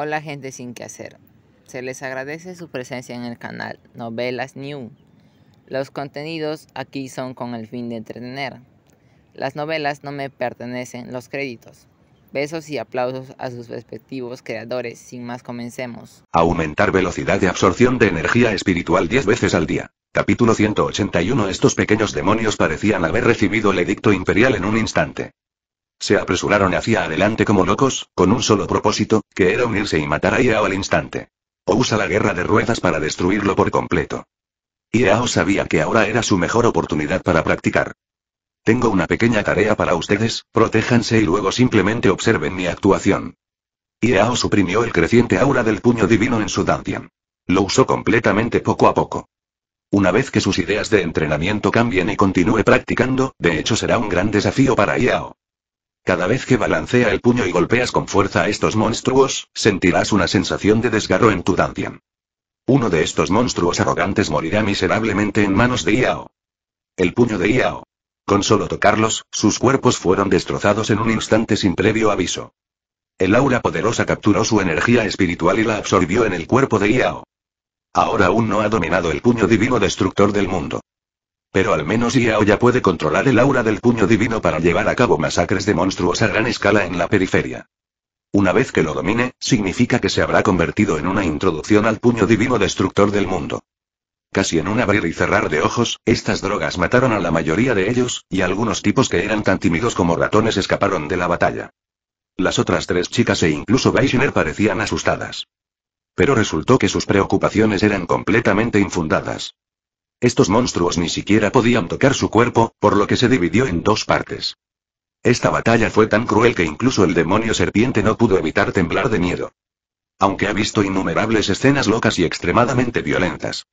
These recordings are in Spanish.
Hola gente sin que hacer. Se les agradece su presencia en el canal Novelas New. Los contenidos aquí son con el fin de entretener. Las novelas no me pertenecen los créditos. Besos y aplausos a sus respectivos creadores. Sin más comencemos. Aumentar velocidad de absorción de energía espiritual 10 veces al día. Capítulo 181 Estos pequeños demonios parecían haber recibido el edicto imperial en un instante. Se apresuraron hacia adelante como locos, con un solo propósito, que era unirse y matar a Iao al instante. O usa la guerra de ruedas para destruirlo por completo. Iao sabía que ahora era su mejor oportunidad para practicar. Tengo una pequeña tarea para ustedes, protéjanse y luego simplemente observen mi actuación. Iao suprimió el creciente aura del puño divino en su Dantian. Lo usó completamente poco a poco. Una vez que sus ideas de entrenamiento cambien y continúe practicando, de hecho será un gran desafío para Iao. Cada vez que balancea el puño y golpeas con fuerza a estos monstruos, sentirás una sensación de desgarro en tu dantian. Uno de estos monstruos arrogantes morirá miserablemente en manos de Iao. El puño de Iao. Con solo tocarlos, sus cuerpos fueron destrozados en un instante sin previo aviso. El aura poderosa capturó su energía espiritual y la absorbió en el cuerpo de Iao. Ahora aún no ha dominado el puño divino destructor del mundo. Pero al menos Yao ya puede controlar el aura del puño divino para llevar a cabo masacres de monstruos a gran escala en la periferia. Una vez que lo domine, significa que se habrá convertido en una introducción al puño divino destructor del mundo. Casi en un abrir y cerrar de ojos, estas drogas mataron a la mayoría de ellos, y algunos tipos que eran tan tímidos como ratones escaparon de la batalla. Las otras tres chicas e incluso Baishner parecían asustadas. Pero resultó que sus preocupaciones eran completamente infundadas. Estos monstruos ni siquiera podían tocar su cuerpo, por lo que se dividió en dos partes. Esta batalla fue tan cruel que incluso el demonio serpiente no pudo evitar temblar de miedo. Aunque ha visto innumerables escenas locas y extremadamente violentas.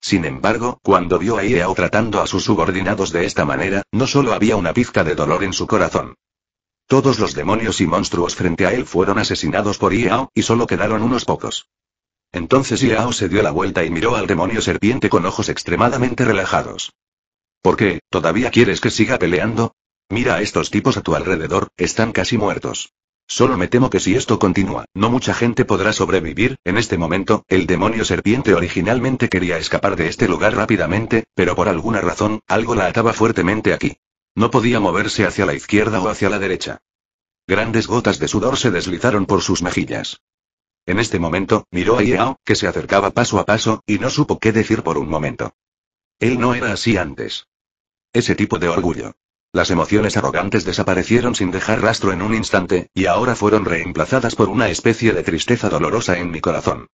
Sin embargo, cuando vio a Iao tratando a sus subordinados de esta manera, no solo había una pizca de dolor en su corazón. Todos los demonios y monstruos frente a él fueron asesinados por Iao, y solo quedaron unos pocos. Entonces Yao se dio la vuelta y miró al demonio serpiente con ojos extremadamente relajados. ¿Por qué? ¿Todavía quieres que siga peleando? Mira a estos tipos a tu alrededor, están casi muertos. Solo me temo que si esto continúa, no mucha gente podrá sobrevivir, en este momento, el demonio serpiente originalmente quería escapar de este lugar rápidamente, pero por alguna razón, algo la ataba fuertemente aquí. No podía moverse hacia la izquierda o hacia la derecha. Grandes gotas de sudor se deslizaron por sus mejillas. En este momento, miró a Yao, que se acercaba paso a paso, y no supo qué decir por un momento. Él no era así antes. Ese tipo de orgullo. Las emociones arrogantes desaparecieron sin dejar rastro en un instante, y ahora fueron reemplazadas por una especie de tristeza dolorosa en mi corazón.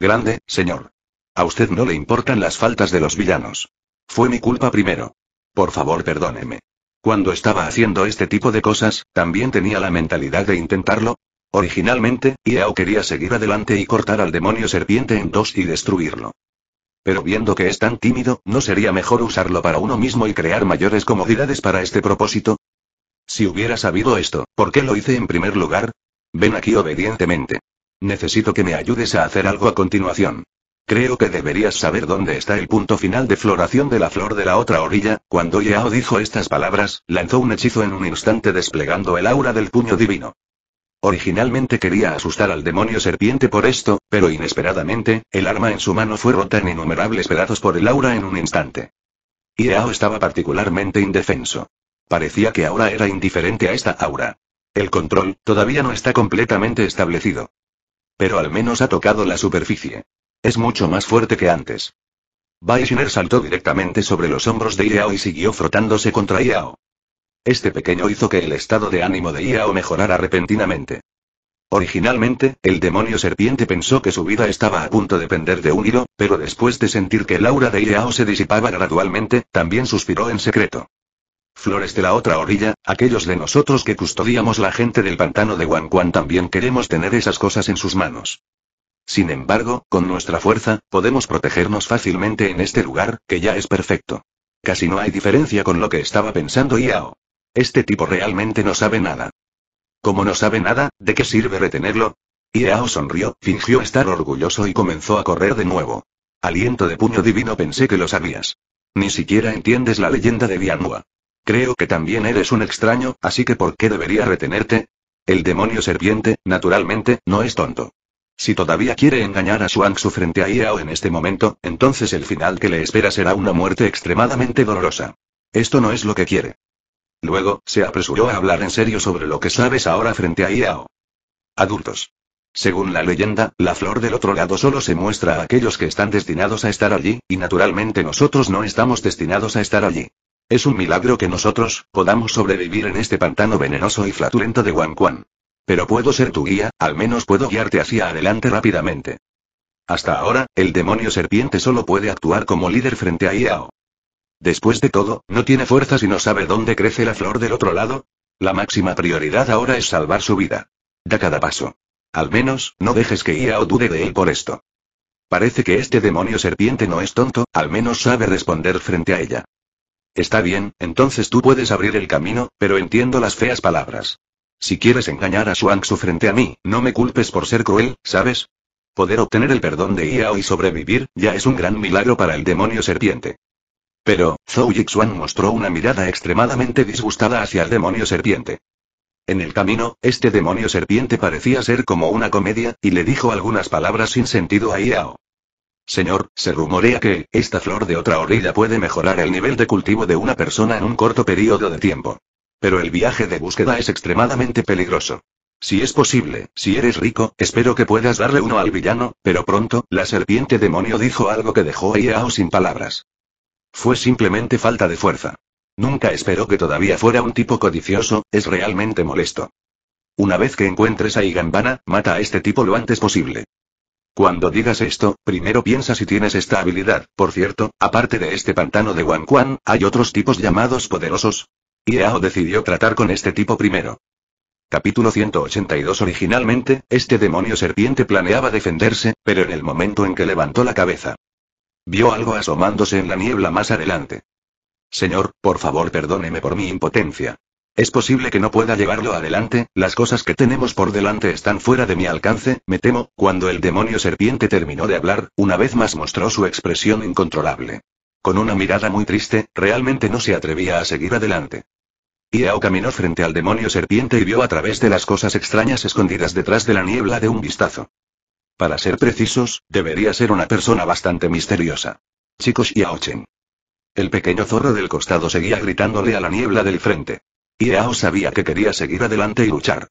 Grande, señor. A usted no le importan las faltas de los villanos. Fue mi culpa primero. Por favor, perdóneme. Cuando estaba haciendo este tipo de cosas, también tenía la mentalidad de intentarlo, Originalmente, Iao quería seguir adelante y cortar al demonio serpiente en dos y destruirlo. Pero viendo que es tan tímido, ¿no sería mejor usarlo para uno mismo y crear mayores comodidades para este propósito? Si hubiera sabido esto, ¿por qué lo hice en primer lugar? Ven aquí obedientemente. Necesito que me ayudes a hacer algo a continuación. Creo que deberías saber dónde está el punto final de floración de la flor de la otra orilla. Cuando Yao dijo estas palabras, lanzó un hechizo en un instante desplegando el aura del puño divino. Originalmente quería asustar al demonio serpiente por esto, pero inesperadamente, el arma en su mano fue rota en innumerables pedazos por el aura en un instante. Iao estaba particularmente indefenso. Parecía que ahora era indiferente a esta aura. El control todavía no está completamente establecido. Pero al menos ha tocado la superficie. Es mucho más fuerte que antes. Baishiner saltó directamente sobre los hombros de Iao y siguió frotándose contra Iao. Este pequeño hizo que el estado de ánimo de Iao mejorara repentinamente. Originalmente, el demonio serpiente pensó que su vida estaba a punto de pender de un hilo, pero después de sentir que el aura de Iao se disipaba gradualmente, también suspiró en secreto. Flores de la otra orilla, aquellos de nosotros que custodiamos la gente del pantano de Wanquan también queremos tener esas cosas en sus manos. Sin embargo, con nuestra fuerza, podemos protegernos fácilmente en este lugar, que ya es perfecto. Casi no hay diferencia con lo que estaba pensando Iao. Este tipo realmente no sabe nada. Como no sabe nada, ¿de qué sirve retenerlo? Iao sonrió, fingió estar orgulloso y comenzó a correr de nuevo. Aliento de puño divino pensé que lo sabías. Ni siquiera entiendes la leyenda de Bianhua. Creo que también eres un extraño, así que ¿por qué debería retenerte? El demonio serpiente, naturalmente, no es tonto. Si todavía quiere engañar a Shuang Su frente a Iao en este momento, entonces el final que le espera será una muerte extremadamente dolorosa. Esto no es lo que quiere. Luego, se apresuró a hablar en serio sobre lo que sabes ahora frente a Iao. Adultos. Según la leyenda, la flor del otro lado solo se muestra a aquellos que están destinados a estar allí, y naturalmente nosotros no estamos destinados a estar allí. Es un milagro que nosotros podamos sobrevivir en este pantano venenoso y flatulento de Quan. Pero puedo ser tu guía, al menos puedo guiarte hacia adelante rápidamente. Hasta ahora, el demonio serpiente solo puede actuar como líder frente a Iao. Después de todo, no tiene fuerzas y no sabe dónde crece la flor del otro lado. La máxima prioridad ahora es salvar su vida. Da cada paso. Al menos, no dejes que Iao dude de él por esto. Parece que este demonio serpiente no es tonto, al menos sabe responder frente a ella. Está bien, entonces tú puedes abrir el camino, pero entiendo las feas palabras. Si quieres engañar a Shuangsu frente a mí, no me culpes por ser cruel, ¿sabes? Poder obtener el perdón de Iao y sobrevivir, ya es un gran milagro para el demonio serpiente. Pero, Zhou Yixuan mostró una mirada extremadamente disgustada hacia el demonio serpiente. En el camino, este demonio serpiente parecía ser como una comedia, y le dijo algunas palabras sin sentido a Yao. Señor, se rumorea que, esta flor de otra orilla puede mejorar el nivel de cultivo de una persona en un corto periodo de tiempo. Pero el viaje de búsqueda es extremadamente peligroso. Si es posible, si eres rico, espero que puedas darle uno al villano, pero pronto, la serpiente demonio dijo algo que dejó a Yao sin palabras. Fue simplemente falta de fuerza. Nunca esperó que todavía fuera un tipo codicioso, es realmente molesto. Una vez que encuentres a Igambana, mata a este tipo lo antes posible. Cuando digas esto, primero piensa si tienes esta habilidad. Por cierto, aparte de este pantano de Wanquan, ¿hay otros tipos llamados poderosos? Iao decidió tratar con este tipo primero. Capítulo 182 Originalmente, este demonio serpiente planeaba defenderse, pero en el momento en que levantó la cabeza, Vio algo asomándose en la niebla más adelante. Señor, por favor perdóneme por mi impotencia. Es posible que no pueda llevarlo adelante, las cosas que tenemos por delante están fuera de mi alcance, me temo, cuando el demonio serpiente terminó de hablar, una vez más mostró su expresión incontrolable. Con una mirada muy triste, realmente no se atrevía a seguir adelante. Iao caminó frente al demonio serpiente y vio a través de las cosas extrañas escondidas detrás de la niebla de un vistazo. Para ser precisos, debería ser una persona bastante misteriosa. Chicos y Aochen. El pequeño zorro del costado seguía gritándole a la niebla del frente. Yao sabía que quería seguir adelante y luchar.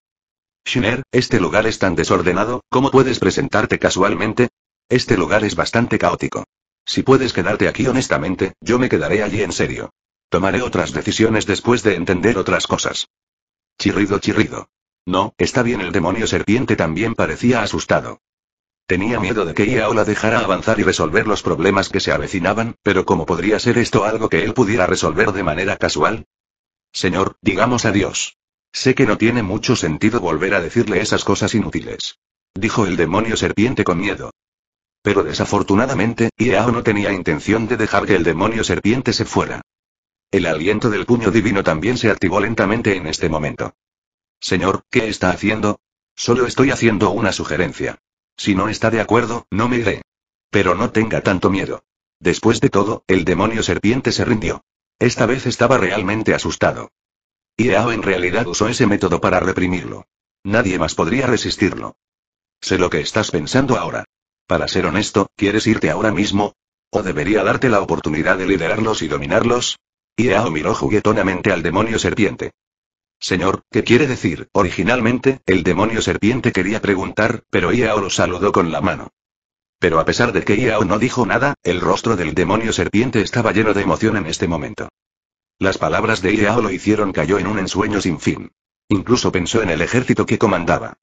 Shiner, este lugar es tan desordenado, ¿cómo puedes presentarte casualmente? Este lugar es bastante caótico. Si puedes quedarte aquí honestamente, yo me quedaré allí en serio. Tomaré otras decisiones después de entender otras cosas. Chirrido, chirrido. No, está bien, el demonio serpiente también parecía asustado. Tenía miedo de que Iao la dejara avanzar y resolver los problemas que se avecinaban, pero ¿cómo podría ser esto algo que él pudiera resolver de manera casual? Señor, digamos adiós. Sé que no tiene mucho sentido volver a decirle esas cosas inútiles. Dijo el demonio serpiente con miedo. Pero desafortunadamente, Iao no tenía intención de dejar que el demonio serpiente se fuera. El aliento del puño divino también se activó lentamente en este momento. Señor, ¿qué está haciendo? Solo estoy haciendo una sugerencia. Si no está de acuerdo, no me iré. Pero no tenga tanto miedo. Después de todo, el demonio serpiente se rindió. Esta vez estaba realmente asustado. Iao en realidad usó ese método para reprimirlo. Nadie más podría resistirlo. Sé lo que estás pensando ahora. Para ser honesto, ¿quieres irte ahora mismo? ¿O debería darte la oportunidad de liderarlos y dominarlos? Iao miró juguetonamente al demonio serpiente. Señor, ¿qué quiere decir? Originalmente, el demonio serpiente quería preguntar, pero Iao lo saludó con la mano. Pero a pesar de que Iao no dijo nada, el rostro del demonio serpiente estaba lleno de emoción en este momento. Las palabras de Iao lo hicieron cayó en un ensueño sin fin. Incluso pensó en el ejército que comandaba.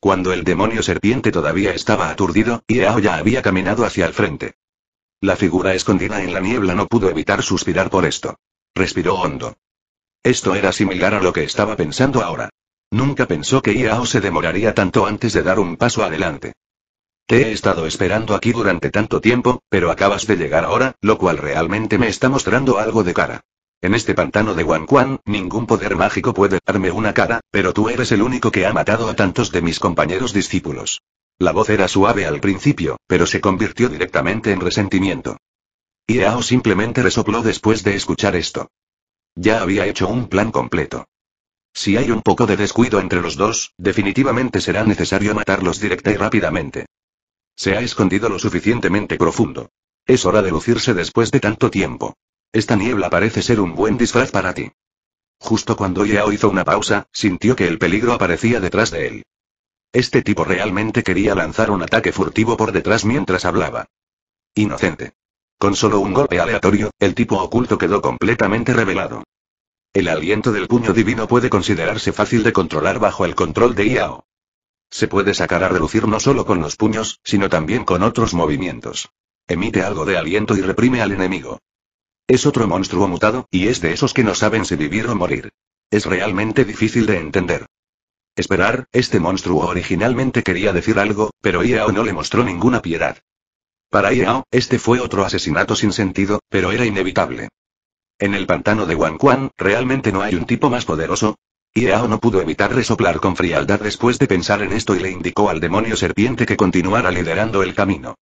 Cuando el demonio serpiente todavía estaba aturdido, Iao ya había caminado hacia el frente. La figura escondida en la niebla no pudo evitar suspirar por esto. Respiró hondo. Esto era similar a lo que estaba pensando ahora. Nunca pensó que Iao se demoraría tanto antes de dar un paso adelante. Te he estado esperando aquí durante tanto tiempo, pero acabas de llegar ahora, lo cual realmente me está mostrando algo de cara. En este pantano de Wanquan, ningún poder mágico puede darme una cara, pero tú eres el único que ha matado a tantos de mis compañeros discípulos. La voz era suave al principio, pero se convirtió directamente en resentimiento. Iao simplemente resopló después de escuchar esto. Ya había hecho un plan completo. Si hay un poco de descuido entre los dos, definitivamente será necesario matarlos directa y rápidamente. Se ha escondido lo suficientemente profundo. Es hora de lucirse después de tanto tiempo. Esta niebla parece ser un buen disfraz para ti. Justo cuando Yao hizo una pausa, sintió que el peligro aparecía detrás de él. Este tipo realmente quería lanzar un ataque furtivo por detrás mientras hablaba. Inocente. Con solo un golpe aleatorio, el tipo oculto quedó completamente revelado. El aliento del puño divino puede considerarse fácil de controlar bajo el control de Iao. Se puede sacar a reducir no solo con los puños, sino también con otros movimientos. Emite algo de aliento y reprime al enemigo. Es otro monstruo mutado, y es de esos que no saben si vivir o morir. Es realmente difícil de entender. Esperar, este monstruo originalmente quería decir algo, pero Iao no le mostró ninguna piedad. Para Yao, este fue otro asesinato sin sentido, pero era inevitable. En el pantano de Wanquan, ¿realmente no hay un tipo más poderoso? Yao no pudo evitar resoplar con frialdad después de pensar en esto y le indicó al demonio serpiente que continuara liderando el camino.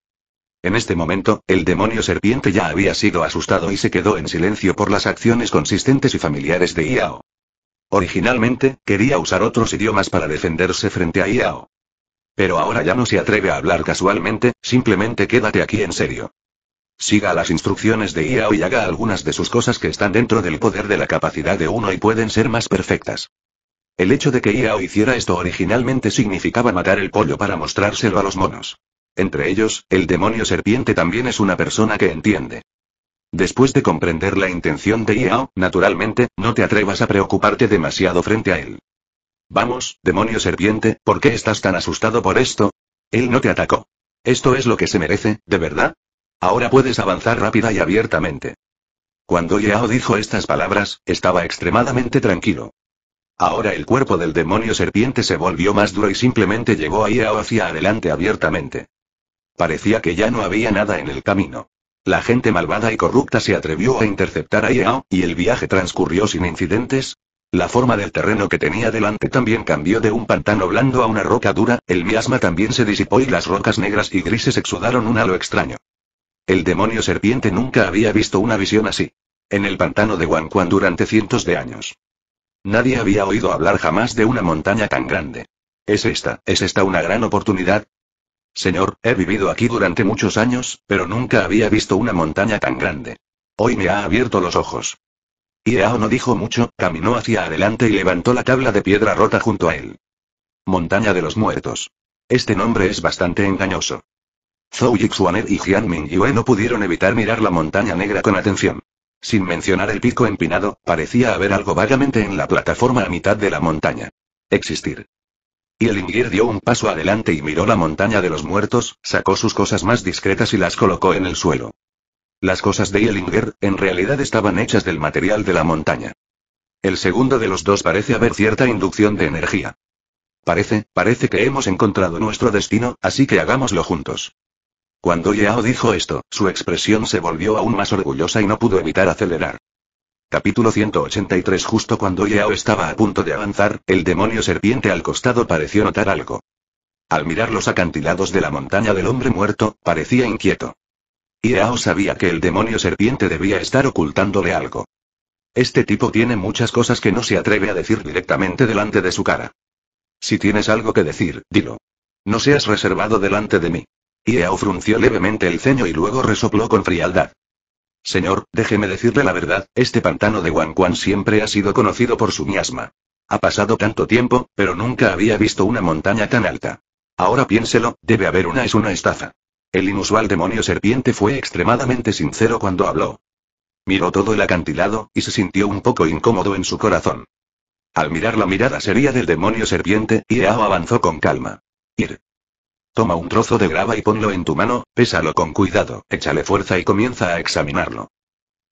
En este momento, el demonio serpiente ya había sido asustado y se quedó en silencio por las acciones consistentes y familiares de Yao. Originalmente, quería usar otros idiomas para defenderse frente a Yao. Pero ahora ya no se atreve a hablar casualmente, simplemente quédate aquí en serio. Siga las instrucciones de Iao y haga algunas de sus cosas que están dentro del poder de la capacidad de uno y pueden ser más perfectas. El hecho de que Iao hiciera esto originalmente significaba matar el pollo para mostrárselo a los monos. Entre ellos, el demonio serpiente también es una persona que entiende. Después de comprender la intención de Iao, naturalmente, no te atrevas a preocuparte demasiado frente a él. Vamos, demonio serpiente, ¿por qué estás tan asustado por esto? Él no te atacó. Esto es lo que se merece, ¿de verdad? Ahora puedes avanzar rápida y abiertamente. Cuando Yao dijo estas palabras, estaba extremadamente tranquilo. Ahora el cuerpo del demonio serpiente se volvió más duro y simplemente llegó a Yao hacia adelante abiertamente. Parecía que ya no había nada en el camino. La gente malvada y corrupta se atrevió a interceptar a Yao, y el viaje transcurrió sin incidentes, la forma del terreno que tenía delante también cambió de un pantano blando a una roca dura, el miasma también se disipó y las rocas negras y grises exudaron un halo extraño. El demonio serpiente nunca había visto una visión así. En el pantano de Wanquan durante cientos de años. Nadie había oído hablar jamás de una montaña tan grande. ¿Es esta, es esta una gran oportunidad? Señor, he vivido aquí durante muchos años, pero nunca había visto una montaña tan grande. Hoy me ha abierto los ojos. Yao no dijo mucho, caminó hacia adelante y levantó la tabla de piedra rota junto a él. Montaña de los muertos. Este nombre es bastante engañoso. Zhou Yixuaner y Jian Yue no pudieron evitar mirar la montaña negra con atención. Sin mencionar el pico empinado, parecía haber algo vagamente en la plataforma a mitad de la montaña. Existir. Y el Ingir dio un paso adelante y miró la montaña de los muertos, sacó sus cosas más discretas y las colocó en el suelo. Las cosas de Elinger, en realidad estaban hechas del material de la montaña. El segundo de los dos parece haber cierta inducción de energía. Parece, parece que hemos encontrado nuestro destino, así que hagámoslo juntos. Cuando Yao dijo esto, su expresión se volvió aún más orgullosa y no pudo evitar acelerar. Capítulo 183 Justo cuando Yao estaba a punto de avanzar, el demonio serpiente al costado pareció notar algo. Al mirar los acantilados de la montaña del hombre muerto, parecía inquieto. Ieao sabía que el demonio serpiente debía estar ocultándole algo. Este tipo tiene muchas cosas que no se atreve a decir directamente delante de su cara. Si tienes algo que decir, dilo. No seas reservado delante de mí. Ieao frunció levemente el ceño y luego resopló con frialdad. Señor, déjeme decirle la verdad, este pantano de Wanquan siempre ha sido conocido por su miasma. Ha pasado tanto tiempo, pero nunca había visto una montaña tan alta. Ahora piénselo, debe haber una es una estafa. El inusual demonio serpiente fue extremadamente sincero cuando habló. Miró todo el acantilado, y se sintió un poco incómodo en su corazón. Al mirar la mirada seria del demonio serpiente, Ieao avanzó con calma. Ir. Toma un trozo de grava y ponlo en tu mano, pésalo con cuidado, échale fuerza y comienza a examinarlo.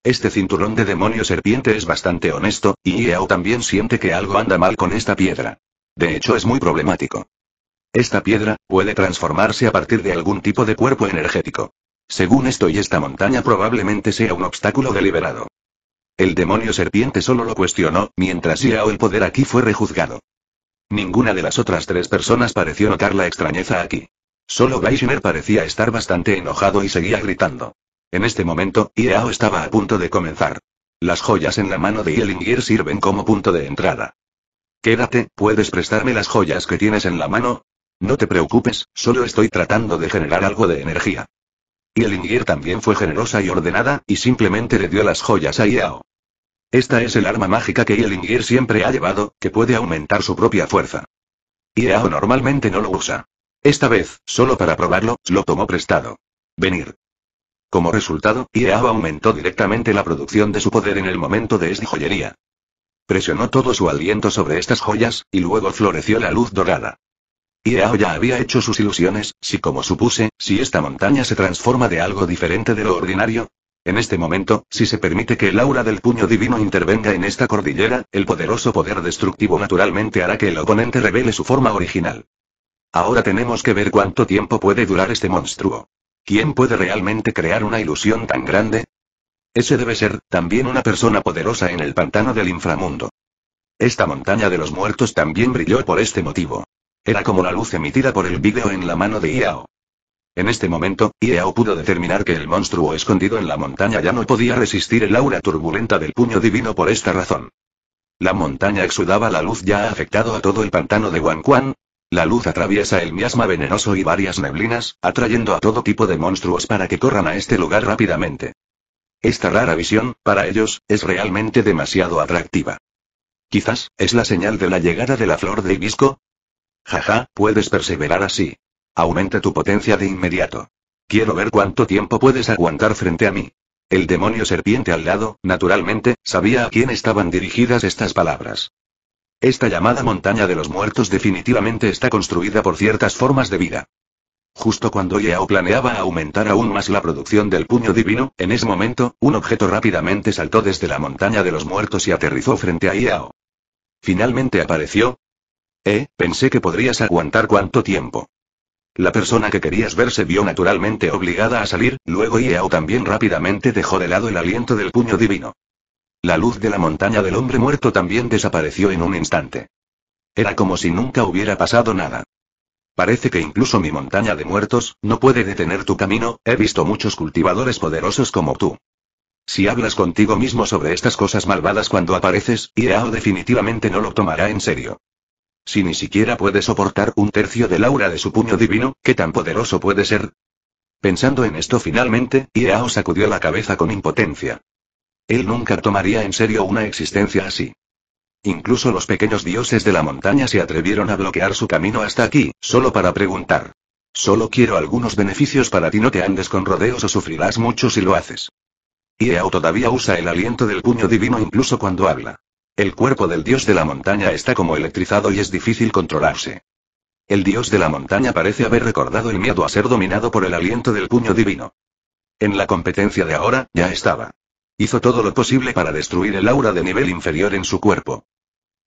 Este cinturón de demonio serpiente es bastante honesto, y Ieao también siente que algo anda mal con esta piedra. De hecho es muy problemático. Esta piedra, puede transformarse a partir de algún tipo de cuerpo energético. Según esto y esta montaña probablemente sea un obstáculo deliberado. El demonio serpiente solo lo cuestionó, mientras Iao el poder aquí fue rejuzgado. Ninguna de las otras tres personas pareció notar la extrañeza aquí. Solo Geishner parecía estar bastante enojado y seguía gritando. En este momento, Iao estaba a punto de comenzar. Las joyas en la mano de Yelingir sirven como punto de entrada. Quédate, puedes prestarme las joyas que tienes en la mano, no te preocupes, solo estoy tratando de generar algo de energía. Y el también fue generosa y ordenada, y simplemente le dio las joyas a Iao. Esta es el arma mágica que Yelingir siempre ha llevado, que puede aumentar su propia fuerza. Iao normalmente no lo usa. Esta vez, solo para probarlo, lo tomó prestado. Venir. Como resultado, Iao aumentó directamente la producción de su poder en el momento de esta joyería. Presionó todo su aliento sobre estas joyas, y luego floreció la luz dorada ya había hecho sus ilusiones, si como supuse, si esta montaña se transforma de algo diferente de lo ordinario. En este momento, si se permite que el aura del puño divino intervenga en esta cordillera, el poderoso poder destructivo naturalmente hará que el oponente revele su forma original. Ahora tenemos que ver cuánto tiempo puede durar este monstruo. ¿Quién puede realmente crear una ilusión tan grande? Ese debe ser, también una persona poderosa en el pantano del inframundo. Esta montaña de los muertos también brilló por este motivo. Era como la luz emitida por el vídeo en la mano de Iao. En este momento, Iao pudo determinar que el monstruo escondido en la montaña ya no podía resistir el aura turbulenta del puño divino por esta razón. La montaña exudaba la luz ya afectado a todo el pantano de Wanquan. La luz atraviesa el miasma venenoso y varias neblinas, atrayendo a todo tipo de monstruos para que corran a este lugar rápidamente. Esta rara visión, para ellos, es realmente demasiado atractiva. Quizás, es la señal de la llegada de la flor de hibisco, Jaja, puedes perseverar así. Aumenta tu potencia de inmediato. Quiero ver cuánto tiempo puedes aguantar frente a mí. El demonio serpiente al lado, naturalmente, sabía a quién estaban dirigidas estas palabras. Esta llamada montaña de los muertos definitivamente está construida por ciertas formas de vida. Justo cuando Yao planeaba aumentar aún más la producción del puño divino, en ese momento, un objeto rápidamente saltó desde la montaña de los muertos y aterrizó frente a Yao. Finalmente apareció, eh, pensé que podrías aguantar cuánto tiempo. La persona que querías ver se vio naturalmente obligada a salir, luego Iao también rápidamente dejó de lado el aliento del puño divino. La luz de la montaña del hombre muerto también desapareció en un instante. Era como si nunca hubiera pasado nada. Parece que incluso mi montaña de muertos, no puede detener tu camino, he visto muchos cultivadores poderosos como tú. Si hablas contigo mismo sobre estas cosas malvadas cuando apareces, Iao definitivamente no lo tomará en serio. Si ni siquiera puede soportar un tercio del aura de su puño divino, ¿qué tan poderoso puede ser? Pensando en esto finalmente, Iao sacudió la cabeza con impotencia. Él nunca tomaría en serio una existencia así. Incluso los pequeños dioses de la montaña se atrevieron a bloquear su camino hasta aquí, solo para preguntar. Solo quiero algunos beneficios para ti, no te andes con rodeos o sufrirás mucho si lo haces. Iao todavía usa el aliento del puño divino incluso cuando habla. El cuerpo del dios de la montaña está como electrizado y es difícil controlarse. El dios de la montaña parece haber recordado el miedo a ser dominado por el aliento del puño divino. En la competencia de ahora, ya estaba. Hizo todo lo posible para destruir el aura de nivel inferior en su cuerpo.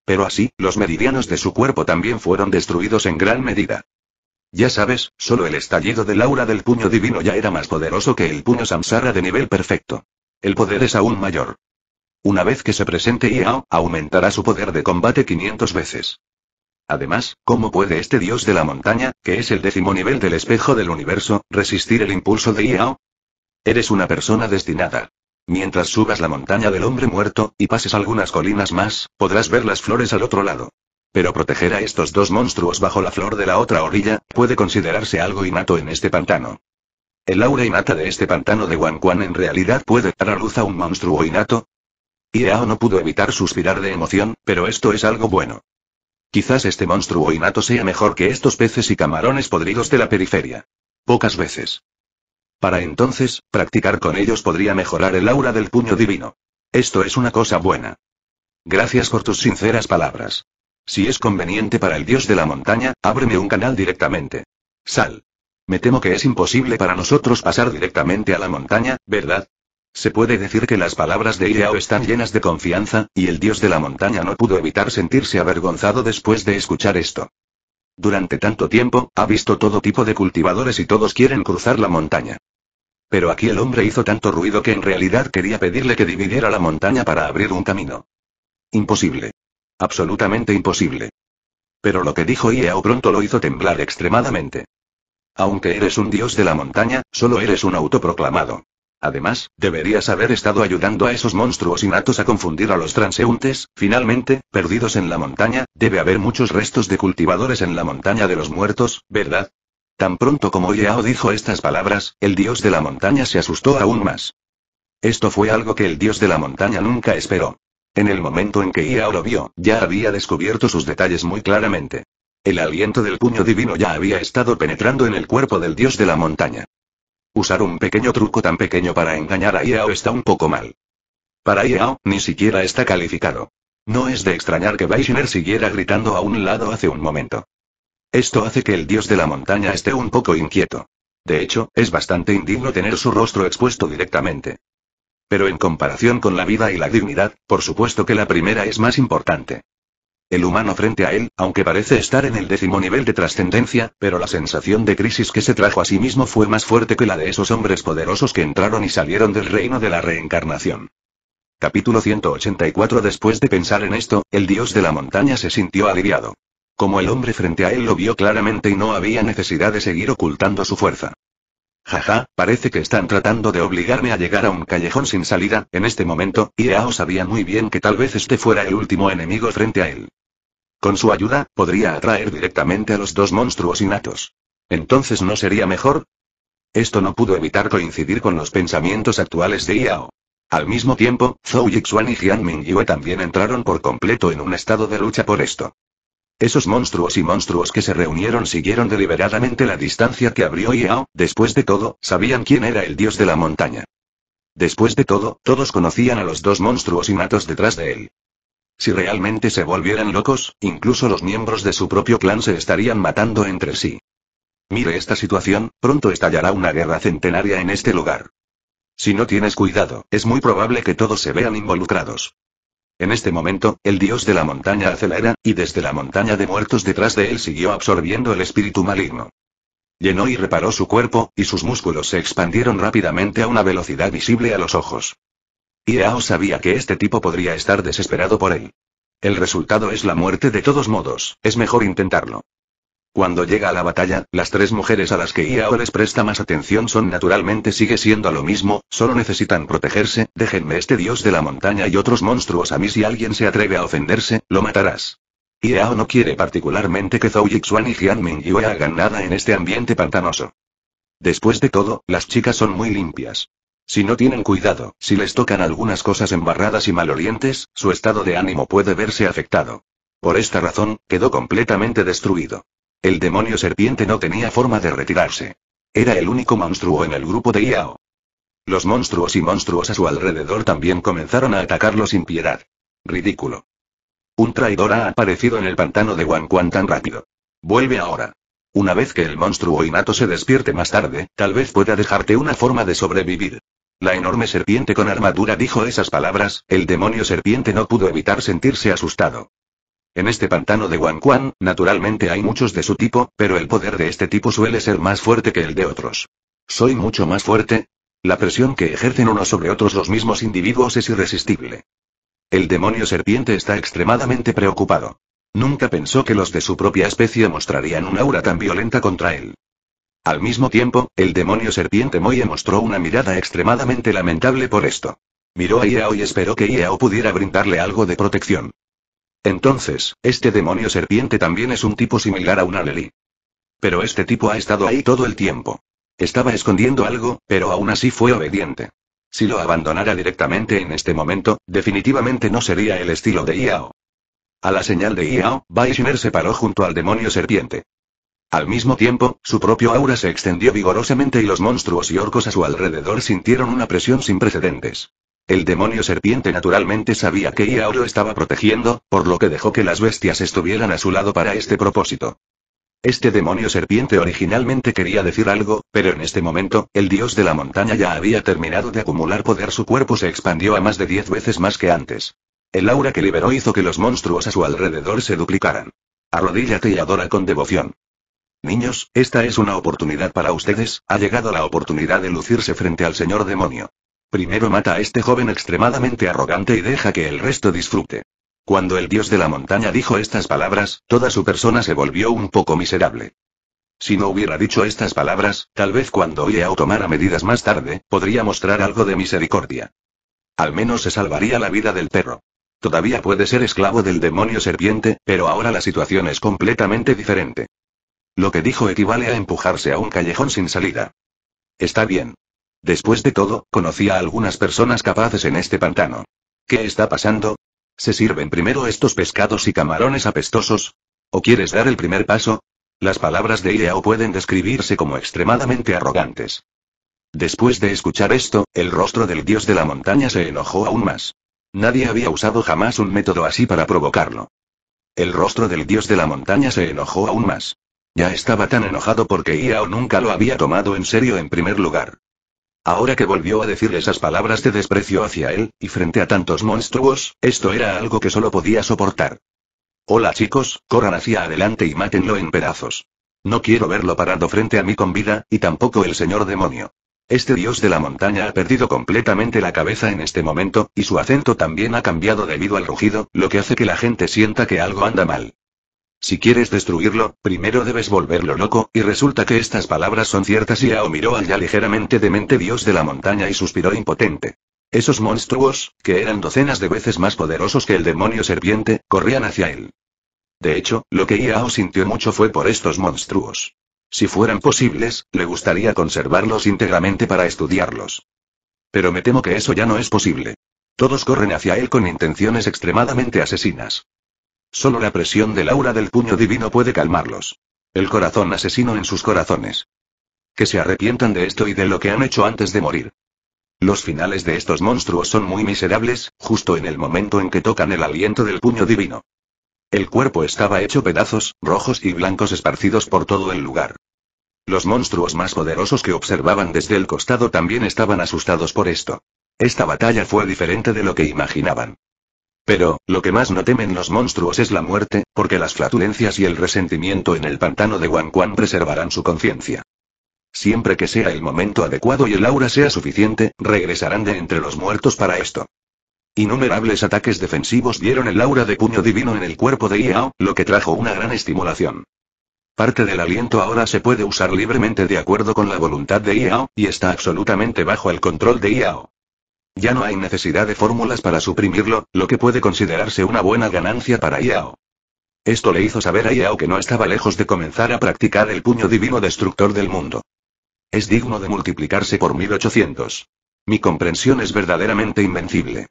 Pero así, los meridianos de su cuerpo también fueron destruidos en gran medida. Ya sabes, solo el estallido del aura del puño divino ya era más poderoso que el puño samsara de nivel perfecto. El poder es aún mayor. Una vez que se presente Yao, e aumentará su poder de combate 500 veces. Además, ¿cómo puede este dios de la montaña, que es el décimo nivel del espejo del universo, resistir el impulso de Yao? E Eres una persona destinada. Mientras subas la montaña del hombre muerto, y pases algunas colinas más, podrás ver las flores al otro lado. Pero proteger a estos dos monstruos bajo la flor de la otra orilla, puede considerarse algo innato en este pantano. El aura innata de este pantano de Wanquan en realidad puede dar a luz a un monstruo innato, Iao no pudo evitar suspirar de emoción, pero esto es algo bueno. Quizás este monstruo innato sea mejor que estos peces y camarones podridos de la periferia. Pocas veces. Para entonces, practicar con ellos podría mejorar el aura del puño divino. Esto es una cosa buena. Gracias por tus sinceras palabras. Si es conveniente para el dios de la montaña, ábreme un canal directamente. Sal. Me temo que es imposible para nosotros pasar directamente a la montaña, ¿verdad? Se puede decir que las palabras de Ieao están llenas de confianza, y el dios de la montaña no pudo evitar sentirse avergonzado después de escuchar esto. Durante tanto tiempo, ha visto todo tipo de cultivadores y todos quieren cruzar la montaña. Pero aquí el hombre hizo tanto ruido que en realidad quería pedirle que dividiera la montaña para abrir un camino. Imposible. Absolutamente imposible. Pero lo que dijo Ieao pronto lo hizo temblar extremadamente. Aunque eres un dios de la montaña, solo eres un autoproclamado. Además, deberías haber estado ayudando a esos monstruos innatos a confundir a los transeúntes. Finalmente, perdidos en la montaña, debe haber muchos restos de cultivadores en la montaña de los muertos, ¿verdad? Tan pronto como Yao dijo estas palabras, el dios de la montaña se asustó aún más. Esto fue algo que el dios de la montaña nunca esperó. En el momento en que Yao lo vio, ya había descubierto sus detalles muy claramente. El aliento del puño divino ya había estado penetrando en el cuerpo del dios de la montaña. Usar un pequeño truco tan pequeño para engañar a Yao está un poco mal. Para Iao, ni siquiera está calificado. No es de extrañar que Weishner siguiera gritando a un lado hace un momento. Esto hace que el dios de la montaña esté un poco inquieto. De hecho, es bastante indigno tener su rostro expuesto directamente. Pero en comparación con la vida y la dignidad, por supuesto que la primera es más importante. El humano frente a él, aunque parece estar en el décimo nivel de trascendencia, pero la sensación de crisis que se trajo a sí mismo fue más fuerte que la de esos hombres poderosos que entraron y salieron del reino de la reencarnación. Capítulo 184 Después de pensar en esto, el dios de la montaña se sintió aliviado. Como el hombre frente a él lo vio claramente y no había necesidad de seguir ocultando su fuerza. Jaja, parece que están tratando de obligarme a llegar a un callejón sin salida, en este momento, Iao sabía muy bien que tal vez este fuera el último enemigo frente a él. Con su ayuda, podría atraer directamente a los dos monstruos innatos. Entonces no sería mejor, esto no pudo evitar coincidir con los pensamientos actuales de Yao. Al mismo tiempo, Zhou Yixuan y Jian Mingyue también entraron por completo en un estado de lucha por esto. Esos monstruos y monstruos que se reunieron siguieron deliberadamente la distancia que abrió Yao, después de todo, sabían quién era el dios de la montaña. Después de todo, todos conocían a los dos monstruos matos detrás de él. Si realmente se volvieran locos, incluso los miembros de su propio clan se estarían matando entre sí. Mire esta situación, pronto estallará una guerra centenaria en este lugar. Si no tienes cuidado, es muy probable que todos se vean involucrados. En este momento, el dios de la montaña acelera, y desde la montaña de muertos detrás de él siguió absorbiendo el espíritu maligno. Llenó y reparó su cuerpo, y sus músculos se expandieron rápidamente a una velocidad visible a los ojos. Iao sabía que este tipo podría estar desesperado por él. El resultado es la muerte de todos modos, es mejor intentarlo. Cuando llega a la batalla, las tres mujeres a las que Iao les presta más atención son naturalmente sigue siendo lo mismo, solo necesitan protegerse, déjenme este dios de la montaña y otros monstruos a mí si alguien se atreve a ofenderse, lo matarás. Iao no quiere particularmente que Zhou Yixuan y Jianming Yue hagan nada en este ambiente pantanoso. Después de todo, las chicas son muy limpias. Si no tienen cuidado, si les tocan algunas cosas embarradas y malolientes, su estado de ánimo puede verse afectado. Por esta razón, quedó completamente destruido. El demonio serpiente no tenía forma de retirarse. Era el único monstruo en el grupo de Yao. Los monstruos y monstruos a su alrededor también comenzaron a atacarlo sin piedad. Ridículo. Un traidor ha aparecido en el pantano de Wanquan tan rápido. Vuelve ahora. Una vez que el monstruo innato se despierte más tarde, tal vez pueda dejarte una forma de sobrevivir. La enorme serpiente con armadura dijo esas palabras, el demonio serpiente no pudo evitar sentirse asustado. En este pantano de Quan, naturalmente hay muchos de su tipo, pero el poder de este tipo suele ser más fuerte que el de otros. Soy mucho más fuerte. La presión que ejercen unos sobre otros los mismos individuos es irresistible. El demonio serpiente está extremadamente preocupado. Nunca pensó que los de su propia especie mostrarían un aura tan violenta contra él. Al mismo tiempo, el demonio serpiente Moye mostró una mirada extremadamente lamentable por esto. Miró a Iao y esperó que Iao pudiera brindarle algo de protección. Entonces, este demonio serpiente también es un tipo similar a una Lely. Pero este tipo ha estado ahí todo el tiempo. Estaba escondiendo algo, pero aún así fue obediente. Si lo abandonara directamente en este momento, definitivamente no sería el estilo de Yao. A la señal de Yao, Baishner se paró junto al demonio serpiente. Al mismo tiempo, su propio aura se extendió vigorosamente y los monstruos y orcos a su alrededor sintieron una presión sin precedentes. El demonio serpiente naturalmente sabía que Iauro estaba protegiendo, por lo que dejó que las bestias estuvieran a su lado para este propósito. Este demonio serpiente originalmente quería decir algo, pero en este momento, el dios de la montaña ya había terminado de acumular poder. Su cuerpo se expandió a más de diez veces más que antes. El aura que liberó hizo que los monstruos a su alrededor se duplicaran. Arrodíllate y adora con devoción. Niños, esta es una oportunidad para ustedes, ha llegado la oportunidad de lucirse frente al señor demonio. Primero mata a este joven extremadamente arrogante y deja que el resto disfrute. Cuando el dios de la montaña dijo estas palabras, toda su persona se volvió un poco miserable. Si no hubiera dicho estas palabras, tal vez cuando o tomara medidas más tarde, podría mostrar algo de misericordia. Al menos se salvaría la vida del perro. Todavía puede ser esclavo del demonio serpiente, pero ahora la situación es completamente diferente. Lo que dijo equivale a empujarse a un callejón sin salida. Está bien. Después de todo, conocí a algunas personas capaces en este pantano. ¿Qué está pasando? ¿Se sirven primero estos pescados y camarones apestosos? ¿O quieres dar el primer paso? Las palabras de Ileao pueden describirse como extremadamente arrogantes. Después de escuchar esto, el rostro del dios de la montaña se enojó aún más. Nadie había usado jamás un método así para provocarlo. El rostro del dios de la montaña se enojó aún más. Ya estaba tan enojado porque Iao nunca lo había tomado en serio en primer lugar. Ahora que volvió a decir esas palabras de desprecio hacia él, y frente a tantos monstruos, esto era algo que solo podía soportar. Hola chicos, corran hacia adelante y mátenlo en pedazos. No quiero verlo parado frente a mí con vida, y tampoco el señor demonio. Este dios de la montaña ha perdido completamente la cabeza en este momento, y su acento también ha cambiado debido al rugido, lo que hace que la gente sienta que algo anda mal. Si quieres destruirlo, primero debes volverlo loco, y resulta que estas palabras son ciertas y miró allá ya ligeramente demente dios de la montaña y suspiró impotente. Esos monstruos, que eran docenas de veces más poderosos que el demonio serpiente, corrían hacia él. De hecho, lo que Yao sintió mucho fue por estos monstruos. Si fueran posibles, le gustaría conservarlos íntegramente para estudiarlos. Pero me temo que eso ya no es posible. Todos corren hacia él con intenciones extremadamente asesinas. Solo la presión del aura del puño divino puede calmarlos. El corazón asesino en sus corazones. Que se arrepientan de esto y de lo que han hecho antes de morir. Los finales de estos monstruos son muy miserables, justo en el momento en que tocan el aliento del puño divino. El cuerpo estaba hecho pedazos, rojos y blancos esparcidos por todo el lugar. Los monstruos más poderosos que observaban desde el costado también estaban asustados por esto. Esta batalla fue diferente de lo que imaginaban. Pero, lo que más no temen los monstruos es la muerte, porque las flatulencias y el resentimiento en el pantano de Wanquan preservarán su conciencia. Siempre que sea el momento adecuado y el aura sea suficiente, regresarán de entre los muertos para esto. Innumerables ataques defensivos dieron el aura de puño divino en el cuerpo de Yao, lo que trajo una gran estimulación. Parte del aliento ahora se puede usar libremente de acuerdo con la voluntad de Yao, y está absolutamente bajo el control de Yao. Ya no hay necesidad de fórmulas para suprimirlo, lo que puede considerarse una buena ganancia para Yao. Esto le hizo saber a Yao que no estaba lejos de comenzar a practicar el puño divino destructor del mundo. Es digno de multiplicarse por 1800. Mi comprensión es verdaderamente invencible.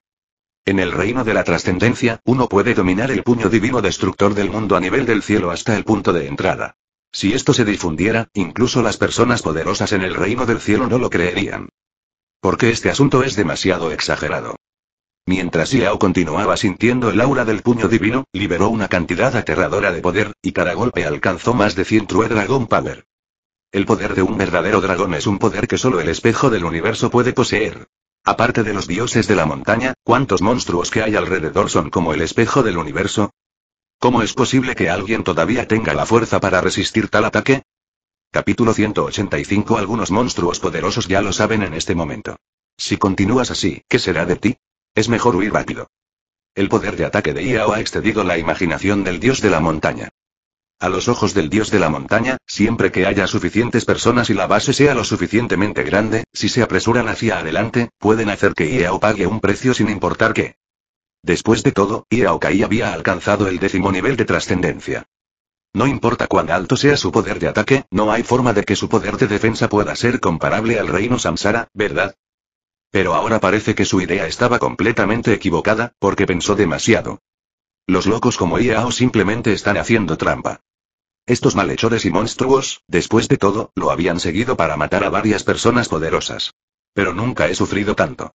En el reino de la trascendencia, uno puede dominar el puño divino destructor del mundo a nivel del cielo hasta el punto de entrada. Si esto se difundiera, incluso las personas poderosas en el reino del cielo no lo creerían. Porque este asunto es demasiado exagerado. Mientras Yao continuaba sintiendo el aura del puño divino, liberó una cantidad aterradora de poder, y cada golpe alcanzó más de 100 True Dragon Power. El poder de un verdadero dragón es un poder que solo el espejo del universo puede poseer. Aparte de los dioses de la montaña, ¿cuántos monstruos que hay alrededor son como el espejo del universo? ¿Cómo es posible que alguien todavía tenga la fuerza para resistir tal ataque? Capítulo 185 Algunos monstruos poderosos ya lo saben en este momento. Si continúas así, ¿qué será de ti? Es mejor huir rápido. El poder de ataque de Iao ha excedido la imaginación del dios de la montaña. A los ojos del dios de la montaña, siempre que haya suficientes personas y la base sea lo suficientemente grande, si se apresuran hacia adelante, pueden hacer que Iao pague un precio sin importar qué. Después de todo, Iao Kai había alcanzado el décimo nivel de trascendencia. No importa cuán alto sea su poder de ataque, no hay forma de que su poder de defensa pueda ser comparable al reino Samsara, ¿verdad? Pero ahora parece que su idea estaba completamente equivocada, porque pensó demasiado. Los locos como Iao simplemente están haciendo trampa. Estos malhechores y monstruos, después de todo, lo habían seguido para matar a varias personas poderosas. Pero nunca he sufrido tanto.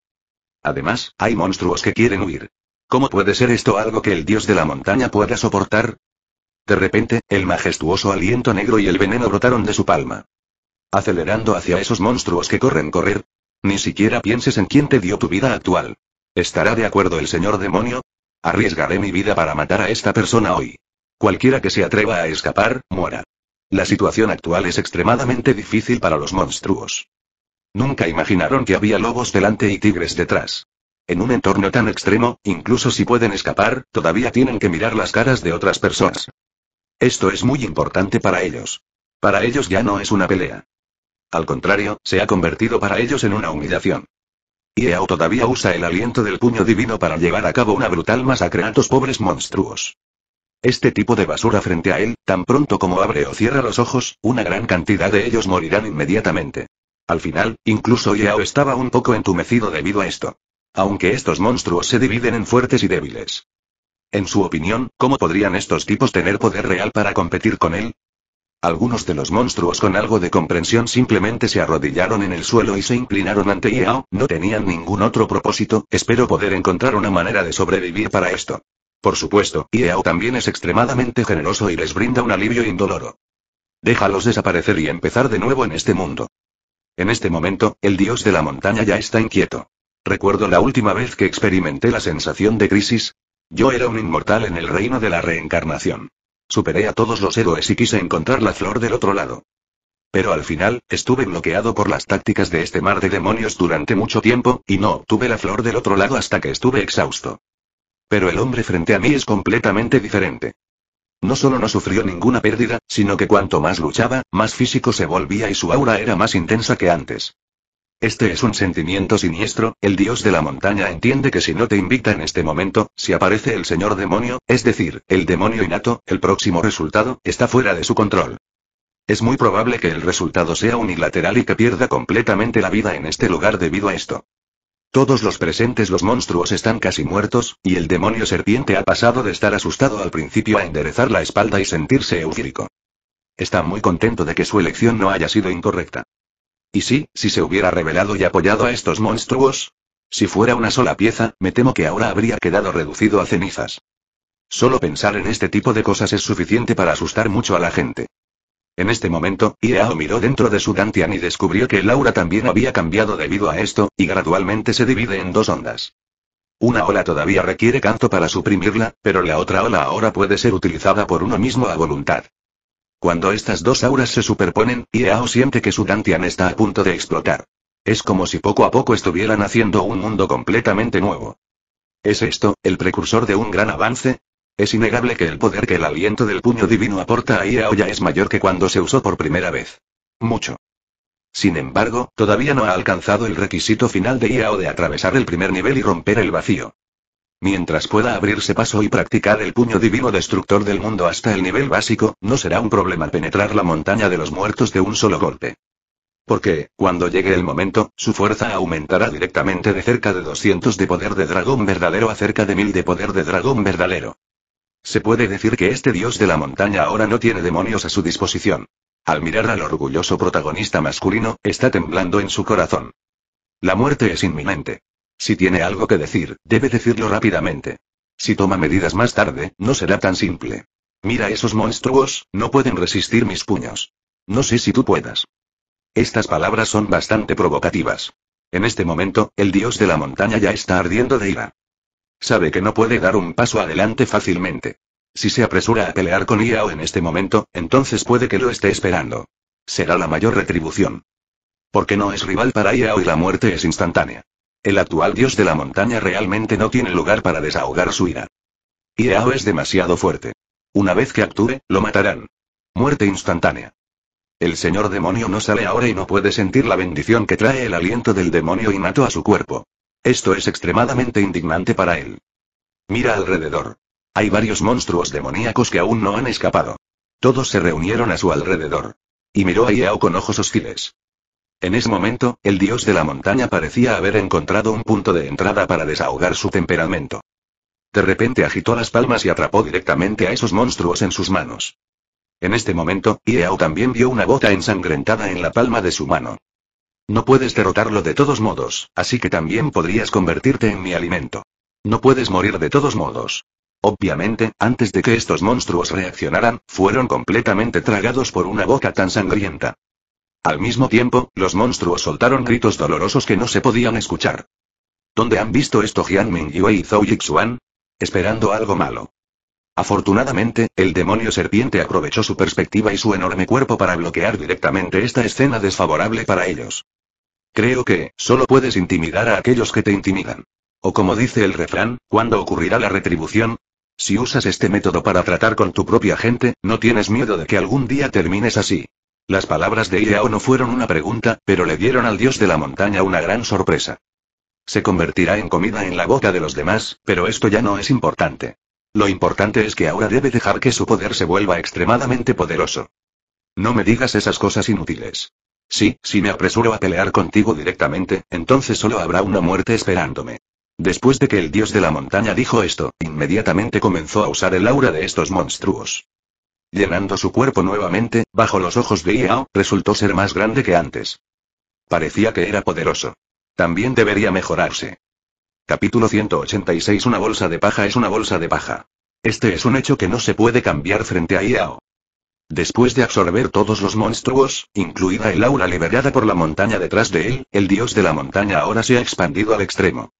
Además, hay monstruos que quieren huir. ¿Cómo puede ser esto algo que el dios de la montaña pueda soportar? De repente, el majestuoso aliento negro y el veneno brotaron de su palma. Acelerando hacia esos monstruos que corren correr. Ni siquiera pienses en quién te dio tu vida actual. ¿Estará de acuerdo el señor demonio? Arriesgaré mi vida para matar a esta persona hoy. Cualquiera que se atreva a escapar, muera. La situación actual es extremadamente difícil para los monstruos. Nunca imaginaron que había lobos delante y tigres detrás. En un entorno tan extremo, incluso si pueden escapar, todavía tienen que mirar las caras de otras personas. Esto es muy importante para ellos. Para ellos ya no es una pelea. Al contrario, se ha convertido para ellos en una humillación. Iao e todavía usa el aliento del puño divino para llevar a cabo una brutal masacre a estos pobres monstruos. Este tipo de basura frente a él, tan pronto como abre o cierra los ojos, una gran cantidad de ellos morirán inmediatamente. Al final, incluso Yao e estaba un poco entumecido debido a esto. Aunque estos monstruos se dividen en fuertes y débiles. En su opinión, ¿cómo podrían estos tipos tener poder real para competir con él? Algunos de los monstruos con algo de comprensión simplemente se arrodillaron en el suelo y se inclinaron ante Yao, no tenían ningún otro propósito, espero poder encontrar una manera de sobrevivir para esto. Por supuesto, Yao también es extremadamente generoso y les brinda un alivio indoloro. Déjalos desaparecer y empezar de nuevo en este mundo. En este momento, el dios de la montaña ya está inquieto. Recuerdo la última vez que experimenté la sensación de crisis, yo era un inmortal en el reino de la reencarnación. Superé a todos los héroes y quise encontrar la flor del otro lado. Pero al final, estuve bloqueado por las tácticas de este mar de demonios durante mucho tiempo, y no obtuve la flor del otro lado hasta que estuve exhausto. Pero el hombre frente a mí es completamente diferente. No solo no sufrió ninguna pérdida, sino que cuanto más luchaba, más físico se volvía y su aura era más intensa que antes. Este es un sentimiento siniestro, el dios de la montaña entiende que si no te invita en este momento, si aparece el señor demonio, es decir, el demonio innato, el próximo resultado, está fuera de su control. Es muy probable que el resultado sea unilateral y que pierda completamente la vida en este lugar debido a esto. Todos los presentes los monstruos están casi muertos, y el demonio serpiente ha pasado de estar asustado al principio a enderezar la espalda y sentirse eufórico. Está muy contento de que su elección no haya sido incorrecta. Y sí, si se hubiera revelado y apoyado a estos monstruos. Si fuera una sola pieza, me temo que ahora habría quedado reducido a cenizas. Solo pensar en este tipo de cosas es suficiente para asustar mucho a la gente. En este momento, Iao miró dentro de su Dantian y descubrió que el aura también había cambiado debido a esto, y gradualmente se divide en dos ondas. Una ola todavía requiere canto para suprimirla, pero la otra ola ahora puede ser utilizada por uno mismo a voluntad. Cuando estas dos auras se superponen, Iao siente que su Dantian está a punto de explotar. Es como si poco a poco estuvieran haciendo un mundo completamente nuevo. ¿Es esto, el precursor de un gran avance? Es innegable que el poder que el aliento del puño divino aporta a Iao ya es mayor que cuando se usó por primera vez. Mucho. Sin embargo, todavía no ha alcanzado el requisito final de Iao de atravesar el primer nivel y romper el vacío. Mientras pueda abrirse paso y practicar el puño divino destructor del mundo hasta el nivel básico, no será un problema penetrar la montaña de los muertos de un solo golpe. Porque, cuando llegue el momento, su fuerza aumentará directamente de cerca de 200 de poder de dragón verdadero a cerca de 1000 de poder de dragón verdadero. Se puede decir que este dios de la montaña ahora no tiene demonios a su disposición. Al mirar al orgulloso protagonista masculino, está temblando en su corazón. La muerte es inminente. Si tiene algo que decir, debe decirlo rápidamente. Si toma medidas más tarde, no será tan simple. Mira esos monstruos, no pueden resistir mis puños. No sé si tú puedas. Estas palabras son bastante provocativas. En este momento, el dios de la montaña ya está ardiendo de ira. Sabe que no puede dar un paso adelante fácilmente. Si se apresura a pelear con Iao en este momento, entonces puede que lo esté esperando. Será la mayor retribución. Porque no es rival para Iao y la muerte es instantánea. El actual dios de la montaña realmente no tiene lugar para desahogar su ira. Iao es demasiado fuerte. Una vez que actúe, lo matarán. Muerte instantánea. El señor demonio no sale ahora y no puede sentir la bendición que trae el aliento del demonio y mató a su cuerpo. Esto es extremadamente indignante para él. Mira alrededor. Hay varios monstruos demoníacos que aún no han escapado. Todos se reunieron a su alrededor. Y miró a Iao con ojos hostiles. En ese momento, el dios de la montaña parecía haber encontrado un punto de entrada para desahogar su temperamento. De repente agitó las palmas y atrapó directamente a esos monstruos en sus manos. En este momento, Ieao también vio una bota ensangrentada en la palma de su mano. No puedes derrotarlo de todos modos, así que también podrías convertirte en mi alimento. No puedes morir de todos modos. Obviamente, antes de que estos monstruos reaccionaran, fueron completamente tragados por una boca tan sangrienta. Al mismo tiempo, los monstruos soltaron gritos dolorosos que no se podían escuchar. ¿Dónde han visto esto Jian Ming y Zhou Yixuan? Esperando algo malo. Afortunadamente, el demonio serpiente aprovechó su perspectiva y su enorme cuerpo para bloquear directamente esta escena desfavorable para ellos. Creo que, solo puedes intimidar a aquellos que te intimidan. O como dice el refrán, ¿cuándo ocurrirá la retribución? Si usas este método para tratar con tu propia gente, no tienes miedo de que algún día termines así. Las palabras de Iao no fueron una pregunta, pero le dieron al dios de la montaña una gran sorpresa. Se convertirá en comida en la boca de los demás, pero esto ya no es importante. Lo importante es que ahora debe dejar que su poder se vuelva extremadamente poderoso. No me digas esas cosas inútiles. Sí, si me apresuro a pelear contigo directamente, entonces solo habrá una muerte esperándome. Después de que el dios de la montaña dijo esto, inmediatamente comenzó a usar el aura de estos monstruos. Llenando su cuerpo nuevamente, bajo los ojos de Iao, resultó ser más grande que antes. Parecía que era poderoso. También debería mejorarse. Capítulo 186 Una bolsa de paja es una bolsa de paja. Este es un hecho que no se puede cambiar frente a Iao. Después de absorber todos los monstruos, incluida el aura liberada por la montaña detrás de él, el dios de la montaña ahora se ha expandido al extremo.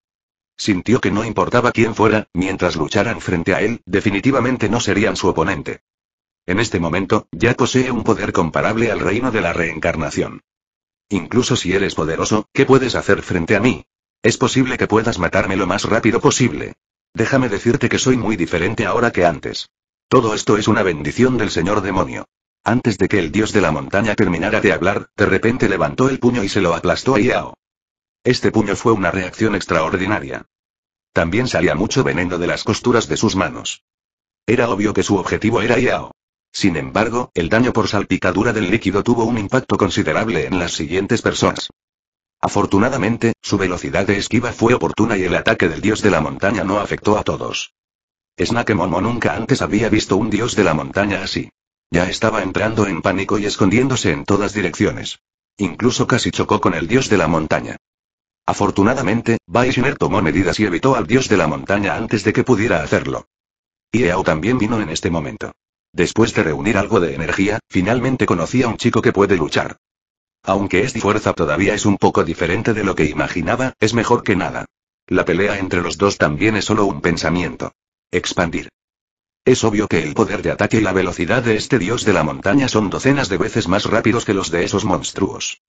Sintió que no importaba quién fuera, mientras lucharan frente a él, definitivamente no serían su oponente. En este momento, ya posee un poder comparable al reino de la reencarnación. Incluso si eres poderoso, ¿qué puedes hacer frente a mí? Es posible que puedas matarme lo más rápido posible. Déjame decirte que soy muy diferente ahora que antes. Todo esto es una bendición del señor demonio. Antes de que el dios de la montaña terminara de hablar, de repente levantó el puño y se lo aplastó a Iao. Este puño fue una reacción extraordinaria. También salía mucho veneno de las costuras de sus manos. Era obvio que su objetivo era Yao. Sin embargo, el daño por salpicadura del líquido tuvo un impacto considerable en las siguientes personas. Afortunadamente, su velocidad de esquiva fue oportuna y el ataque del dios de la montaña no afectó a todos. Momo nunca antes había visto un dios de la montaña así. Ya estaba entrando en pánico y escondiéndose en todas direcciones. Incluso casi chocó con el dios de la montaña. Afortunadamente, Baishner tomó medidas y evitó al dios de la montaña antes de que pudiera hacerlo. Ieau también vino en este momento. Después de reunir algo de energía, finalmente conocí a un chico que puede luchar. Aunque esta fuerza todavía es un poco diferente de lo que imaginaba, es mejor que nada. La pelea entre los dos también es solo un pensamiento. Expandir. Es obvio que el poder de ataque y la velocidad de este dios de la montaña son docenas de veces más rápidos que los de esos monstruos.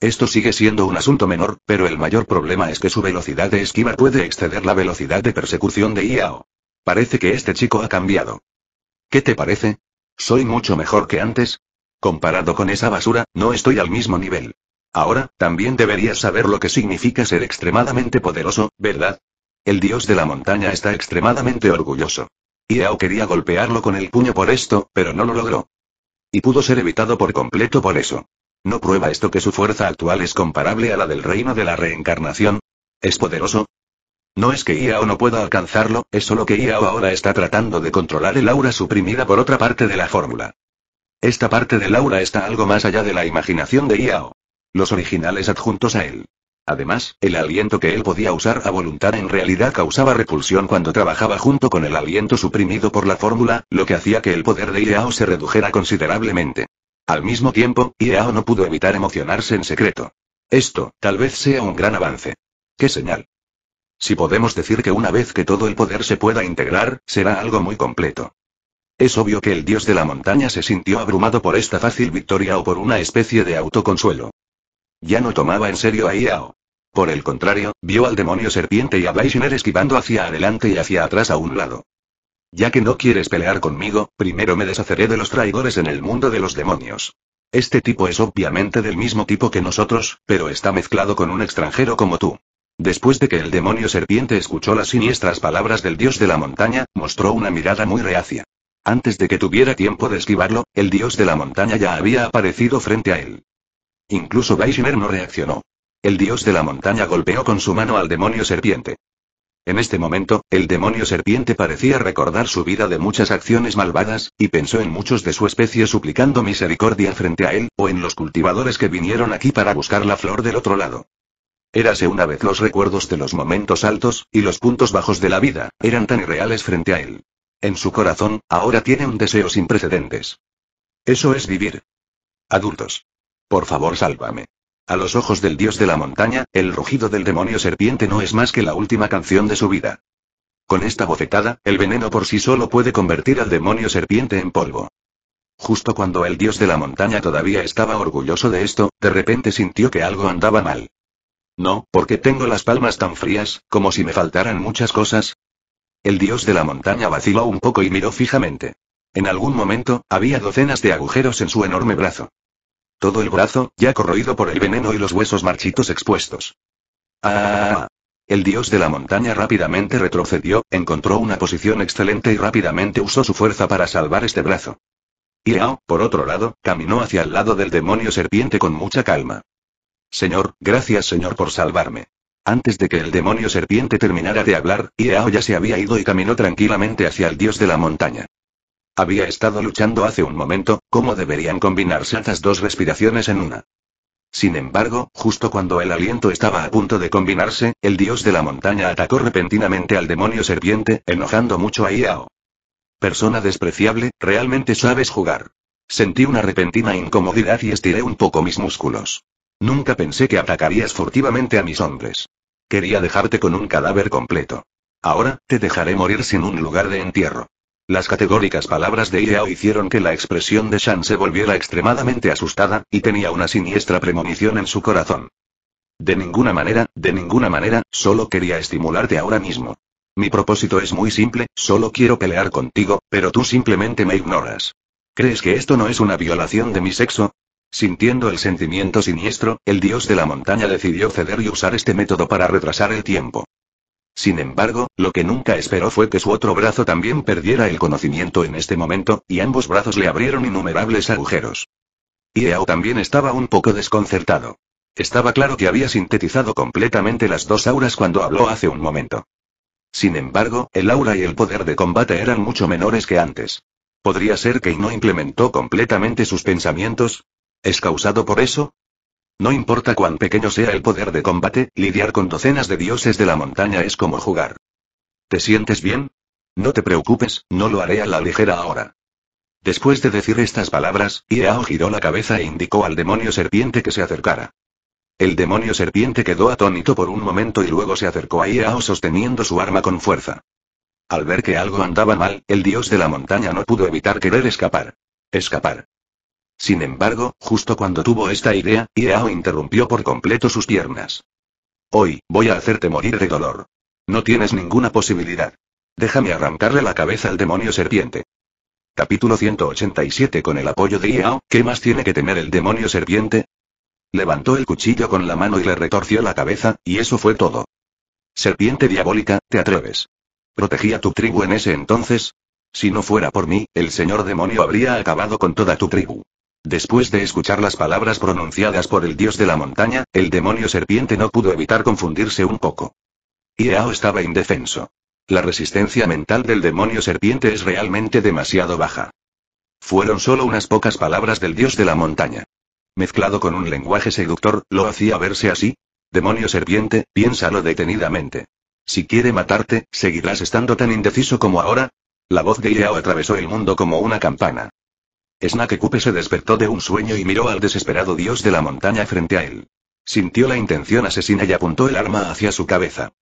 Esto sigue siendo un asunto menor, pero el mayor problema es que su velocidad de esquiva puede exceder la velocidad de persecución de Iao. Parece que este chico ha cambiado. ¿Qué te parece? Soy mucho mejor que antes. Comparado con esa basura, no estoy al mismo nivel. Ahora, también deberías saber lo que significa ser extremadamente poderoso, ¿verdad? El dios de la montaña está extremadamente orgulloso. Yao quería golpearlo con el puño por esto, pero no lo logró. Y pudo ser evitado por completo por eso. ¿No prueba esto que su fuerza actual es comparable a la del reino de la reencarnación? ¿Es poderoso? No es que Iao no pueda alcanzarlo, es solo que Iao ahora está tratando de controlar el aura suprimida por otra parte de la fórmula. Esta parte del aura está algo más allá de la imaginación de Iao. Los originales adjuntos a él. Además, el aliento que él podía usar a voluntad en realidad causaba repulsión cuando trabajaba junto con el aliento suprimido por la fórmula, lo que hacía que el poder de Iao se redujera considerablemente. Al mismo tiempo, Iao no pudo evitar emocionarse en secreto. Esto, tal vez sea un gran avance. ¡Qué señal! Si podemos decir que una vez que todo el poder se pueda integrar, será algo muy completo. Es obvio que el dios de la montaña se sintió abrumado por esta fácil victoria o por una especie de autoconsuelo. Ya no tomaba en serio a Iao. Por el contrario, vio al demonio serpiente y a Weisner esquivando hacia adelante y hacia atrás a un lado. Ya que no quieres pelear conmigo, primero me deshaceré de los traidores en el mundo de los demonios. Este tipo es obviamente del mismo tipo que nosotros, pero está mezclado con un extranjero como tú. Después de que el demonio serpiente escuchó las siniestras palabras del dios de la montaña, mostró una mirada muy reacia. Antes de que tuviera tiempo de esquivarlo, el dios de la montaña ya había aparecido frente a él. Incluso Weishner no reaccionó. El dios de la montaña golpeó con su mano al demonio serpiente. En este momento, el demonio serpiente parecía recordar su vida de muchas acciones malvadas, y pensó en muchos de su especie suplicando misericordia frente a él, o en los cultivadores que vinieron aquí para buscar la flor del otro lado. Érase una vez los recuerdos de los momentos altos, y los puntos bajos de la vida, eran tan irreales frente a él. En su corazón, ahora tiene un deseo sin precedentes. Eso es vivir. Adultos. Por favor, sálvame. A los ojos del dios de la montaña, el rugido del demonio serpiente no es más que la última canción de su vida. Con esta bofetada, el veneno por sí solo puede convertir al demonio serpiente en polvo. Justo cuando el dios de la montaña todavía estaba orgulloso de esto, de repente sintió que algo andaba mal. No, porque tengo las palmas tan frías, como si me faltaran muchas cosas. El dios de la montaña vaciló un poco y miró fijamente. En algún momento, había docenas de agujeros en su enorme brazo. Todo el brazo, ya corroído por el veneno y los huesos marchitos expuestos. Ah. El dios de la montaña rápidamente retrocedió, encontró una posición excelente y rápidamente usó su fuerza para salvar este brazo. Iao, por otro lado, caminó hacia el lado del demonio serpiente con mucha calma. Señor, gracias Señor por salvarme. Antes de que el demonio serpiente terminara de hablar, Iao ya se había ido y caminó tranquilamente hacia el dios de la montaña. Había estado luchando hace un momento, cómo deberían combinarse estas dos respiraciones en una. Sin embargo, justo cuando el aliento estaba a punto de combinarse, el dios de la montaña atacó repentinamente al demonio serpiente, enojando mucho a Iao. Persona despreciable, realmente sabes jugar. Sentí una repentina incomodidad y estiré un poco mis músculos. Nunca pensé que atacarías furtivamente a mis hombres. Quería dejarte con un cadáver completo. Ahora, te dejaré morir sin un lugar de entierro. Las categóricas palabras de Iao hicieron que la expresión de Shan se volviera extremadamente asustada, y tenía una siniestra premonición en su corazón. De ninguna manera, de ninguna manera, solo quería estimularte ahora mismo. Mi propósito es muy simple, solo quiero pelear contigo, pero tú simplemente me ignoras. ¿Crees que esto no es una violación de mi sexo? Sintiendo el sentimiento siniestro, el dios de la montaña decidió ceder y usar este método para retrasar el tiempo. Sin embargo, lo que nunca esperó fue que su otro brazo también perdiera el conocimiento en este momento, y ambos brazos le abrieron innumerables agujeros. Iao también estaba un poco desconcertado. Estaba claro que había sintetizado completamente las dos auras cuando habló hace un momento. Sin embargo, el aura y el poder de combate eran mucho menores que antes. ¿Podría ser que no implementó completamente sus pensamientos? ¿Es causado por eso? No importa cuán pequeño sea el poder de combate, lidiar con docenas de dioses de la montaña es como jugar. ¿Te sientes bien? No te preocupes, no lo haré a la ligera ahora. Después de decir estas palabras, Iao giró la cabeza e indicó al demonio serpiente que se acercara. El demonio serpiente quedó atónito por un momento y luego se acercó a Iao sosteniendo su arma con fuerza. Al ver que algo andaba mal, el dios de la montaña no pudo evitar querer escapar. Escapar. Sin embargo, justo cuando tuvo esta idea, Iao interrumpió por completo sus piernas. Hoy, voy a hacerte morir de dolor. No tienes ninguna posibilidad. Déjame arrancarle la cabeza al demonio serpiente. Capítulo 187 Con el apoyo de Iao, ¿qué más tiene que temer el demonio serpiente? Levantó el cuchillo con la mano y le retorció la cabeza, y eso fue todo. Serpiente diabólica, ¿te atreves? ¿Protegía tu tribu en ese entonces? Si no fuera por mí, el señor demonio habría acabado con toda tu tribu. Después de escuchar las palabras pronunciadas por el dios de la montaña, el demonio serpiente no pudo evitar confundirse un poco. Iao estaba indefenso. La resistencia mental del demonio serpiente es realmente demasiado baja. Fueron solo unas pocas palabras del dios de la montaña. Mezclado con un lenguaje seductor, ¿lo hacía verse así? Demonio serpiente, piénsalo detenidamente. Si quiere matarte, ¿seguirás estando tan indeciso como ahora? La voz de Iao atravesó el mundo como una campana. Cupe se despertó de un sueño y miró al desesperado dios de la montaña frente a él. Sintió la intención asesina y apuntó el arma hacia su cabeza.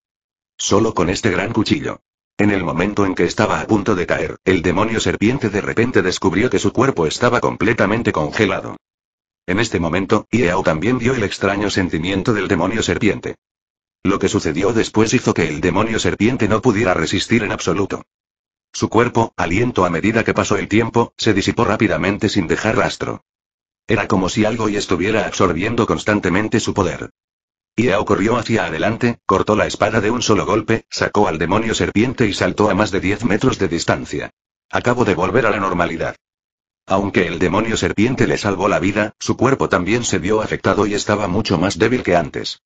Solo con este gran cuchillo. En el momento en que estaba a punto de caer, el demonio serpiente de repente descubrió que su cuerpo estaba completamente congelado. En este momento, Ieao también vio el extraño sentimiento del demonio serpiente. Lo que sucedió después hizo que el demonio serpiente no pudiera resistir en absoluto. Su cuerpo, aliento a medida que pasó el tiempo, se disipó rápidamente sin dejar rastro. Era como si algo y estuviera absorbiendo constantemente su poder. Iao corrió hacia adelante, cortó la espada de un solo golpe, sacó al demonio serpiente y saltó a más de 10 metros de distancia. Acabo de volver a la normalidad. Aunque el demonio serpiente le salvó la vida, su cuerpo también se vio afectado y estaba mucho más débil que antes.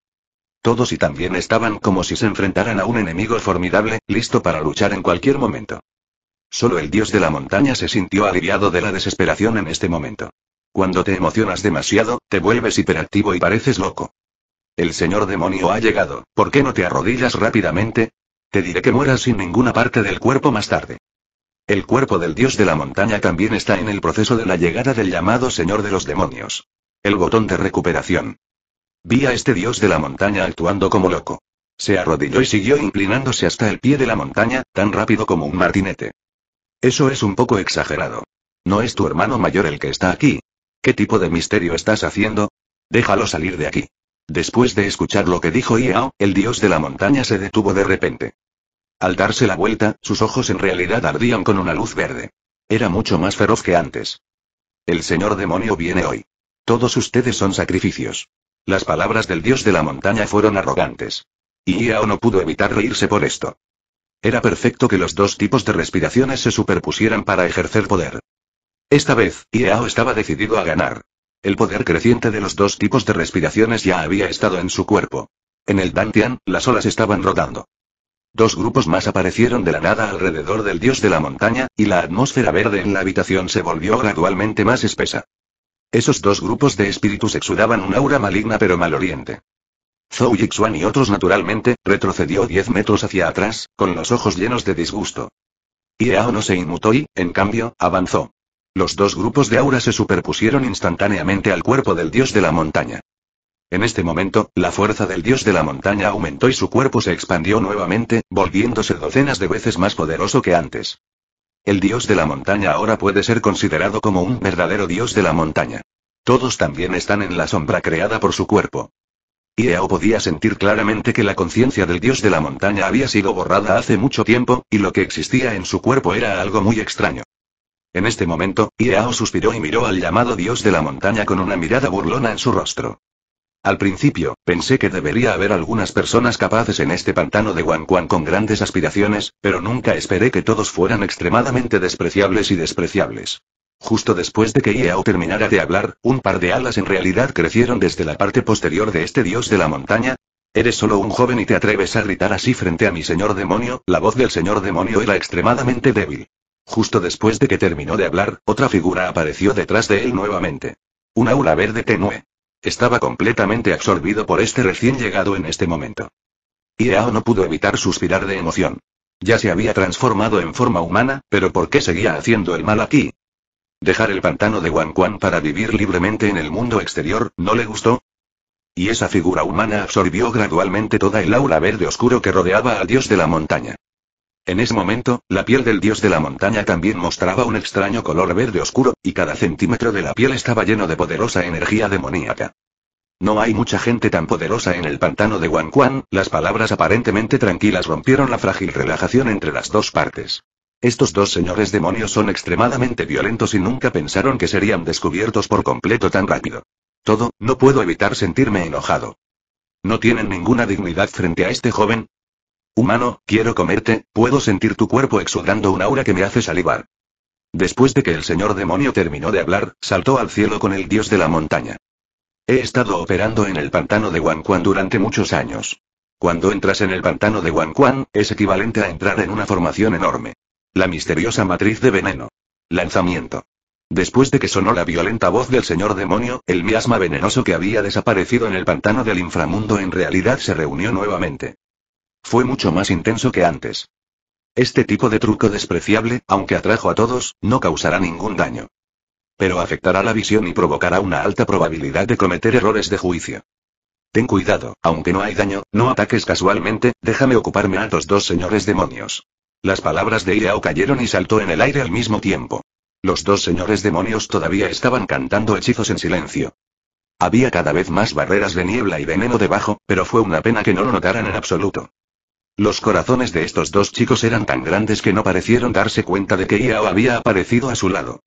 Todos y también estaban como si se enfrentaran a un enemigo formidable, listo para luchar en cualquier momento. Solo el dios de la montaña se sintió aliviado de la desesperación en este momento. Cuando te emocionas demasiado, te vuelves hiperactivo y pareces loco. El señor demonio ha llegado, ¿por qué no te arrodillas rápidamente? Te diré que mueras sin ninguna parte del cuerpo más tarde. El cuerpo del dios de la montaña también está en el proceso de la llegada del llamado señor de los demonios. El botón de recuperación. Vi a este dios de la montaña actuando como loco. Se arrodilló y siguió inclinándose hasta el pie de la montaña, tan rápido como un martinete. Eso es un poco exagerado. ¿No es tu hermano mayor el que está aquí? ¿Qué tipo de misterio estás haciendo? Déjalo salir de aquí. Después de escuchar lo que dijo Iao, el dios de la montaña se detuvo de repente. Al darse la vuelta, sus ojos en realidad ardían con una luz verde. Era mucho más feroz que antes. El señor demonio viene hoy. Todos ustedes son sacrificios. Las palabras del dios de la montaña fueron arrogantes. Y Iao no pudo evitar reírse por esto. Era perfecto que los dos tipos de respiraciones se superpusieran para ejercer poder. Esta vez, Iao estaba decidido a ganar. El poder creciente de los dos tipos de respiraciones ya había estado en su cuerpo. En el Dantian, las olas estaban rodando. Dos grupos más aparecieron de la nada alrededor del dios de la montaña, y la atmósfera verde en la habitación se volvió gradualmente más espesa. Esos dos grupos de espíritus exudaban un aura maligna pero maloliente. Zhou Yixuan y otros naturalmente, retrocedió 10 metros hacia atrás, con los ojos llenos de disgusto. Iao no se inmutó y, en cambio, avanzó. Los dos grupos de aura se superpusieron instantáneamente al cuerpo del dios de la montaña. En este momento, la fuerza del dios de la montaña aumentó y su cuerpo se expandió nuevamente, volviéndose docenas de veces más poderoso que antes. El dios de la montaña ahora puede ser considerado como un verdadero dios de la montaña. Todos también están en la sombra creada por su cuerpo. Ieao podía sentir claramente que la conciencia del dios de la montaña había sido borrada hace mucho tiempo, y lo que existía en su cuerpo era algo muy extraño. En este momento, Ieao suspiró y miró al llamado dios de la montaña con una mirada burlona en su rostro. Al principio, pensé que debería haber algunas personas capaces en este pantano de Wanquan con grandes aspiraciones, pero nunca esperé que todos fueran extremadamente despreciables y despreciables. Justo después de que Iao terminara de hablar, un par de alas en realidad crecieron desde la parte posterior de este dios de la montaña. Eres solo un joven y te atreves a gritar así frente a mi señor demonio, la voz del señor demonio era extremadamente débil. Justo después de que terminó de hablar, otra figura apareció detrás de él nuevamente. Un aula verde tenue. Estaba completamente absorbido por este recién llegado en este momento. Iao no pudo evitar suspirar de emoción. Ya se había transformado en forma humana, pero ¿por qué seguía haciendo el mal aquí? Dejar el pantano de Wanquan para vivir libremente en el mundo exterior, ¿no le gustó? Y esa figura humana absorbió gradualmente toda el aura verde oscuro que rodeaba al dios de la montaña. En ese momento, la piel del dios de la montaña también mostraba un extraño color verde oscuro, y cada centímetro de la piel estaba lleno de poderosa energía demoníaca. No hay mucha gente tan poderosa en el pantano de Wanquan, las palabras aparentemente tranquilas rompieron la frágil relajación entre las dos partes. Estos dos señores demonios son extremadamente violentos y nunca pensaron que serían descubiertos por completo tan rápido. Todo, no puedo evitar sentirme enojado. No tienen ninguna dignidad frente a este joven. Humano, quiero comerte, puedo sentir tu cuerpo exudando un aura que me hace salivar. Después de que el señor demonio terminó de hablar, saltó al cielo con el dios de la montaña. He estado operando en el pantano de Wanquan durante muchos años. Cuando entras en el pantano de Wanquan, es equivalente a entrar en una formación enorme. La misteriosa matriz de veneno. Lanzamiento. Después de que sonó la violenta voz del señor demonio, el miasma venenoso que había desaparecido en el pantano del inframundo en realidad se reunió nuevamente. Fue mucho más intenso que antes. Este tipo de truco despreciable, aunque atrajo a todos, no causará ningún daño. Pero afectará la visión y provocará una alta probabilidad de cometer errores de juicio. Ten cuidado, aunque no hay daño, no ataques casualmente, déjame ocuparme a los dos señores demonios. Las palabras de Iao cayeron y saltó en el aire al mismo tiempo. Los dos señores demonios todavía estaban cantando hechizos en silencio. Había cada vez más barreras de niebla y veneno debajo, pero fue una pena que no lo notaran en absoluto. Los corazones de estos dos chicos eran tan grandes que no parecieron darse cuenta de que Iao había aparecido a su lado.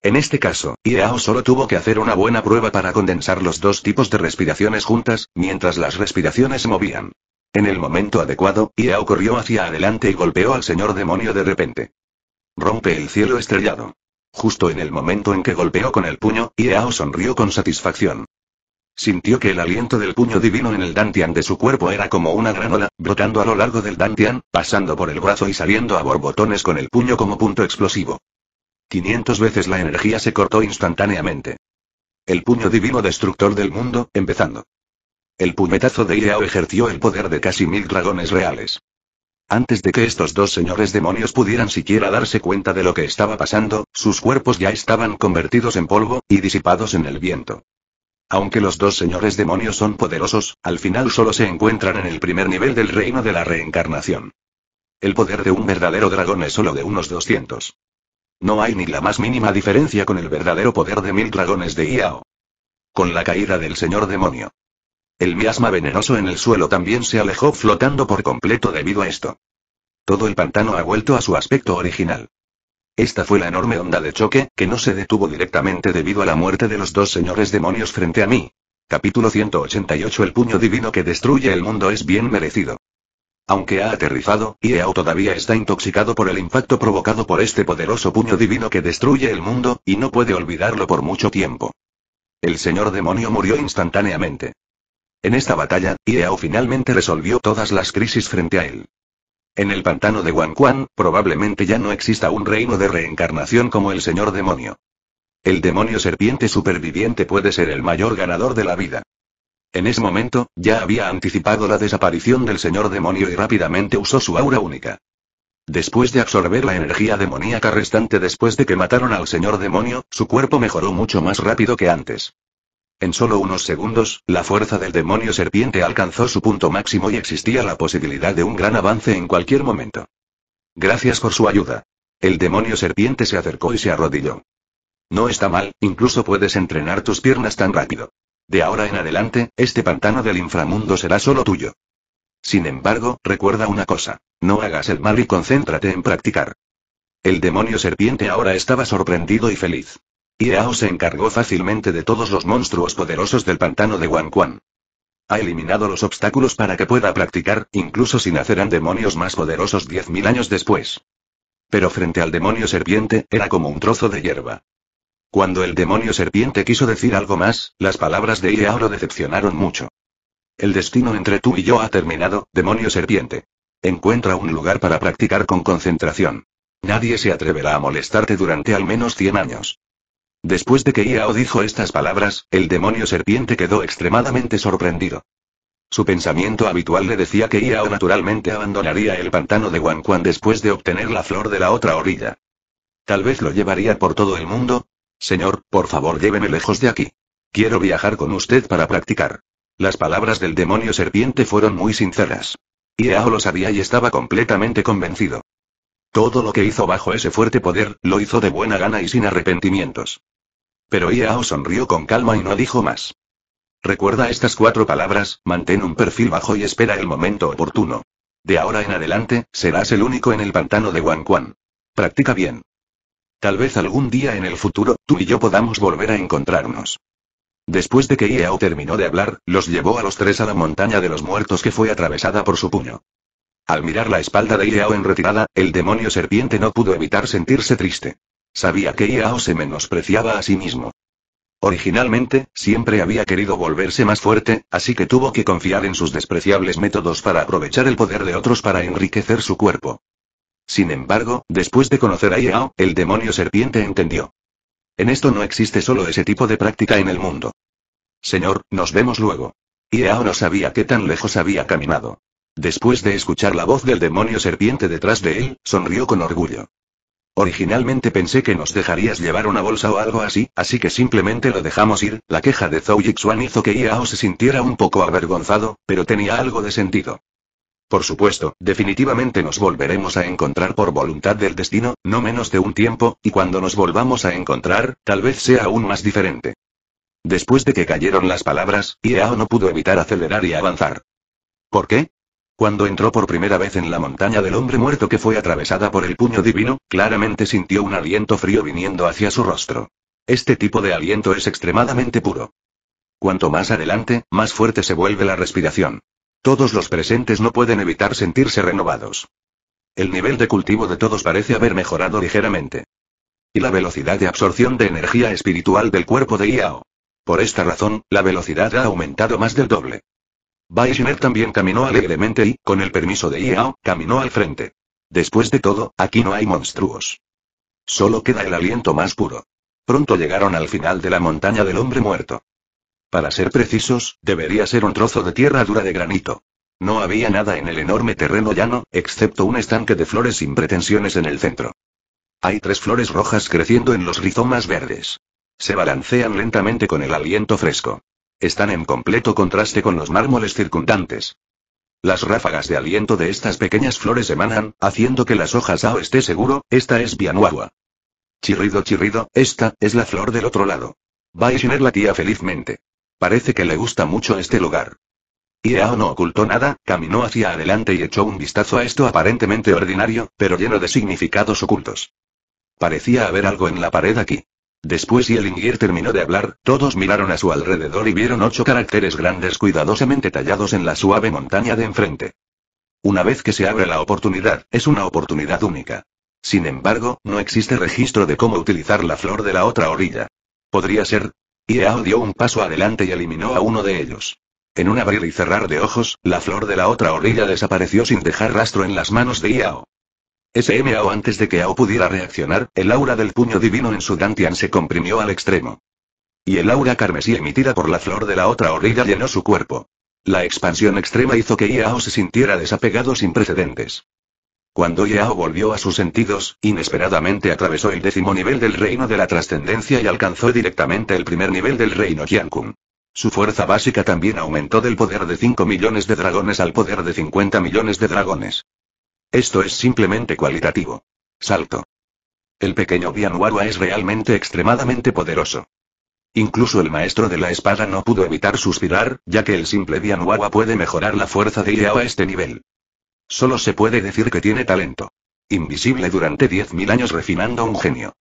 En este caso, Iao solo tuvo que hacer una buena prueba para condensar los dos tipos de respiraciones juntas, mientras las respiraciones se movían. En el momento adecuado, Ieao corrió hacia adelante y golpeó al señor demonio de repente. Rompe el cielo estrellado. Justo en el momento en que golpeó con el puño, Ieao sonrió con satisfacción. Sintió que el aliento del puño divino en el dantian de su cuerpo era como una granola, brotando a lo largo del dantian, pasando por el brazo y saliendo a borbotones con el puño como punto explosivo. 500 veces la energía se cortó instantáneamente. El puño divino destructor del mundo, empezando. El puñetazo de Iao ejerció el poder de casi mil dragones reales. Antes de que estos dos señores demonios pudieran siquiera darse cuenta de lo que estaba pasando, sus cuerpos ya estaban convertidos en polvo, y disipados en el viento. Aunque los dos señores demonios son poderosos, al final solo se encuentran en el primer nivel del reino de la reencarnación. El poder de un verdadero dragón es solo de unos 200. No hay ni la más mínima diferencia con el verdadero poder de mil dragones de Iao. Con la caída del señor demonio, el miasma venenoso en el suelo también se alejó flotando por completo debido a esto. Todo el pantano ha vuelto a su aspecto original. Esta fue la enorme onda de choque, que no se detuvo directamente debido a la muerte de los dos señores demonios frente a mí. Capítulo 188 El puño divino que destruye el mundo es bien merecido. Aunque ha aterrizado, Ieao todavía está intoxicado por el impacto provocado por este poderoso puño divino que destruye el mundo, y no puede olvidarlo por mucho tiempo. El señor demonio murió instantáneamente. En esta batalla, Iao finalmente resolvió todas las crisis frente a él. En el pantano de Wanquan, probablemente ya no exista un reino de reencarnación como el señor demonio. El demonio serpiente superviviente puede ser el mayor ganador de la vida. En ese momento, ya había anticipado la desaparición del señor demonio y rápidamente usó su aura única. Después de absorber la energía demoníaca restante después de que mataron al señor demonio, su cuerpo mejoró mucho más rápido que antes. En solo unos segundos, la fuerza del demonio serpiente alcanzó su punto máximo y existía la posibilidad de un gran avance en cualquier momento. Gracias por su ayuda. El demonio serpiente se acercó y se arrodilló. No está mal, incluso puedes entrenar tus piernas tan rápido. De ahora en adelante, este pantano del inframundo será solo tuyo. Sin embargo, recuerda una cosa, no hagas el mal y concéntrate en practicar. El demonio serpiente ahora estaba sorprendido y feliz. Yao se encargó fácilmente de todos los monstruos poderosos del pantano de Wanquan. Ha eliminado los obstáculos para que pueda practicar, incluso si nacerán demonios más poderosos 10.000 años después. Pero frente al demonio serpiente, era como un trozo de hierba. Cuando el demonio serpiente quiso decir algo más, las palabras de Ieao lo decepcionaron mucho. El destino entre tú y yo ha terminado, demonio serpiente. Encuentra un lugar para practicar con concentración. Nadie se atreverá a molestarte durante al menos 100 años. Después de que Iao dijo estas palabras, el demonio serpiente quedó extremadamente sorprendido. Su pensamiento habitual le decía que Iao naturalmente abandonaría el pantano de Wanquan después de obtener la flor de la otra orilla. Tal vez lo llevaría por todo el mundo. Señor, por favor lléveme lejos de aquí. Quiero viajar con usted para practicar. Las palabras del demonio serpiente fueron muy sinceras. Iao lo sabía y estaba completamente convencido. Todo lo que hizo bajo ese fuerte poder, lo hizo de buena gana y sin arrepentimientos. Pero Iao sonrió con calma y no dijo más. Recuerda estas cuatro palabras, mantén un perfil bajo y espera el momento oportuno. De ahora en adelante, serás el único en el pantano de Quan Practica bien. Tal vez algún día en el futuro, tú y yo podamos volver a encontrarnos. Después de que Iao terminó de hablar, los llevó a los tres a la montaña de los muertos que fue atravesada por su puño. Al mirar la espalda de Iao en retirada, el demonio serpiente no pudo evitar sentirse triste. Sabía que Iao se menospreciaba a sí mismo. Originalmente, siempre había querido volverse más fuerte, así que tuvo que confiar en sus despreciables métodos para aprovechar el poder de otros para enriquecer su cuerpo. Sin embargo, después de conocer a Iao, el demonio serpiente entendió. En esto no existe solo ese tipo de práctica en el mundo. Señor, nos vemos luego. Iao no sabía qué tan lejos había caminado. Después de escuchar la voz del demonio serpiente detrás de él, sonrió con orgullo. Originalmente pensé que nos dejarías llevar una bolsa o algo así, así que simplemente lo dejamos ir. La queja de Zhou Yixuan hizo que Iao se sintiera un poco avergonzado, pero tenía algo de sentido. Por supuesto, definitivamente nos volveremos a encontrar por voluntad del destino, no menos de un tiempo, y cuando nos volvamos a encontrar, tal vez sea aún más diferente. Después de que cayeron las palabras, Iao no pudo evitar acelerar y avanzar. ¿Por qué? Cuando entró por primera vez en la montaña del hombre muerto que fue atravesada por el puño divino, claramente sintió un aliento frío viniendo hacia su rostro. Este tipo de aliento es extremadamente puro. Cuanto más adelante, más fuerte se vuelve la respiración. Todos los presentes no pueden evitar sentirse renovados. El nivel de cultivo de todos parece haber mejorado ligeramente. Y la velocidad de absorción de energía espiritual del cuerpo de Yao. Por esta razón, la velocidad ha aumentado más del doble también caminó alegremente y, con el permiso de Iao, caminó al frente. Después de todo, aquí no hay monstruos. Solo queda el aliento más puro. Pronto llegaron al final de la montaña del hombre muerto. Para ser precisos, debería ser un trozo de tierra dura de granito. No había nada en el enorme terreno llano, excepto un estanque de flores sin pretensiones en el centro. Hay tres flores rojas creciendo en los rizomas verdes. Se balancean lentamente con el aliento fresco. Están en completo contraste con los mármoles circundantes. Las ráfagas de aliento de estas pequeñas flores emanan, haciendo que las hojas Ao esté seguro, esta es Bianuagua. Chirrido, chirrido, esta es la flor del otro lado. Va a llenar la tía felizmente. Parece que le gusta mucho este lugar. Ao no ocultó nada, caminó hacia adelante y echó un vistazo a esto aparentemente ordinario, pero lleno de significados ocultos. Parecía haber algo en la pared aquí. Después inguir terminó de hablar, todos miraron a su alrededor y vieron ocho caracteres grandes cuidadosamente tallados en la suave montaña de enfrente. Una vez que se abre la oportunidad, es una oportunidad única. Sin embargo, no existe registro de cómo utilizar la flor de la otra orilla. Podría ser. Iao dio un paso adelante y eliminó a uno de ellos. En un abrir y cerrar de ojos, la flor de la otra orilla desapareció sin dejar rastro en las manos de Iao. SMAO antes de que Ao pudiera reaccionar, el aura del puño divino en su Dantian se comprimió al extremo. Y el aura carmesí emitida por la flor de la otra orilla llenó su cuerpo. La expansión extrema hizo que Iao se sintiera desapegado sin precedentes. Cuando Yao volvió a sus sentidos, inesperadamente atravesó el décimo nivel del reino de la trascendencia y alcanzó directamente el primer nivel del reino Kun. Su fuerza básica también aumentó del poder de 5 millones de dragones al poder de 50 millones de dragones. Esto es simplemente cualitativo. Salto. El pequeño Bianuarua es realmente extremadamente poderoso. Incluso el maestro de la espada no pudo evitar suspirar, ya que el simple Bianuarua puede mejorar la fuerza de Iao a este nivel. Solo se puede decir que tiene talento. Invisible durante 10.000 años refinando un genio.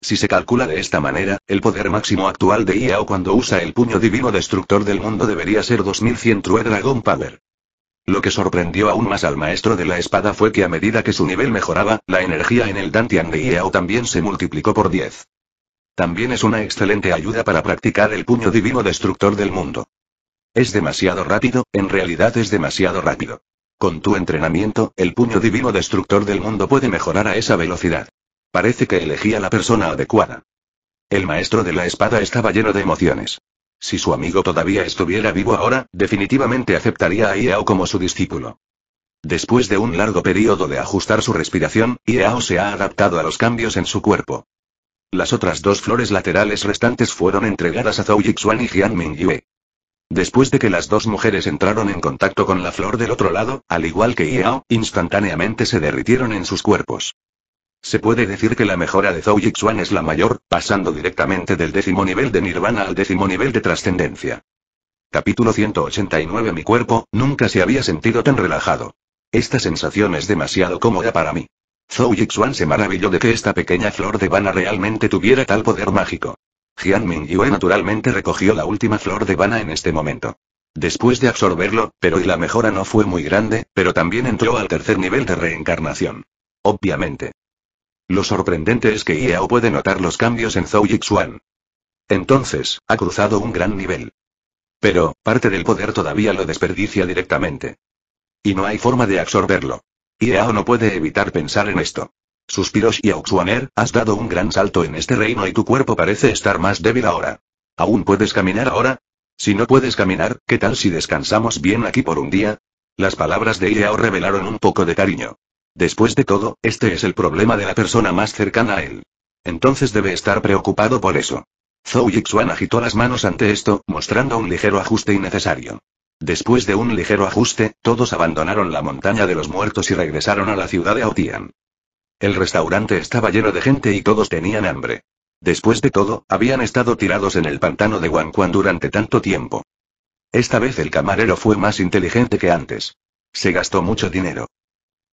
Si se calcula de esta manera, el poder máximo actual de Iao cuando usa el puño divino destructor del mundo debería ser 2100 True Dragon Power. Lo que sorprendió aún más al maestro de la espada fue que a medida que su nivel mejoraba, la energía en el Dantian de Yao también se multiplicó por 10. También es una excelente ayuda para practicar el puño divino destructor del mundo. Es demasiado rápido, en realidad es demasiado rápido. Con tu entrenamiento, el puño divino destructor del mundo puede mejorar a esa velocidad. Parece que elegía la persona adecuada. El maestro de la espada estaba lleno de emociones. Si su amigo todavía estuviera vivo ahora, definitivamente aceptaría a Iao como su discípulo. Después de un largo periodo de ajustar su respiración, Iao se ha adaptado a los cambios en su cuerpo. Las otras dos flores laterales restantes fueron entregadas a Zhou Yixuan y Jian Mingyue. Después de que las dos mujeres entraron en contacto con la flor del otro lado, al igual que Iao, instantáneamente se derritieron en sus cuerpos. Se puede decir que la mejora de Zhou Yixuan es la mayor, pasando directamente del décimo nivel de nirvana al décimo nivel de trascendencia. Capítulo 189 Mi cuerpo, nunca se había sentido tan relajado. Esta sensación es demasiado cómoda para mí. Zhou Yixuan se maravilló de que esta pequeña flor de vana realmente tuviera tal poder mágico. Jian Mingyue naturalmente recogió la última flor de vana en este momento. Después de absorberlo, pero y la mejora no fue muy grande, pero también entró al tercer nivel de reencarnación. Obviamente. Lo sorprendente es que Iao puede notar los cambios en Zhou Yixuan. Entonces, ha cruzado un gran nivel. Pero, parte del poder todavía lo desperdicia directamente. Y no hay forma de absorberlo. Iao no puede evitar pensar en esto. suspiros y Xuaner, has dado un gran salto en este reino y tu cuerpo parece estar más débil ahora. ¿Aún puedes caminar ahora? Si no puedes caminar, ¿qué tal si descansamos bien aquí por un día? Las palabras de Iao revelaron un poco de cariño. Después de todo, este es el problema de la persona más cercana a él. Entonces debe estar preocupado por eso. Zhou Yixuan agitó las manos ante esto, mostrando un ligero ajuste innecesario. Después de un ligero ajuste, todos abandonaron la montaña de los muertos y regresaron a la ciudad de Aotian. El restaurante estaba lleno de gente y todos tenían hambre. Después de todo, habían estado tirados en el pantano de Wanquan durante tanto tiempo. Esta vez el camarero fue más inteligente que antes. Se gastó mucho dinero.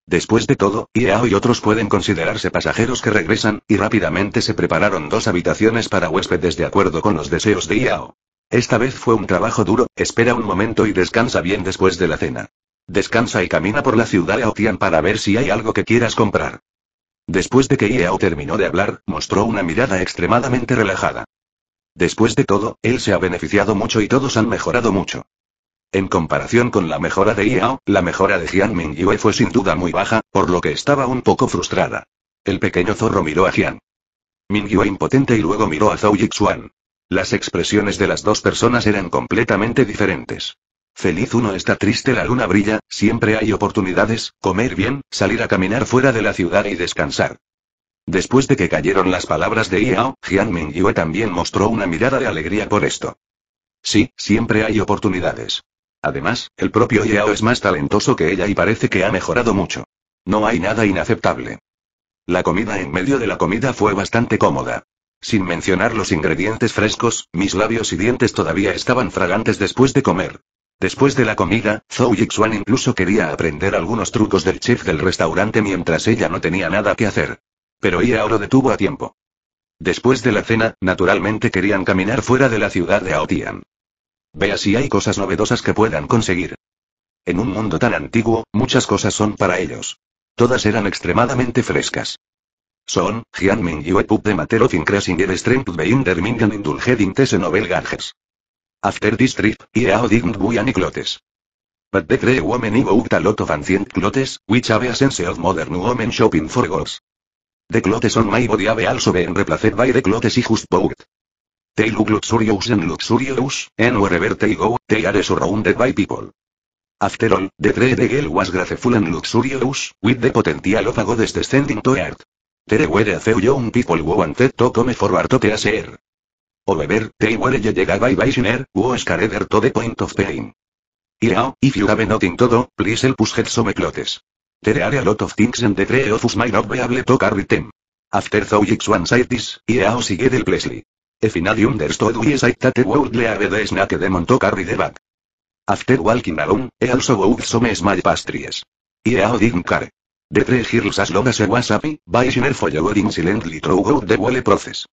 Después de todo, Iao y otros pueden considerarse pasajeros que regresan, y rápidamente se prepararon dos habitaciones para huéspedes de acuerdo con los deseos de Iao. Esta vez fue un trabajo duro, espera un momento y descansa bien después de la cena. Descansa y camina por la ciudad de Aotian para ver si hay algo que quieras comprar. Después de que Iao terminó de hablar, mostró una mirada extremadamente relajada. Después de todo, él se ha beneficiado mucho y todos han mejorado mucho. En comparación con la mejora de Yao, la mejora de Jian Mingyue fue sin duda muy baja, por lo que estaba un poco frustrada. El pequeño zorro miró a Jian. Mingyue impotente y luego miró a Zhao Yixuan. Las expresiones de las dos personas eran completamente diferentes. Feliz uno está triste, la luna brilla, siempre hay oportunidades, comer bien, salir a caminar fuera de la ciudad y descansar. Después de que cayeron las palabras de Yao, Jian Mingyue también mostró una mirada de alegría por esto. Sí, siempre hay oportunidades. Además, el propio Yao es más talentoso que ella y parece que ha mejorado mucho. No hay nada inaceptable. La comida en medio de la comida fue bastante cómoda. Sin mencionar los ingredientes frescos, mis labios y dientes todavía estaban fragantes después de comer. Después de la comida, Zhou Yixuan incluso quería aprender algunos trucos del chef del restaurante mientras ella no tenía nada que hacer. Pero Yao lo detuvo a tiempo. Después de la cena, naturalmente querían caminar fuera de la ciudad de Aotian. Vea si hay cosas novedosas que puedan conseguir. En un mundo tan antiguo, muchas cosas son para ellos. Todas eran extremadamente frescas. Son, Jianmin y Wepub de Matero Fincrasinger Strength Beinder mingan Indulged in Tese nobel Ganges. After this trip, Iao Dign Buyan y Clotes. But the Grey Woman evoked a lot of ancient clotes, which have a sense of modern women shopping for girls. The clotes on my body have also been replaced by the clotes I just bought. They look luxurious and luxurious, and wherever they go, they are surrounded by people. After all, the trade girl was graceful and luxurious, with the potential of a goddess descending to earth. There were a few young people who wanted to come forward to the air. However, they were llegada by wo who scared to the point of pain. Yeah, if you have nothing to do, please help us get some clothes. There are a lot of things and the three of us might not be able to carry them. After thoughts one side this, yeah, sigue del Plesly. A finally understood why that would leave the snake demon to carry the back. After walking alone, er he also bought some small pastries. He didn't care. The three girls as long as he er was happy, following silently through the whole process.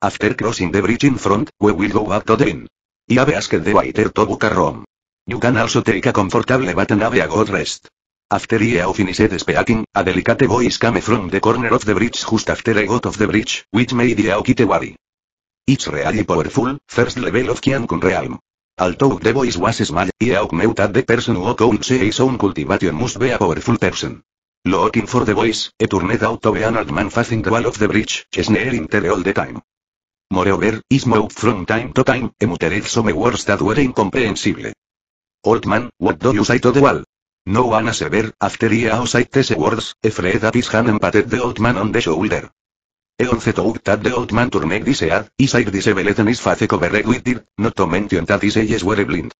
After crossing the bridge in front, we will go back to the inn. I have asked the waiter to book a room. You can also take a comfortable bath and have a good rest. After he finished speaking, a delicate voice came from the corner of the bridge just after I got off the bridge, which made the worry. It's really powerful, first level of Kian con realm. Although the voice was small, he augmented de the person who could say his own cultivation must be a powerful person. Looking for the voice, he turned out to be an old man facing the wall of the bridge, sneering the all the time. Moreover, he spoke from time to time, muttered some words that were incomprehensible. Old man, what do you say to the wall? No one a sever, after he outside these words, afraid that his hand patted the old man on the shoulder. 11 Toutat de Outman turned dice ad, Isair dice Beletenis face covered with dir, not to mention that dice were blind.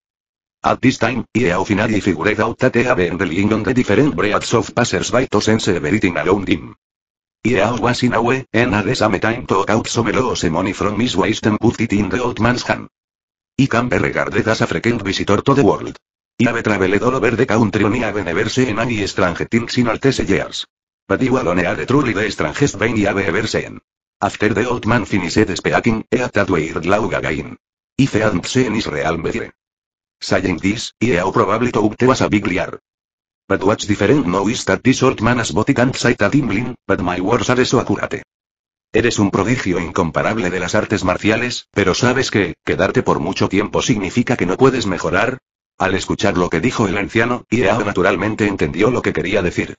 At this time, Iao finally figured out that they have en relying on the different breads of passers-by to sense everything around him. Iao was in a way, and at the same time took out some money from his waist and put it in the old man's hand. I can be regarded as a frequent visitor to the world. I have traveled all over the country and have never any strange things in all years. Padiwalone are truly the strangest vein I have ever seen. After the old man finished speaking, Eata weird loud again. If and seen is real bedre. Saying this, Iao probably to te a big But what's different now is that this old man it and sight a dimbling, but my words are so accurate. Eres un prodigio incomparable de las artes marciales, pero ¿sabes que, quedarte por mucho tiempo significa que no puedes mejorar? Al escuchar lo que dijo el anciano, Iao naturalmente entendió lo que quería decir.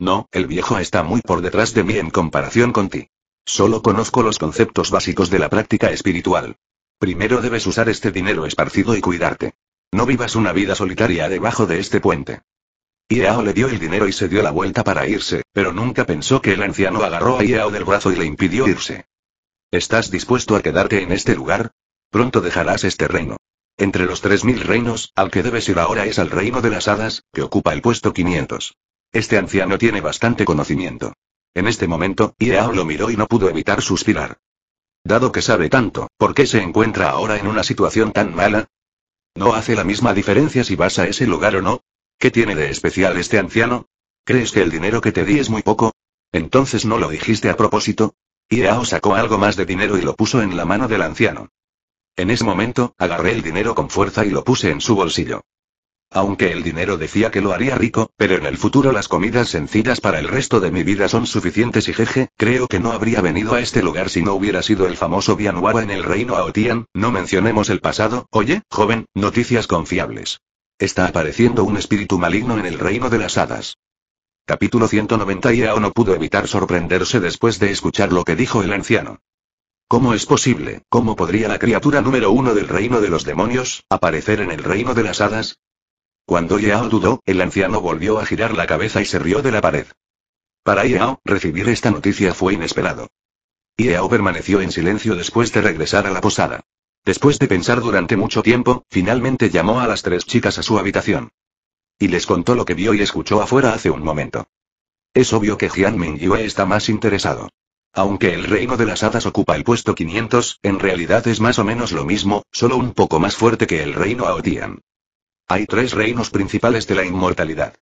No, el viejo está muy por detrás de mí en comparación con ti. Solo conozco los conceptos básicos de la práctica espiritual. Primero debes usar este dinero esparcido y cuidarte. No vivas una vida solitaria debajo de este puente. Iao le dio el dinero y se dio la vuelta para irse, pero nunca pensó que el anciano agarró a Iao del brazo y le impidió irse. ¿Estás dispuesto a quedarte en este lugar? Pronto dejarás este reino. Entre los 3.000 reinos, al que debes ir ahora es al reino de las hadas, que ocupa el puesto 500. Este anciano tiene bastante conocimiento. En este momento, Iao lo miró y no pudo evitar suspirar. Dado que sabe tanto, ¿por qué se encuentra ahora en una situación tan mala? No hace la misma diferencia si vas a ese lugar o no. ¿Qué tiene de especial este anciano? ¿Crees que el dinero que te di es muy poco? Entonces no lo dijiste a propósito. Iao sacó algo más de dinero y lo puso en la mano del anciano. En ese momento, agarré el dinero con fuerza y lo puse en su bolsillo aunque el dinero decía que lo haría rico, pero en el futuro las comidas sencillas para el resto de mi vida son suficientes y jeje, creo que no habría venido a este lugar si no hubiera sido el famoso Bianuara en el reino Aotian, no mencionemos el pasado, oye, joven, noticias confiables. Está apareciendo un espíritu maligno en el reino de las hadas. Capítulo 190 Ao no pudo evitar sorprenderse después de escuchar lo que dijo el anciano. ¿Cómo es posible, cómo podría la criatura número uno del reino de los demonios, aparecer en el reino de las hadas? Cuando Yao dudó, el anciano volvió a girar la cabeza y se rió de la pared. Para Yao, recibir esta noticia fue inesperado. Yao permaneció en silencio después de regresar a la posada. Después de pensar durante mucho tiempo, finalmente llamó a las tres chicas a su habitación. Y les contó lo que vio y escuchó afuera hace un momento. Es obvio que Jian Mingyue está más interesado. Aunque el reino de las hadas ocupa el puesto 500, en realidad es más o menos lo mismo, solo un poco más fuerte que el reino Aotian. Hay tres reinos principales de la inmortalidad.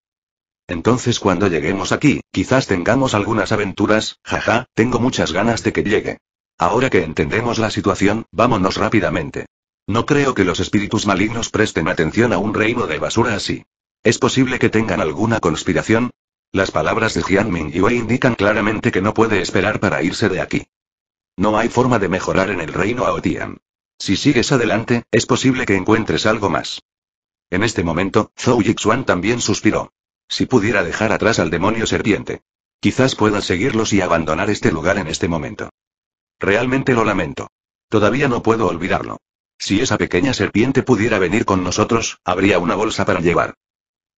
Entonces cuando lleguemos aquí, quizás tengamos algunas aventuras, jaja, tengo muchas ganas de que llegue. Ahora que entendemos la situación, vámonos rápidamente. No creo que los espíritus malignos presten atención a un reino de basura así. ¿Es posible que tengan alguna conspiración? Las palabras de Jianming y Wei indican claramente que no puede esperar para irse de aquí. No hay forma de mejorar en el reino Aotian. Si sigues adelante, es posible que encuentres algo más. En este momento, Zhou Yixuan también suspiró. Si pudiera dejar atrás al demonio serpiente. Quizás pueda seguirlos y abandonar este lugar en este momento. Realmente lo lamento. Todavía no puedo olvidarlo. Si esa pequeña serpiente pudiera venir con nosotros, habría una bolsa para llevar.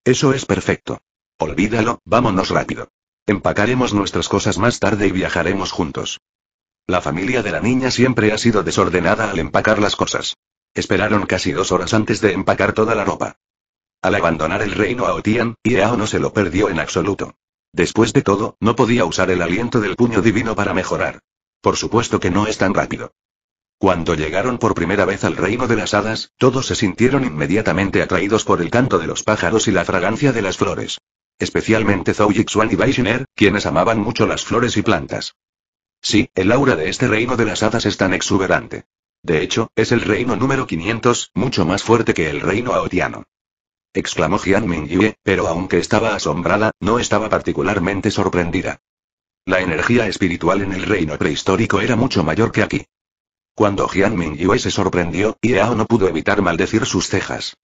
Eso es perfecto. Olvídalo, vámonos rápido. Empacaremos nuestras cosas más tarde y viajaremos juntos. La familia de la niña siempre ha sido desordenada al empacar las cosas. Esperaron casi dos horas antes de empacar toda la ropa. Al abandonar el reino a Otian, Iao no se lo perdió en absoluto. Después de todo, no podía usar el aliento del puño divino para mejorar. Por supuesto que no es tan rápido. Cuando llegaron por primera vez al reino de las hadas, todos se sintieron inmediatamente atraídos por el canto de los pájaros y la fragancia de las flores. Especialmente Zhou Yixuan y Baishiner, quienes amaban mucho las flores y plantas. Sí, el aura de este reino de las hadas es tan exuberante. De hecho, es el reino número 500, mucho más fuerte que el reino aotiano. Exclamó Jian Mingyue, pero aunque estaba asombrada, no estaba particularmente sorprendida. La energía espiritual en el reino prehistórico era mucho mayor que aquí. Cuando Jian Mingyue se sorprendió, Iao no pudo evitar maldecir sus cejas.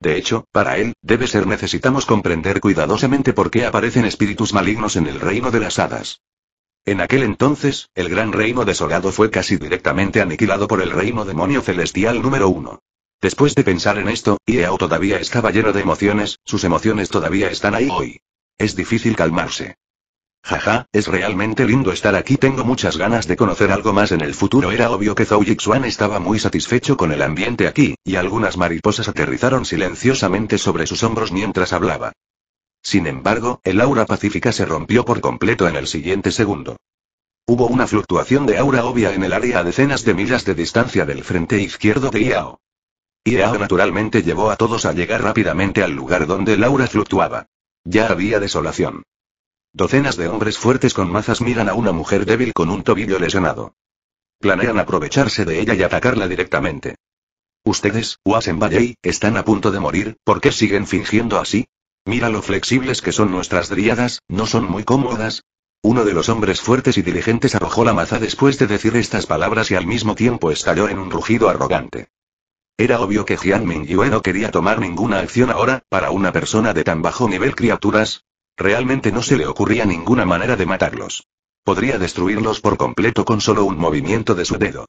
De hecho, para él, debe ser necesitamos comprender cuidadosamente por qué aparecen espíritus malignos en el reino de las hadas. En aquel entonces, el gran reino desolado fue casi directamente aniquilado por el reino demonio celestial número uno. Después de pensar en esto, Yeo todavía estaba lleno de emociones, sus emociones todavía están ahí hoy. Es difícil calmarse. Jaja, es realmente lindo estar aquí. Tengo muchas ganas de conocer algo más en el futuro. Era obvio que Zhou Yixuan estaba muy satisfecho con el ambiente aquí, y algunas mariposas aterrizaron silenciosamente sobre sus hombros mientras hablaba. Sin embargo, el aura pacífica se rompió por completo en el siguiente segundo. Hubo una fluctuación de aura obvia en el área a decenas de millas de distancia del frente izquierdo de Iao. Iao naturalmente llevó a todos a llegar rápidamente al lugar donde el aura fluctuaba. Ya había desolación. Docenas de hombres fuertes con mazas miran a una mujer débil con un tobillo lesionado. Planean aprovecharse de ella y atacarla directamente. Ustedes, Wasen están a punto de morir, ¿por qué siguen fingiendo así? Mira lo flexibles que son nuestras dríadas, no son muy cómodas. Uno de los hombres fuertes y diligentes arrojó la maza después de decir estas palabras y al mismo tiempo estalló en un rugido arrogante. Era obvio que Jian Mingyue no quería tomar ninguna acción ahora, para una persona de tan bajo nivel criaturas. Realmente no se le ocurría ninguna manera de matarlos. Podría destruirlos por completo con solo un movimiento de su dedo.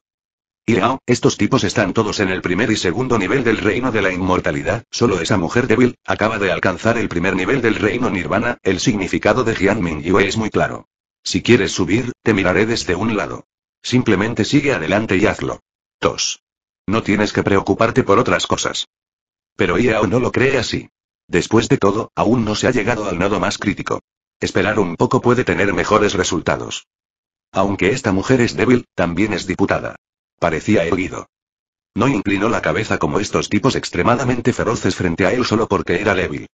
Yao, estos tipos están todos en el primer y segundo nivel del reino de la inmortalidad, solo esa mujer débil, acaba de alcanzar el primer nivel del reino nirvana, el significado de Jian Yue es muy claro. Si quieres subir, te miraré desde un lado. Simplemente sigue adelante y hazlo. 2. No tienes que preocuparte por otras cosas. Pero Iao no lo cree así. Después de todo, aún no se ha llegado al nodo más crítico. Esperar un poco puede tener mejores resultados. Aunque esta mujer es débil, también es diputada. Parecía erguido. No inclinó la cabeza como estos tipos extremadamente feroces frente a él solo porque era débil.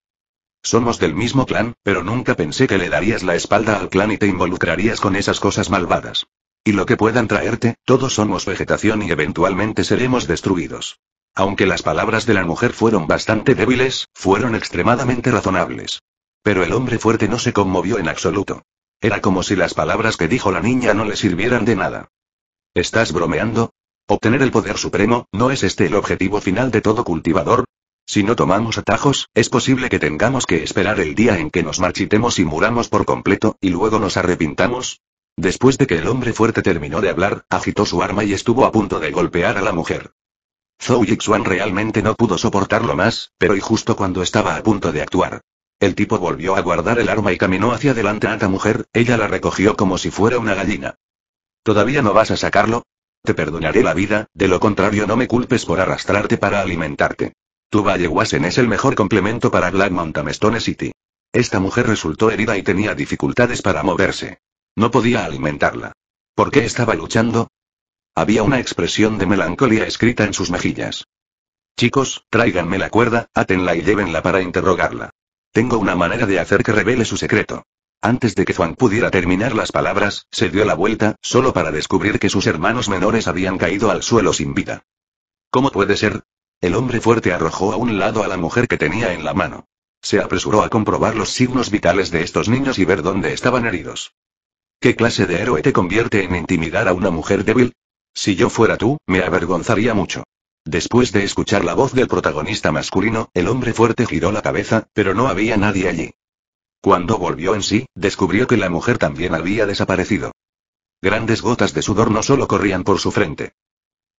Somos del mismo clan, pero nunca pensé que le darías la espalda al clan y te involucrarías con esas cosas malvadas. Y lo que puedan traerte, todos somos vegetación y eventualmente seremos destruidos. Aunque las palabras de la mujer fueron bastante débiles, fueron extremadamente razonables. Pero el hombre fuerte no se conmovió en absoluto. Era como si las palabras que dijo la niña no le sirvieran de nada. ¿Estás bromeando? Obtener el poder supremo, ¿no es este el objetivo final de todo cultivador? Si no tomamos atajos, es posible que tengamos que esperar el día en que nos marchitemos y muramos por completo, y luego nos arrepintamos. Después de que el hombre fuerte terminó de hablar, agitó su arma y estuvo a punto de golpear a la mujer. Zhou Yixuan realmente no pudo soportarlo más, pero y justo cuando estaba a punto de actuar. El tipo volvió a guardar el arma y caminó hacia adelante a la mujer, ella la recogió como si fuera una gallina. ¿Todavía no vas a sacarlo? Te perdonaré la vida, de lo contrario no me culpes por arrastrarte para alimentarte. Tu Valle es el mejor complemento para Black Mountain Stone City. Esta mujer resultó herida y tenía dificultades para moverse. No podía alimentarla. ¿Por qué estaba luchando? Había una expresión de melancolía escrita en sus mejillas. Chicos, tráiganme la cuerda, átenla y llévenla para interrogarla. Tengo una manera de hacer que revele su secreto. Antes de que Juan pudiera terminar las palabras, se dio la vuelta, solo para descubrir que sus hermanos menores habían caído al suelo sin vida. ¿Cómo puede ser? El hombre fuerte arrojó a un lado a la mujer que tenía en la mano. Se apresuró a comprobar los signos vitales de estos niños y ver dónde estaban heridos. ¿Qué clase de héroe te convierte en intimidar a una mujer débil? Si yo fuera tú, me avergonzaría mucho. Después de escuchar la voz del protagonista masculino, el hombre fuerte giró la cabeza, pero no había nadie allí. Cuando volvió en sí, descubrió que la mujer también había desaparecido. Grandes gotas de sudor no solo corrían por su frente.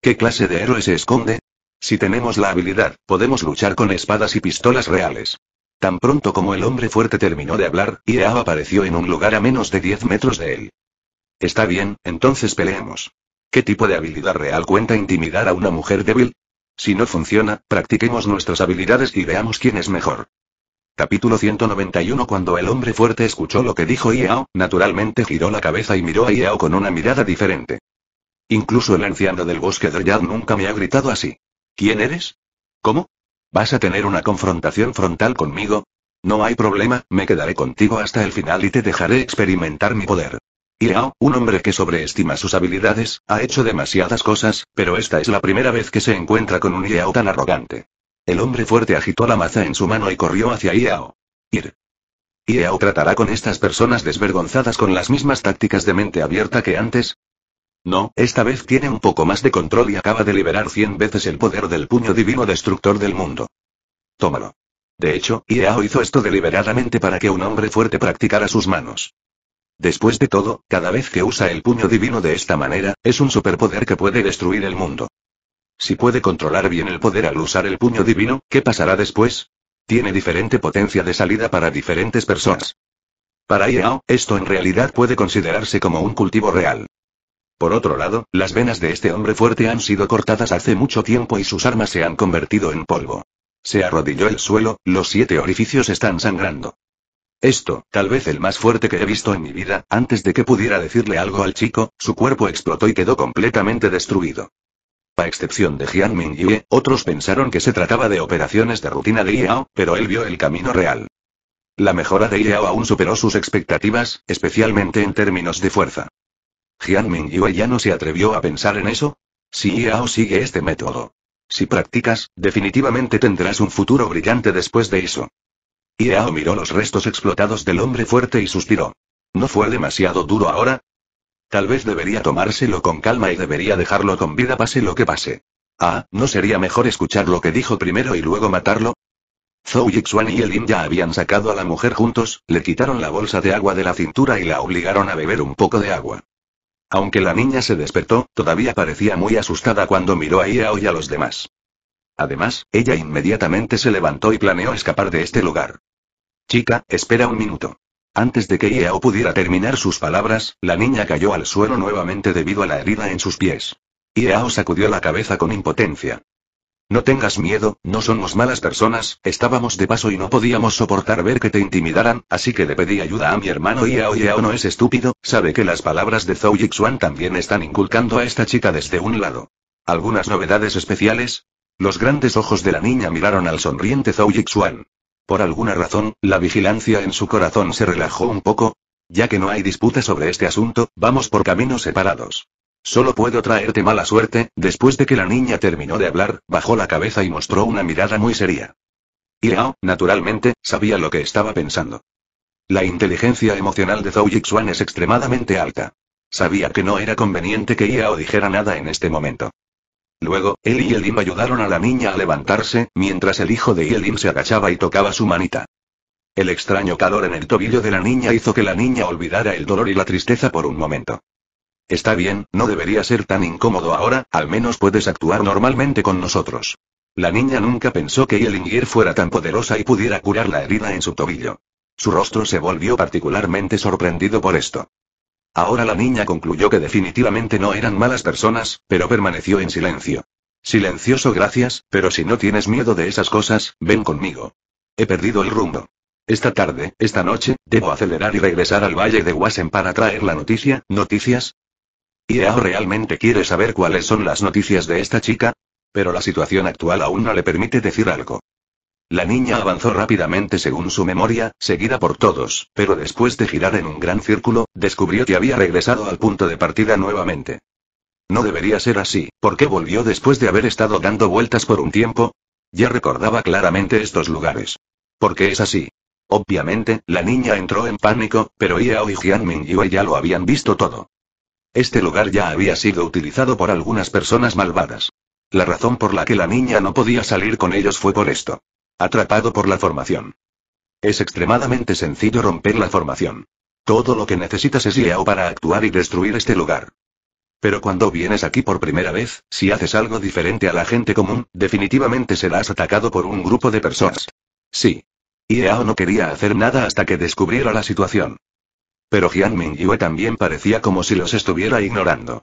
¿Qué clase de héroe se esconde? Si tenemos la habilidad, podemos luchar con espadas y pistolas reales. Tan pronto como el hombre fuerte terminó de hablar, Ireab apareció en un lugar a menos de 10 metros de él. Está bien, entonces peleemos. ¿Qué tipo de habilidad real cuenta intimidar a una mujer débil? Si no funciona, practiquemos nuestras habilidades y veamos quién es mejor. Capítulo 191 Cuando el hombre fuerte escuchó lo que dijo Iao, naturalmente giró la cabeza y miró a Iao con una mirada diferente. Incluso el anciano del bosque de Yad nunca me ha gritado así. ¿Quién eres? ¿Cómo? ¿Vas a tener una confrontación frontal conmigo? No hay problema, me quedaré contigo hasta el final y te dejaré experimentar mi poder. Iao, un hombre que sobreestima sus habilidades, ha hecho demasiadas cosas, pero esta es la primera vez que se encuentra con un Iao tan arrogante. El hombre fuerte agitó la maza en su mano y corrió hacia Iao. Ir. Iao tratará con estas personas desvergonzadas con las mismas tácticas de mente abierta que antes. No, esta vez tiene un poco más de control y acaba de liberar cien veces el poder del puño divino destructor del mundo. Tómalo. De hecho, Iao hizo esto deliberadamente para que un hombre fuerte practicara sus manos. Después de todo, cada vez que usa el puño divino de esta manera, es un superpoder que puede destruir el mundo. Si puede controlar bien el poder al usar el puño divino, ¿qué pasará después? Tiene diferente potencia de salida para diferentes personas. Para Iao, esto en realidad puede considerarse como un cultivo real. Por otro lado, las venas de este hombre fuerte han sido cortadas hace mucho tiempo y sus armas se han convertido en polvo. Se arrodilló el suelo, los siete orificios están sangrando. Esto, tal vez el más fuerte que he visto en mi vida, antes de que pudiera decirle algo al chico, su cuerpo explotó y quedó completamente destruido. A excepción de Jiang Yue, otros pensaron que se trataba de operaciones de rutina de Yao, pero él vio el camino real. La mejora de Yao aún superó sus expectativas, especialmente en términos de fuerza. Jiang Mingyue ya no se atrevió a pensar en eso. Si Yao sigue este método. Si practicas, definitivamente tendrás un futuro brillante después de eso. Yao miró los restos explotados del hombre fuerte y suspiró. ¿No fue demasiado duro ahora? Tal vez debería tomárselo con calma y debería dejarlo con vida pase lo que pase. Ah, ¿no sería mejor escuchar lo que dijo primero y luego matarlo? Zhou Yixuan y Elin ya habían sacado a la mujer juntos, le quitaron la bolsa de agua de la cintura y la obligaron a beber un poco de agua. Aunque la niña se despertó, todavía parecía muy asustada cuando miró a Iao y a los demás. Además, ella inmediatamente se levantó y planeó escapar de este lugar. Chica, espera un minuto. Antes de que Yao pudiera terminar sus palabras, la niña cayó al suelo nuevamente debido a la herida en sus pies. Iao sacudió la cabeza con impotencia. No tengas miedo, no somos malas personas, estábamos de paso y no podíamos soportar ver que te intimidaran, así que le pedí ayuda a mi hermano Iao. Iao no es estúpido, sabe que las palabras de Zhou Yixuan también están inculcando a esta chica desde un lado. ¿Algunas novedades especiales? Los grandes ojos de la niña miraron al sonriente Zhou Yixuan. Por alguna razón, la vigilancia en su corazón se relajó un poco. Ya que no hay disputa sobre este asunto, vamos por caminos separados. Solo puedo traerte mala suerte, después de que la niña terminó de hablar, bajó la cabeza y mostró una mirada muy seria. Iao, naturalmente, sabía lo que estaba pensando. La inteligencia emocional de Zhou Yixuan es extremadamente alta. Sabía que no era conveniente que Iao dijera nada en este momento. Luego, él y Elim ayudaron a la niña a levantarse, mientras el hijo de Elim se agachaba y tocaba su manita. El extraño calor en el tobillo de la niña hizo que la niña olvidara el dolor y la tristeza por un momento. Está bien, no debería ser tan incómodo ahora, al menos puedes actuar normalmente con nosotros. La niña nunca pensó que Elingir fuera tan poderosa y pudiera curar la herida en su tobillo. Su rostro se volvió particularmente sorprendido por esto. Ahora la niña concluyó que definitivamente no eran malas personas, pero permaneció en silencio. Silencioso gracias, pero si no tienes miedo de esas cosas, ven conmigo. He perdido el rumbo. Esta tarde, esta noche, debo acelerar y regresar al Valle de Wasen para traer la noticia, ¿noticias? ¿Iao realmente quiere saber cuáles son las noticias de esta chica? Pero la situación actual aún no le permite decir algo. La niña avanzó rápidamente según su memoria, seguida por todos, pero después de girar en un gran círculo, descubrió que había regresado al punto de partida nuevamente. No debería ser así, ¿por qué volvió después de haber estado dando vueltas por un tiempo? Ya recordaba claramente estos lugares. ¿Por qué es así? Obviamente, la niña entró en pánico, pero Iao y Jianming ya lo habían visto todo. Este lugar ya había sido utilizado por algunas personas malvadas. La razón por la que la niña no podía salir con ellos fue por esto. Atrapado por la formación. Es extremadamente sencillo romper la formación. Todo lo que necesitas es Yao para actuar y destruir este lugar. Pero cuando vienes aquí por primera vez, si haces algo diferente a la gente común, definitivamente serás atacado por un grupo de personas. Sí. Ieao no quería hacer nada hasta que descubriera la situación. Pero y Yue también parecía como si los estuviera ignorando.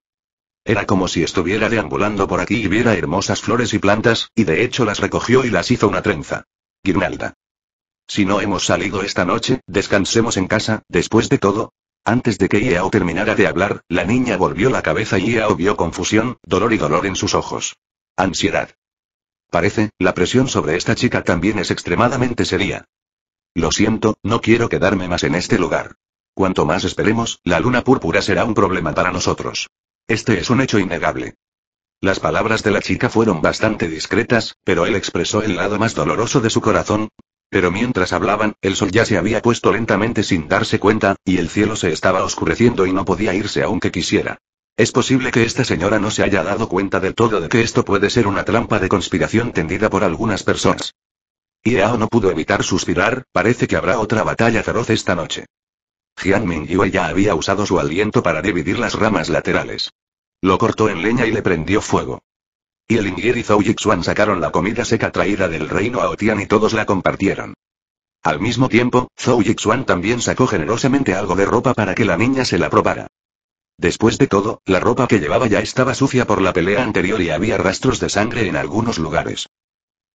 Era como si estuviera deambulando por aquí y viera hermosas flores y plantas, y de hecho las recogió y las hizo una trenza. Guirnalda. Si no hemos salido esta noche, descansemos en casa, después de todo. Antes de que Iao terminara de hablar, la niña volvió la cabeza y Iao vio confusión, dolor y dolor en sus ojos. Ansiedad. Parece, la presión sobre esta chica también es extremadamente seria. Lo siento, no quiero quedarme más en este lugar. Cuanto más esperemos, la luna púrpura será un problema para nosotros. Este es un hecho innegable. Las palabras de la chica fueron bastante discretas, pero él expresó el lado más doloroso de su corazón. Pero mientras hablaban, el sol ya se había puesto lentamente sin darse cuenta, y el cielo se estaba oscureciendo y no podía irse aunque quisiera. Es posible que esta señora no se haya dado cuenta del todo de que esto puede ser una trampa de conspiración tendida por algunas personas. Iao no pudo evitar suspirar, parece que habrá otra batalla feroz esta noche. Ming Mingyue ya había usado su aliento para dividir las ramas laterales. Lo cortó en leña y le prendió fuego. Y el Ingir y Zhou Yixuan sacaron la comida seca traída del reino a y todos la compartieron. Al mismo tiempo, Zhou Yixuan también sacó generosamente algo de ropa para que la niña se la probara. Después de todo, la ropa que llevaba ya estaba sucia por la pelea anterior y había rastros de sangre en algunos lugares.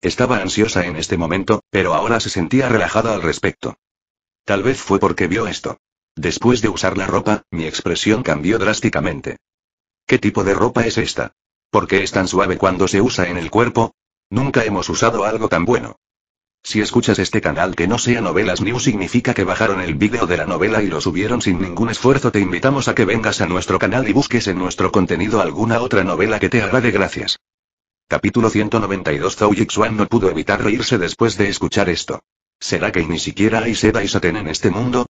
Estaba ansiosa en este momento, pero ahora se sentía relajada al respecto. Tal vez fue porque vio esto. Después de usar la ropa, mi expresión cambió drásticamente. ¿Qué tipo de ropa es esta? ¿Por qué es tan suave cuando se usa en el cuerpo? Nunca hemos usado algo tan bueno. Si escuchas este canal que no sea Novelas New significa que bajaron el vídeo de la novela y lo subieron sin ningún esfuerzo. Te invitamos a que vengas a nuestro canal y busques en nuestro contenido alguna otra novela que te de Gracias. Capítulo 192 Zhou Yixuan no pudo evitar reírse después de escuchar esto. ¿Será que ni siquiera hay seda y satén en este mundo?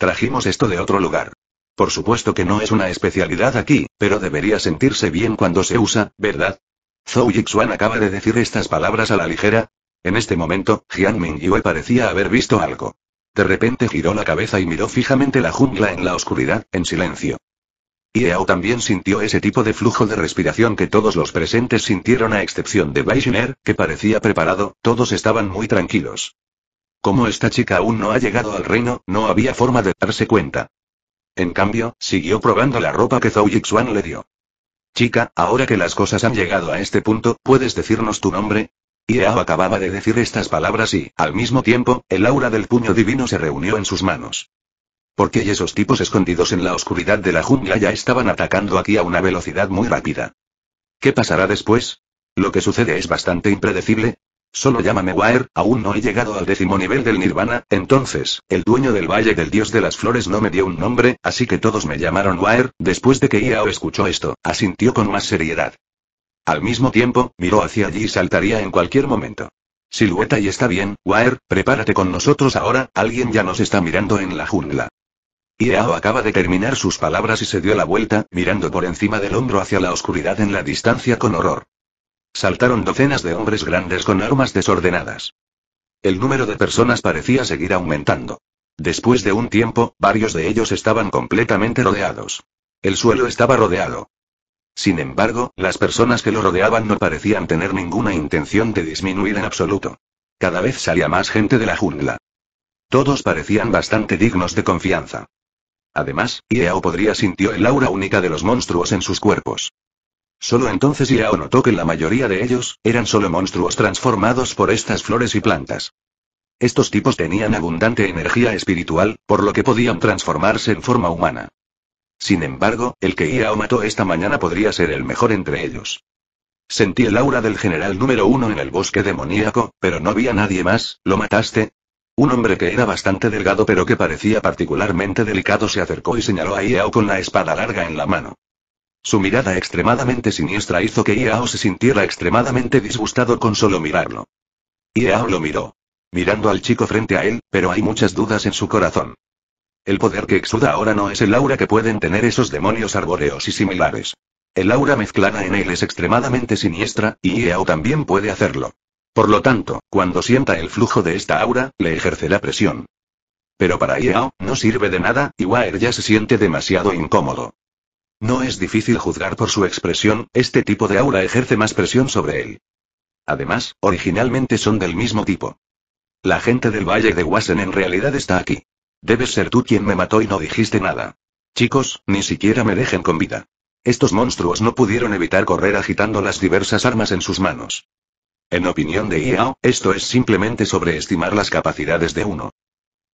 Trajimos esto de otro lugar. Por supuesto que no es una especialidad aquí, pero debería sentirse bien cuando se usa, ¿verdad? Zhou Yixuan acaba de decir estas palabras a la ligera. En este momento, y Mingyue parecía haber visto algo. De repente giró la cabeza y miró fijamente la jungla en la oscuridad, en silencio. Yao también sintió ese tipo de flujo de respiración que todos los presentes sintieron a excepción de Baishiner, que parecía preparado, todos estaban muy tranquilos. Como esta chica aún no ha llegado al reino, no había forma de darse cuenta. En cambio, siguió probando la ropa que Zhou Yixuan le dio. Chica, ahora que las cosas han llegado a este punto, ¿puedes decirnos tu nombre? Yao acababa de decir estas palabras y, al mismo tiempo, el aura del puño divino se reunió en sus manos. Porque esos tipos escondidos en la oscuridad de la jungla ya estaban atacando aquí a una velocidad muy rápida. ¿Qué pasará después? Lo que sucede es bastante impredecible, Solo llámame Wire, aún no he llegado al décimo nivel del nirvana, entonces, el dueño del Valle del Dios de las Flores no me dio un nombre, así que todos me llamaron Wire, después de que Iao escuchó esto, asintió con más seriedad. Al mismo tiempo, miró hacia allí y saltaría en cualquier momento. Silueta y está bien, Wire, prepárate con nosotros ahora, alguien ya nos está mirando en la jungla. Iao acaba de terminar sus palabras y se dio la vuelta, mirando por encima del hombro hacia la oscuridad en la distancia con horror. Saltaron docenas de hombres grandes con armas desordenadas. El número de personas parecía seguir aumentando. Después de un tiempo, varios de ellos estaban completamente rodeados. El suelo estaba rodeado. Sin embargo, las personas que lo rodeaban no parecían tener ninguna intención de disminuir en absoluto. Cada vez salía más gente de la jungla. Todos parecían bastante dignos de confianza. Además, Yeo podría sintió el aura única de los monstruos en sus cuerpos. Solo entonces Yao notó que la mayoría de ellos, eran solo monstruos transformados por estas flores y plantas. Estos tipos tenían abundante energía espiritual, por lo que podían transformarse en forma humana. Sin embargo, el que Yao mató esta mañana podría ser el mejor entre ellos. Sentí el aura del general número uno en el bosque demoníaco, pero no había nadie más, ¿lo mataste? Un hombre que era bastante delgado pero que parecía particularmente delicado se acercó y señaló a Yao con la espada larga en la mano. Su mirada extremadamente siniestra hizo que Iao se sintiera extremadamente disgustado con solo mirarlo. Iao lo miró. Mirando al chico frente a él, pero hay muchas dudas en su corazón. El poder que exuda ahora no es el aura que pueden tener esos demonios arbóreos y similares. El aura mezclada en él es extremadamente siniestra, y Iao también puede hacerlo. Por lo tanto, cuando sienta el flujo de esta aura, le ejercerá presión. Pero para Iao, no sirve de nada, y Waer ya se siente demasiado incómodo. No es difícil juzgar por su expresión, este tipo de aura ejerce más presión sobre él. Además, originalmente son del mismo tipo. La gente del Valle de Wassen en realidad está aquí. Debes ser tú quien me mató y no dijiste nada. Chicos, ni siquiera me dejen con vida. Estos monstruos no pudieron evitar correr agitando las diversas armas en sus manos. En opinión de Yao, esto es simplemente sobreestimar las capacidades de uno.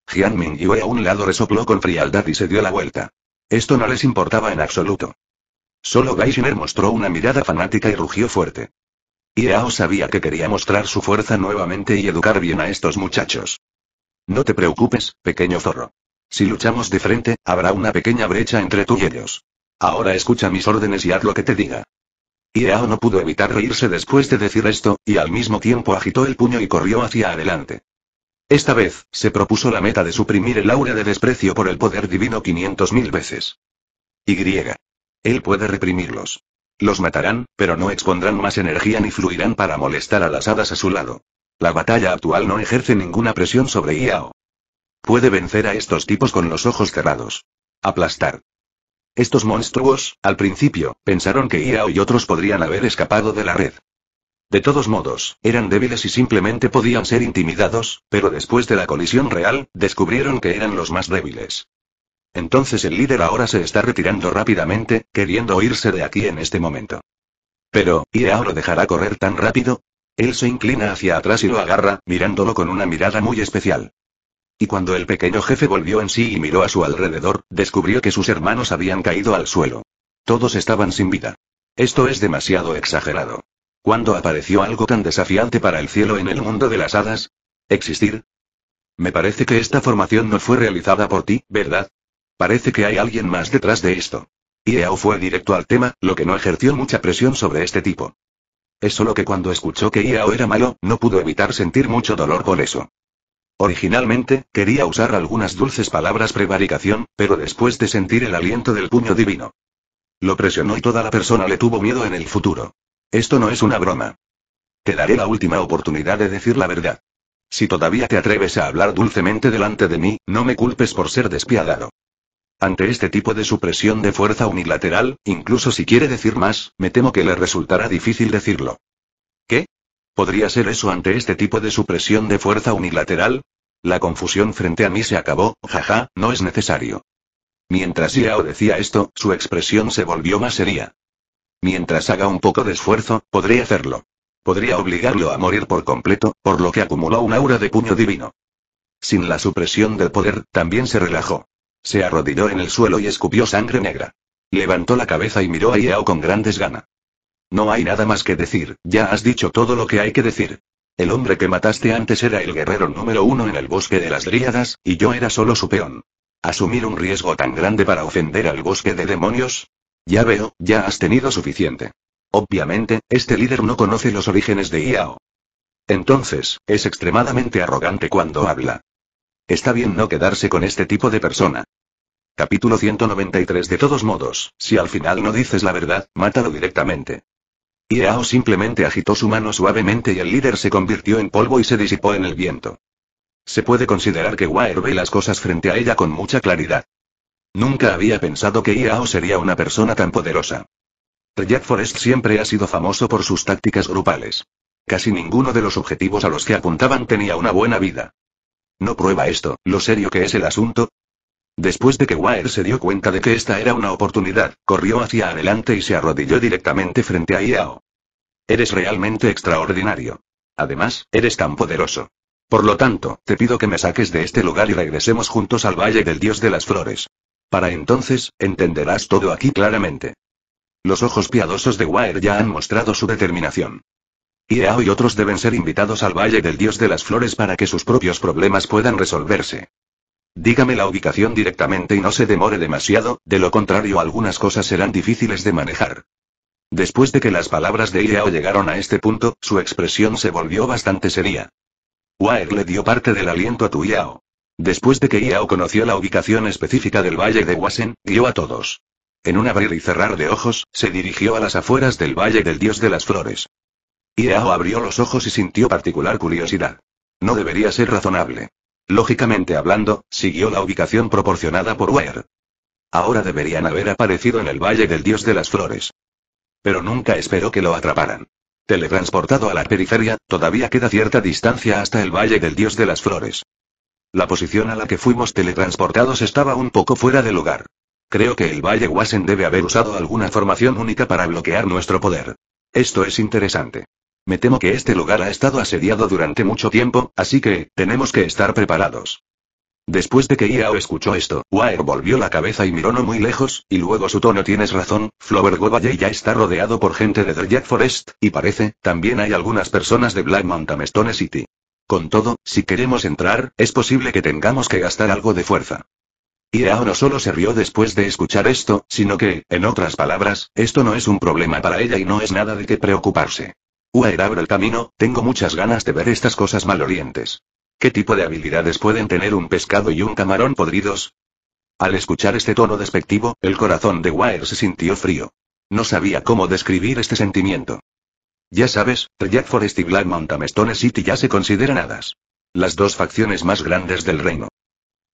Jian Mingyue a un lado resopló con frialdad y se dio la vuelta. Esto no les importaba en absoluto. Solo Geisner mostró una mirada fanática y rugió fuerte. Ieao sabía que quería mostrar su fuerza nuevamente y educar bien a estos muchachos. No te preocupes, pequeño zorro. Si luchamos de frente, habrá una pequeña brecha entre tú y ellos. Ahora escucha mis órdenes y haz lo que te diga. Ieao no pudo evitar reírse después de decir esto, y al mismo tiempo agitó el puño y corrió hacia adelante. Esta vez, se propuso la meta de suprimir el aura de desprecio por el poder divino 500.000 veces. Y. Él puede reprimirlos. Los matarán, pero no expondrán más energía ni fluirán para molestar a las hadas a su lado. La batalla actual no ejerce ninguna presión sobre Yao. Puede vencer a estos tipos con los ojos cerrados. Aplastar. Estos monstruos, al principio, pensaron que Iao y otros podrían haber escapado de la red. De todos modos, eran débiles y simplemente podían ser intimidados, pero después de la colisión real, descubrieron que eran los más débiles. Entonces el líder ahora se está retirando rápidamente, queriendo irse de aquí en este momento. Pero, ahora lo dejará correr tan rápido? Él se inclina hacia atrás y lo agarra, mirándolo con una mirada muy especial. Y cuando el pequeño jefe volvió en sí y miró a su alrededor, descubrió que sus hermanos habían caído al suelo. Todos estaban sin vida. Esto es demasiado exagerado. ¿Cuándo apareció algo tan desafiante para el cielo en el mundo de las hadas? ¿Existir? Me parece que esta formación no fue realizada por ti, ¿verdad? Parece que hay alguien más detrás de esto. Iao e fue directo al tema, lo que no ejerció mucha presión sobre este tipo. Es solo que cuando escuchó que Iao e era malo, no pudo evitar sentir mucho dolor por eso. Originalmente, quería usar algunas dulces palabras prevaricación, pero después de sentir el aliento del puño divino. Lo presionó y toda la persona le tuvo miedo en el futuro. Esto no es una broma. Te daré la última oportunidad de decir la verdad. Si todavía te atreves a hablar dulcemente delante de mí, no me culpes por ser despiadado. Ante este tipo de supresión de fuerza unilateral, incluso si quiere decir más, me temo que le resultará difícil decirlo. ¿Qué? ¿Podría ser eso ante este tipo de supresión de fuerza unilateral? La confusión frente a mí se acabó, jaja, no es necesario. Mientras Yao decía esto, su expresión se volvió más seria. Mientras haga un poco de esfuerzo, podría hacerlo. Podría obligarlo a morir por completo, por lo que acumuló un aura de puño divino. Sin la supresión del poder, también se relajó. Se arrodilló en el suelo y escupió sangre negra. Levantó la cabeza y miró a Iao con gran desgana. No hay nada más que decir, ya has dicho todo lo que hay que decir. El hombre que mataste antes era el guerrero número uno en el bosque de las dríadas, y yo era solo su peón. Asumir un riesgo tan grande para ofender al bosque de demonios, ya veo, ya has tenido suficiente. Obviamente, este líder no conoce los orígenes de Iao. Entonces, es extremadamente arrogante cuando habla. Está bien no quedarse con este tipo de persona. Capítulo 193 De todos modos, si al final no dices la verdad, mátalo directamente. Iao simplemente agitó su mano suavemente y el líder se convirtió en polvo y se disipó en el viento. Se puede considerar que Wire ve las cosas frente a ella con mucha claridad. Nunca había pensado que Iao sería una persona tan poderosa. Jack Forest siempre ha sido famoso por sus tácticas grupales. Casi ninguno de los objetivos a los que apuntaban tenía una buena vida. ¿No prueba esto, lo serio que es el asunto? Después de que Wire se dio cuenta de que esta era una oportunidad, corrió hacia adelante y se arrodilló directamente frente a Iao. Eres realmente extraordinario. Además, eres tan poderoso. Por lo tanto, te pido que me saques de este lugar y regresemos juntos al Valle del Dios de las Flores. Para entonces, entenderás todo aquí claramente. Los ojos piadosos de Wire ya han mostrado su determinación. Iao y otros deben ser invitados al Valle del Dios de las Flores para que sus propios problemas puedan resolverse. Dígame la ubicación directamente y no se demore demasiado, de lo contrario algunas cosas serán difíciles de manejar. Después de que las palabras de Iao llegaron a este punto, su expresión se volvió bastante seria. Wire le dio parte del aliento a tu Iao. Después de que Iao conoció la ubicación específica del valle de Wasen, guió a todos. En un abrir y cerrar de ojos, se dirigió a las afueras del valle del dios de las flores. Iao abrió los ojos y sintió particular curiosidad. No debería ser razonable. Lógicamente hablando, siguió la ubicación proporcionada por Weir. Ahora deberían haber aparecido en el valle del dios de las flores. Pero nunca esperó que lo atraparan. Teletransportado a la periferia, todavía queda cierta distancia hasta el valle del dios de las flores. La posición a la que fuimos teletransportados estaba un poco fuera del lugar. Creo que el Valle Wasen debe haber usado alguna formación única para bloquear nuestro poder. Esto es interesante. Me temo que este lugar ha estado asediado durante mucho tiempo, así que, tenemos que estar preparados. Después de que Iao escuchó esto, Wire volvió la cabeza y miró no muy lejos, y luego su tono tienes razón, Flower Valley ya está rodeado por gente de The Jack Forest, y parece, también hay algunas personas de Black Mountain Stone City. Con todo, si queremos entrar, es posible que tengamos que gastar algo de fuerza. Iao no solo se rió después de escuchar esto, sino que, en otras palabras, esto no es un problema para ella y no es nada de qué preocuparse. Wire abre el camino, tengo muchas ganas de ver estas cosas malolientes. ¿Qué tipo de habilidades pueden tener un pescado y un camarón podridos? Al escuchar este tono despectivo, el corazón de Wire se sintió frío. No sabía cómo describir este sentimiento. Ya sabes, Jack Forest y Black Mountain Stone City ya se consideran hadas. Las dos facciones más grandes del reino.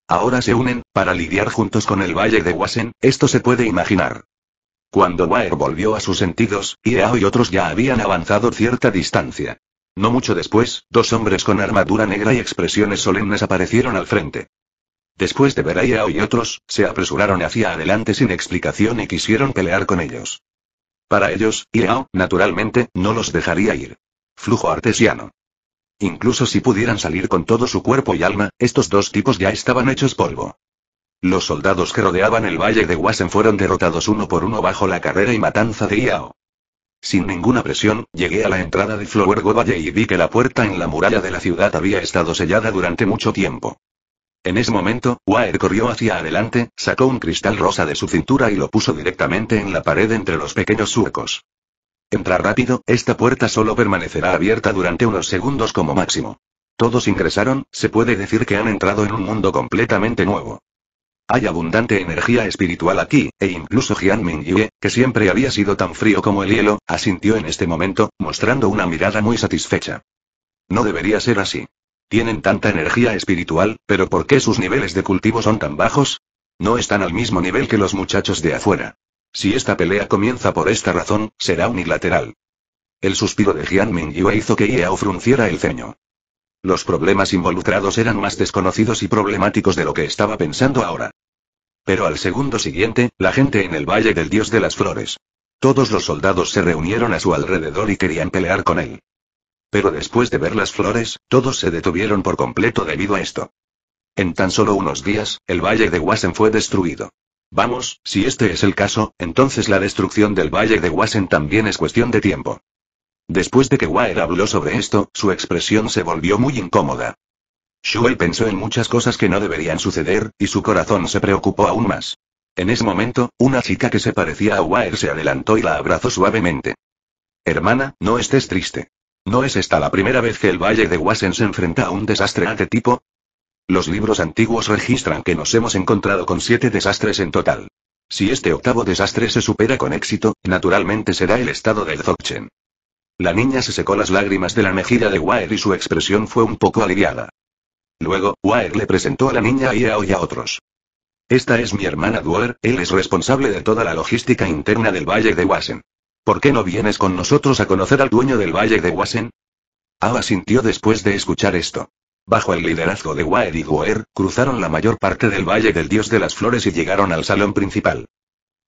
Ahora se unen, para lidiar juntos con el valle de Wasen, esto se puede imaginar. Cuando Waer volvió a sus sentidos, Iao y otros ya habían avanzado cierta distancia. No mucho después, dos hombres con armadura negra y expresiones solemnes aparecieron al frente. Después de ver a Iao y otros, se apresuraron hacia adelante sin explicación y quisieron pelear con ellos. Para ellos, Iao, naturalmente, no los dejaría ir. Flujo artesiano. Incluso si pudieran salir con todo su cuerpo y alma, estos dos tipos ya estaban hechos polvo. Los soldados que rodeaban el valle de Wasen fueron derrotados uno por uno bajo la carrera y matanza de Iao. Sin ninguna presión, llegué a la entrada de Flowergo Valle y vi que la puerta en la muralla de la ciudad había estado sellada durante mucho tiempo. En ese momento, Wire corrió hacia adelante, sacó un cristal rosa de su cintura y lo puso directamente en la pared entre los pequeños surcos. Entra rápido, esta puerta solo permanecerá abierta durante unos segundos como máximo. Todos ingresaron, se puede decir que han entrado en un mundo completamente nuevo. Hay abundante energía espiritual aquí, e incluso Jian Yue, que siempre había sido tan frío como el hielo, asintió en este momento, mostrando una mirada muy satisfecha. No debería ser así. Tienen tanta energía espiritual, pero ¿por qué sus niveles de cultivo son tan bajos? No están al mismo nivel que los muchachos de afuera. Si esta pelea comienza por esta razón, será unilateral. El suspiro de Jian Mingyue hizo que Yao frunciera el ceño. Los problemas involucrados eran más desconocidos y problemáticos de lo que estaba pensando ahora. Pero al segundo siguiente, la gente en el Valle del Dios de las Flores. Todos los soldados se reunieron a su alrededor y querían pelear con él pero después de ver las flores, todos se detuvieron por completo debido a esto. En tan solo unos días, el valle de Wassen fue destruido. Vamos, si este es el caso, entonces la destrucción del valle de Wassen también es cuestión de tiempo. Después de que wire habló sobre esto, su expresión se volvió muy incómoda. Shui pensó en muchas cosas que no deberían suceder, y su corazón se preocupó aún más. En ese momento, una chica que se parecía a Waer se adelantó y la abrazó suavemente. Hermana, no estés triste. ¿No es esta la primera vez que el Valle de Wassen se enfrenta a un desastre de tipo? Los libros antiguos registran que nos hemos encontrado con siete desastres en total. Si este octavo desastre se supera con éxito, naturalmente será el estado del Zokchen. La niña se secó las lágrimas de la mejilla de wire y su expresión fue un poco aliviada. Luego, wire le presentó a la niña y a y a otros. Esta es mi hermana Duer, él es responsable de toda la logística interna del Valle de Wassen. ¿Por qué no vienes con nosotros a conocer al dueño del valle de Wasen? Ao sintió después de escuchar esto. Bajo el liderazgo de Waed y Goer, cruzaron la mayor parte del Valle del Dios de las Flores y llegaron al salón principal.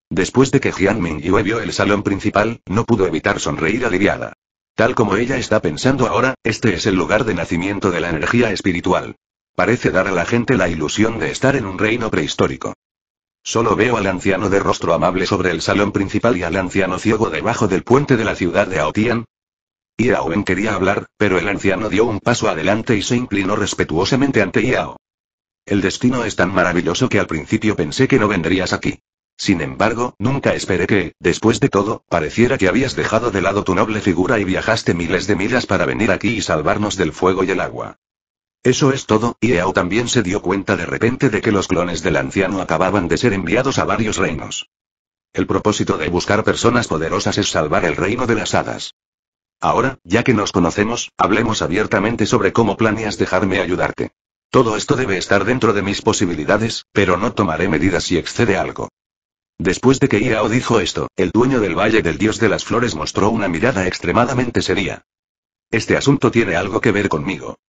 Después de que Jian Mingyue vio el salón principal, no pudo evitar sonreír aliviada. Tal como ella está pensando ahora, este es el lugar de nacimiento de la energía espiritual. Parece dar a la gente la ilusión de estar en un reino prehistórico. Solo veo al anciano de rostro amable sobre el salón principal y al anciano ciego debajo del puente de la ciudad de Aotian. Iaoen quería hablar, pero el anciano dio un paso adelante y se inclinó respetuosamente ante Iao. El destino es tan maravilloso que al principio pensé que no vendrías aquí. Sin embargo, nunca esperé que, después de todo, pareciera que habías dejado de lado tu noble figura y viajaste miles de millas para venir aquí y salvarnos del fuego y el agua. Eso es todo, y Eao también se dio cuenta de repente de que los clones del anciano acababan de ser enviados a varios reinos. El propósito de buscar personas poderosas es salvar el reino de las hadas. Ahora, ya que nos conocemos, hablemos abiertamente sobre cómo planeas dejarme ayudarte. Todo esto debe estar dentro de mis posibilidades, pero no tomaré medidas si excede algo. Después de que Iao dijo esto, el dueño del Valle del Dios de las Flores mostró una mirada extremadamente seria. Este asunto tiene algo que ver conmigo.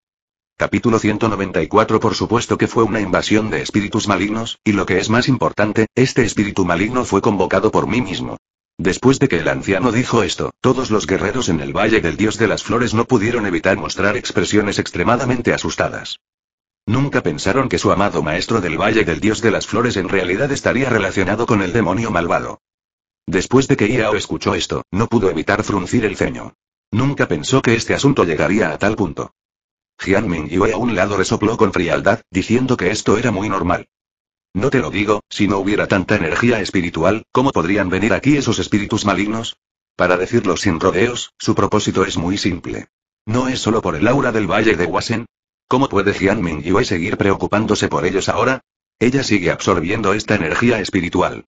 Capítulo 194 Por supuesto que fue una invasión de espíritus malignos, y lo que es más importante, este espíritu maligno fue convocado por mí mismo. Después de que el anciano dijo esto, todos los guerreros en el Valle del Dios de las Flores no pudieron evitar mostrar expresiones extremadamente asustadas. Nunca pensaron que su amado maestro del Valle del Dios de las Flores en realidad estaría relacionado con el demonio malvado. Después de que Iao escuchó esto, no pudo evitar fruncir el ceño. Nunca pensó que este asunto llegaría a tal punto y Mingyue a un lado resopló con frialdad, diciendo que esto era muy normal. No te lo digo, si no hubiera tanta energía espiritual, ¿cómo podrían venir aquí esos espíritus malignos? Para decirlo sin rodeos, su propósito es muy simple. No es solo por el aura del valle de Wasen. ¿Cómo puede Jian Mingyue seguir preocupándose por ellos ahora? Ella sigue absorbiendo esta energía espiritual.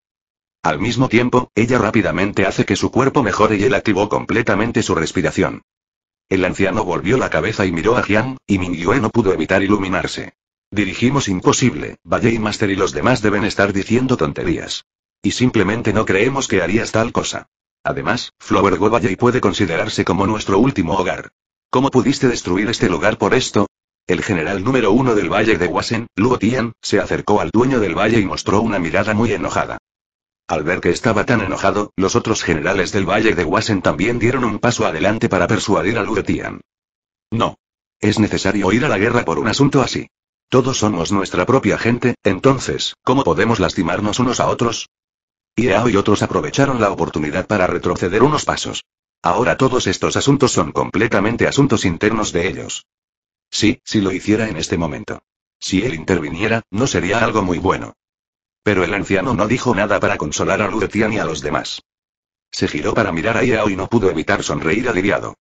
Al mismo tiempo, ella rápidamente hace que su cuerpo mejore y él activó completamente su respiración. El anciano volvió la cabeza y miró a Jiang, y Mingyue no pudo evitar iluminarse. Dirigimos imposible, Valle y Master y los demás deben estar diciendo tonterías. Y simplemente no creemos que harías tal cosa. Además, Flower Go Valley puede considerarse como nuestro último hogar. ¿Cómo pudiste destruir este lugar por esto? El general número uno del Valle de Wasen, Luo Tian, se acercó al dueño del valle y mostró una mirada muy enojada. Al ver que estaba tan enojado, los otros generales del Valle de Wasen también dieron un paso adelante para persuadir a Luretian. No. Es necesario ir a la guerra por un asunto así. Todos somos nuestra propia gente, entonces, ¿cómo podemos lastimarnos unos a otros? Iao y otros aprovecharon la oportunidad para retroceder unos pasos. Ahora todos estos asuntos son completamente asuntos internos de ellos. Sí, si lo hiciera en este momento. Si él interviniera, no sería algo muy bueno. Pero el anciano no dijo nada para consolar a Tian ni a los demás. Se giró para mirar a Yao y no pudo evitar sonreír aliviado.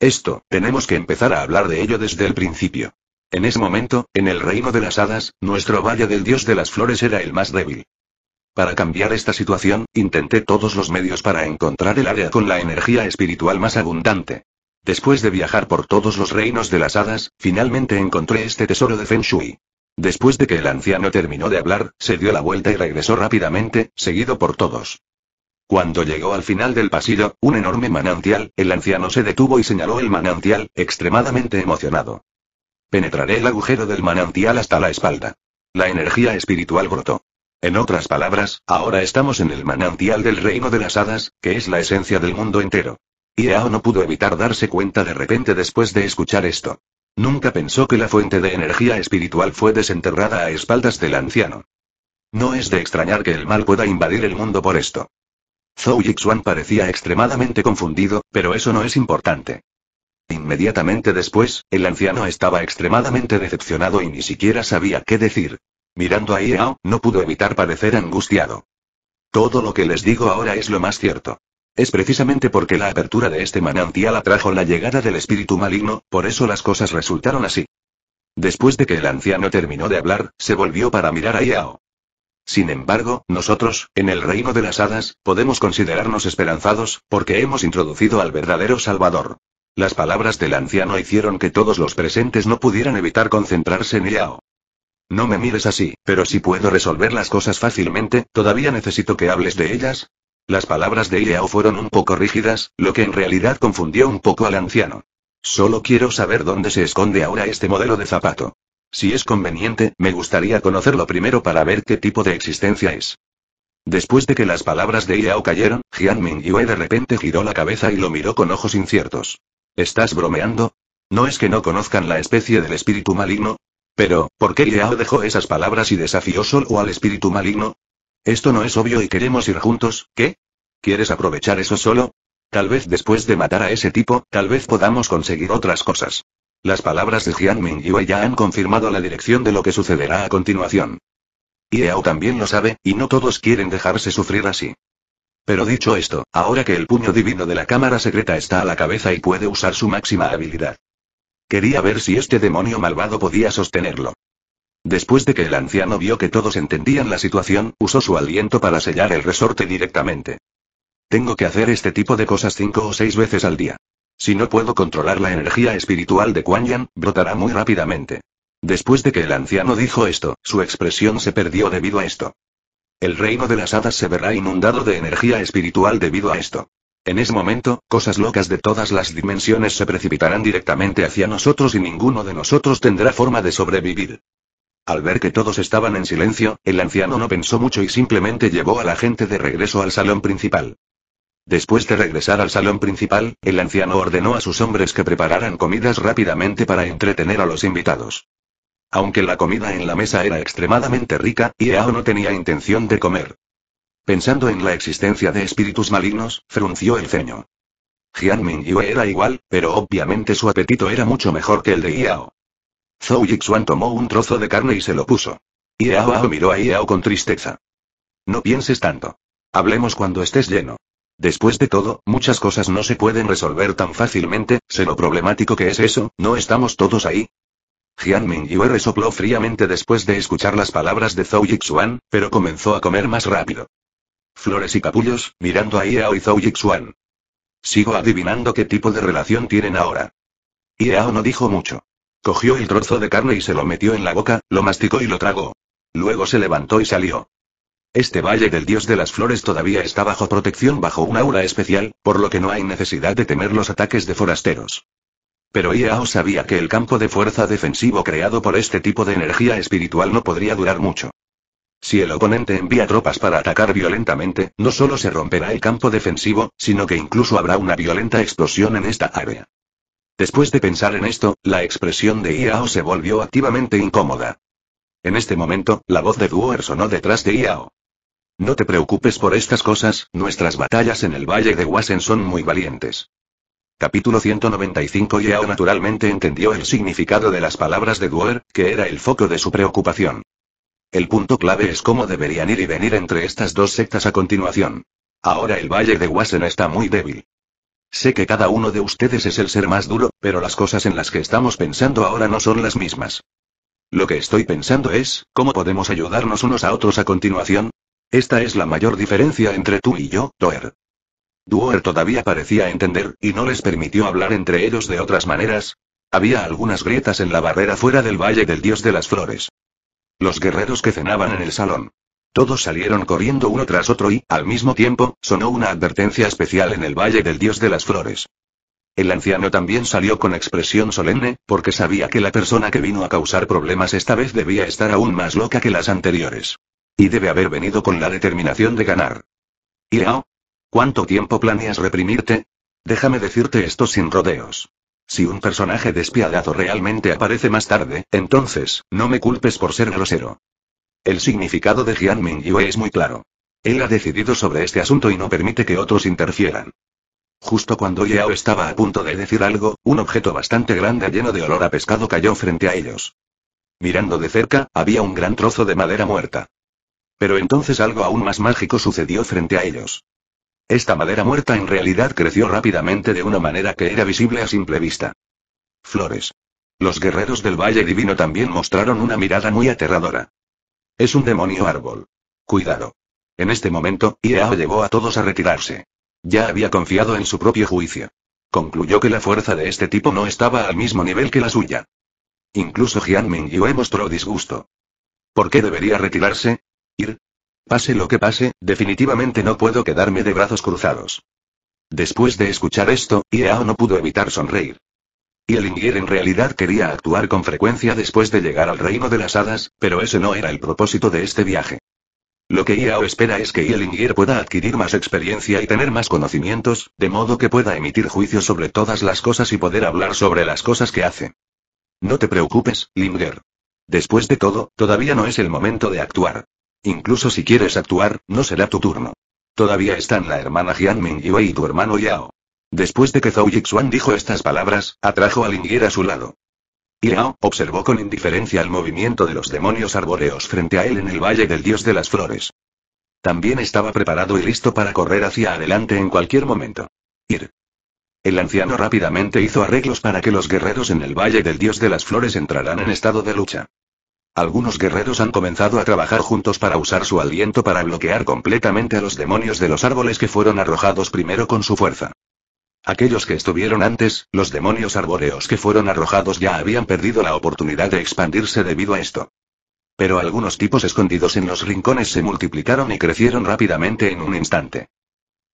Esto, tenemos que empezar a hablar de ello desde el principio. En ese momento, en el reino de las hadas, nuestro valle del dios de las flores era el más débil. Para cambiar esta situación, intenté todos los medios para encontrar el área con la energía espiritual más abundante. Después de viajar por todos los reinos de las hadas, finalmente encontré este tesoro de Feng Shui. Después de que el anciano terminó de hablar, se dio la vuelta y regresó rápidamente, seguido por todos. Cuando llegó al final del pasillo, un enorme manantial, el anciano se detuvo y señaló el manantial, extremadamente emocionado. Penetraré el agujero del manantial hasta la espalda. La energía espiritual brotó. En otras palabras, ahora estamos en el manantial del reino de las hadas, que es la esencia del mundo entero. Yao no pudo evitar darse cuenta de repente después de escuchar esto. Nunca pensó que la fuente de energía espiritual fue desenterrada a espaldas del anciano. No es de extrañar que el mal pueda invadir el mundo por esto. Zhou Yixuan parecía extremadamente confundido, pero eso no es importante. Inmediatamente después, el anciano estaba extremadamente decepcionado y ni siquiera sabía qué decir. Mirando a Yao, no pudo evitar parecer angustiado. Todo lo que les digo ahora es lo más cierto. Es precisamente porque la apertura de este manantial atrajo la llegada del espíritu maligno, por eso las cosas resultaron así. Después de que el anciano terminó de hablar, se volvió para mirar a Yao. Sin embargo, nosotros, en el reino de las hadas, podemos considerarnos esperanzados, porque hemos introducido al verdadero Salvador. Las palabras del anciano hicieron que todos los presentes no pudieran evitar concentrarse en Yao. No me mires así, pero si puedo resolver las cosas fácilmente, ¿todavía necesito que hables de ellas? Las palabras de Iao fueron un poco rígidas, lo que en realidad confundió un poco al anciano. Solo quiero saber dónde se esconde ahora este modelo de zapato. Si es conveniente, me gustaría conocerlo primero para ver qué tipo de existencia es. Después de que las palabras de Iao cayeron, Jianmin Yue de repente giró la cabeza y lo miró con ojos inciertos. ¿Estás bromeando? ¿No es que no conozcan la especie del espíritu maligno? Pero, ¿por qué Iao dejó esas palabras y desafió solo al espíritu maligno? Esto no es obvio y queremos ir juntos, ¿qué? ¿Quieres aprovechar eso solo? Tal vez después de matar a ese tipo, tal vez podamos conseguir otras cosas. Las palabras de Jian Mingyue ya han confirmado la dirección de lo que sucederá a continuación. Iao también lo sabe, y no todos quieren dejarse sufrir así. Pero dicho esto, ahora que el puño divino de la cámara secreta está a la cabeza y puede usar su máxima habilidad. Quería ver si este demonio malvado podía sostenerlo. Después de que el anciano vio que todos entendían la situación, usó su aliento para sellar el resorte directamente. Tengo que hacer este tipo de cosas cinco o seis veces al día. Si no puedo controlar la energía espiritual de Kuan Yan, brotará muy rápidamente. Después de que el anciano dijo esto, su expresión se perdió debido a esto. El reino de las hadas se verá inundado de energía espiritual debido a esto. En ese momento, cosas locas de todas las dimensiones se precipitarán directamente hacia nosotros y ninguno de nosotros tendrá forma de sobrevivir. Al ver que todos estaban en silencio, el anciano no pensó mucho y simplemente llevó a la gente de regreso al salón principal. Después de regresar al salón principal, el anciano ordenó a sus hombres que prepararan comidas rápidamente para entretener a los invitados. Aunque la comida en la mesa era extremadamente rica, Iao no tenía intención de comer. Pensando en la existencia de espíritus malignos, frunció el ceño. Jian Mingyue era igual, pero obviamente su apetito era mucho mejor que el de Iao. Zhou Yixuan tomó un trozo de carne y se lo puso. Yao Ao miró a Iao con tristeza. No pienses tanto. Hablemos cuando estés lleno. Después de todo, muchas cosas no se pueden resolver tan fácilmente, sé lo problemático que es eso, ¿no estamos todos ahí? Jian Mingyue resopló fríamente después de escuchar las palabras de Zhou Yixuan, pero comenzó a comer más rápido. Flores y capullos, mirando a Iao y Zhou Yixuan. Sigo adivinando qué tipo de relación tienen ahora. Iao no dijo mucho. Cogió el trozo de carne y se lo metió en la boca, lo masticó y lo tragó. Luego se levantó y salió. Este valle del dios de las flores todavía está bajo protección bajo un aura especial, por lo que no hay necesidad de temer los ataques de forasteros. Pero Iao sabía que el campo de fuerza defensivo creado por este tipo de energía espiritual no podría durar mucho. Si el oponente envía tropas para atacar violentamente, no solo se romperá el campo defensivo, sino que incluso habrá una violenta explosión en esta área. Después de pensar en esto, la expresión de Iao se volvió activamente incómoda. En este momento, la voz de Duer sonó detrás de Yao. No te preocupes por estas cosas, nuestras batallas en el valle de Wasen son muy valientes. Capítulo 195 Yao naturalmente entendió el significado de las palabras de Duer, que era el foco de su preocupación. El punto clave es cómo deberían ir y venir entre estas dos sectas a continuación. Ahora el valle de Wasen está muy débil. Sé que cada uno de ustedes es el ser más duro, pero las cosas en las que estamos pensando ahora no son las mismas. Lo que estoy pensando es, ¿cómo podemos ayudarnos unos a otros a continuación? Esta es la mayor diferencia entre tú y yo, Toer. Duer todavía parecía entender, y no les permitió hablar entre ellos de otras maneras. Había algunas grietas en la barrera fuera del Valle del Dios de las Flores. Los guerreros que cenaban en el salón. Todos salieron corriendo uno tras otro y, al mismo tiempo, sonó una advertencia especial en el Valle del Dios de las Flores. El anciano también salió con expresión solemne, porque sabía que la persona que vino a causar problemas esta vez debía estar aún más loca que las anteriores. Y debe haber venido con la determinación de ganar. yao? ¿cuánto tiempo planeas reprimirte? Déjame decirte esto sin rodeos. Si un personaje despiadado realmente aparece más tarde, entonces, no me culpes por ser grosero. El significado de Jian Yue es muy claro. Él ha decidido sobre este asunto y no permite que otros interfieran. Justo cuando Yao estaba a punto de decir algo, un objeto bastante grande lleno de olor a pescado cayó frente a ellos. Mirando de cerca, había un gran trozo de madera muerta. Pero entonces algo aún más mágico sucedió frente a ellos. Esta madera muerta en realidad creció rápidamente de una manera que era visible a simple vista. Flores. Los guerreros del Valle Divino también mostraron una mirada muy aterradora. Es un demonio árbol. Cuidado. En este momento, Iao llevó a todos a retirarse. Ya había confiado en su propio juicio. Concluyó que la fuerza de este tipo no estaba al mismo nivel que la suya. Incluso Jian Mingyue mostró disgusto. ¿Por qué debería retirarse? Ir. Pase lo que pase, definitivamente no puedo quedarme de brazos cruzados. Después de escuchar esto, Iao no pudo evitar sonreír. Y en realidad quería actuar con frecuencia después de llegar al reino de las hadas, pero ese no era el propósito de este viaje. Lo que Yao espera es que Yelinger pueda adquirir más experiencia y tener más conocimientos, de modo que pueda emitir juicios sobre todas las cosas y poder hablar sobre las cosas que hace. No te preocupes, Linger. Después de todo, todavía no es el momento de actuar. Incluso si quieres actuar, no será tu turno. Todavía están la hermana Jianming Yue y tu hermano Yao. Después de que Zhou Yixuan dijo estas palabras, atrajo a Lingyir a su lado. Yao observó con indiferencia el movimiento de los demonios arbóreos frente a él en el Valle del Dios de las Flores. También estaba preparado y listo para correr hacia adelante en cualquier momento. Ir. El anciano rápidamente hizo arreglos para que los guerreros en el Valle del Dios de las Flores entraran en estado de lucha. Algunos guerreros han comenzado a trabajar juntos para usar su aliento para bloquear completamente a los demonios de los árboles que fueron arrojados primero con su fuerza. Aquellos que estuvieron antes, los demonios arbóreos que fueron arrojados ya habían perdido la oportunidad de expandirse debido a esto. Pero algunos tipos escondidos en los rincones se multiplicaron y crecieron rápidamente en un instante.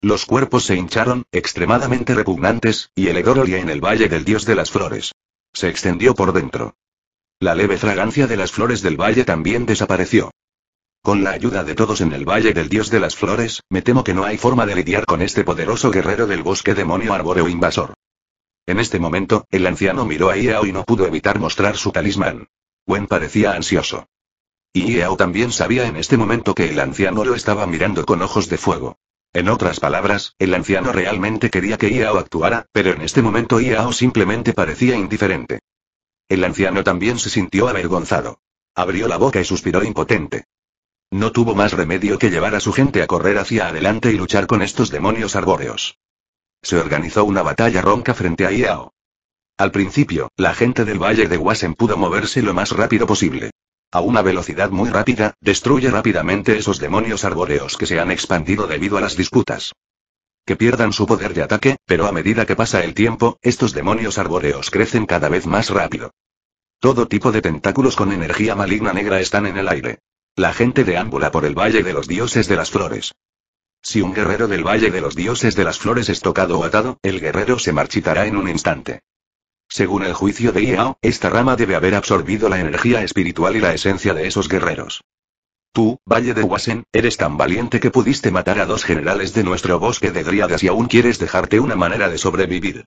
Los cuerpos se hincharon, extremadamente repugnantes, y el hedor olía en el valle del dios de las flores. Se extendió por dentro. La leve fragancia de las flores del valle también desapareció. Con la ayuda de todos en el Valle del Dios de las Flores, me temo que no hay forma de lidiar con este poderoso guerrero del bosque demonio arbóreo invasor. En este momento, el anciano miró a Iao y no pudo evitar mostrar su talismán. Wen parecía ansioso. Y Iao también sabía en este momento que el anciano lo estaba mirando con ojos de fuego. En otras palabras, el anciano realmente quería que Iao actuara, pero en este momento Iao simplemente parecía indiferente. El anciano también se sintió avergonzado. Abrió la boca y suspiró impotente. No tuvo más remedio que llevar a su gente a correr hacia adelante y luchar con estos demonios arbóreos. Se organizó una batalla ronca frente a Iao. Al principio, la gente del valle de Wasen pudo moverse lo más rápido posible. A una velocidad muy rápida, destruye rápidamente esos demonios arbóreos que se han expandido debido a las disputas. Que pierdan su poder de ataque, pero a medida que pasa el tiempo, estos demonios arbóreos crecen cada vez más rápido. Todo tipo de tentáculos con energía maligna negra están en el aire. La gente deambula por el Valle de los Dioses de las Flores. Si un guerrero del Valle de los Dioses de las Flores es tocado o atado, el guerrero se marchitará en un instante. Según el juicio de Iao, esta rama debe haber absorbido la energía espiritual y la esencia de esos guerreros. Tú, Valle de Wasen, eres tan valiente que pudiste matar a dos generales de nuestro bosque de dríadas y aún quieres dejarte una manera de sobrevivir.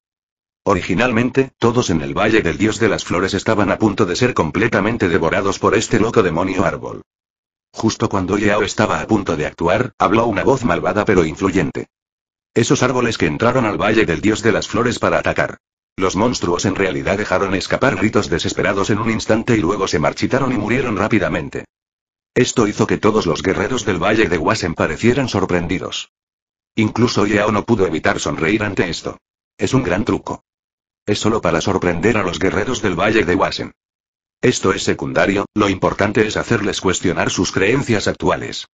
Originalmente, todos en el Valle del Dios de las Flores estaban a punto de ser completamente devorados por este loco demonio árbol. Justo cuando Yao estaba a punto de actuar, habló una voz malvada pero influyente. Esos árboles que entraron al valle del dios de las flores para atacar. Los monstruos en realidad dejaron escapar gritos desesperados en un instante y luego se marchitaron y murieron rápidamente. Esto hizo que todos los guerreros del valle de Wasen parecieran sorprendidos. Incluso Yao no pudo evitar sonreír ante esto. Es un gran truco. Es solo para sorprender a los guerreros del valle de Wasen. Esto es secundario, lo importante es hacerles cuestionar sus creencias actuales.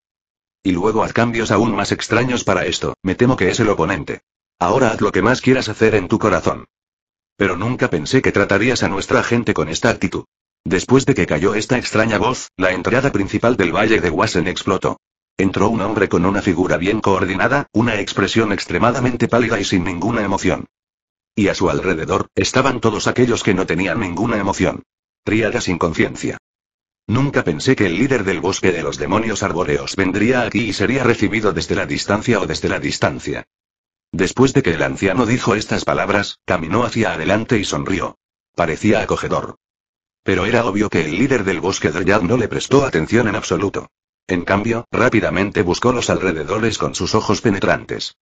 Y luego haz cambios aún más extraños para esto, me temo que es el oponente. Ahora haz lo que más quieras hacer en tu corazón. Pero nunca pensé que tratarías a nuestra gente con esta actitud. Después de que cayó esta extraña voz, la entrada principal del valle de Wassen explotó. Entró un hombre con una figura bien coordinada, una expresión extremadamente pálida y sin ninguna emoción. Y a su alrededor, estaban todos aquellos que no tenían ninguna emoción. Triada sin conciencia. Nunca pensé que el líder del bosque de los demonios arbóreos vendría aquí y sería recibido desde la distancia o desde la distancia. Después de que el anciano dijo estas palabras, caminó hacia adelante y sonrió. Parecía acogedor. Pero era obvio que el líder del bosque de Yad no le prestó atención en absoluto. En cambio, rápidamente buscó los alrededores con sus ojos penetrantes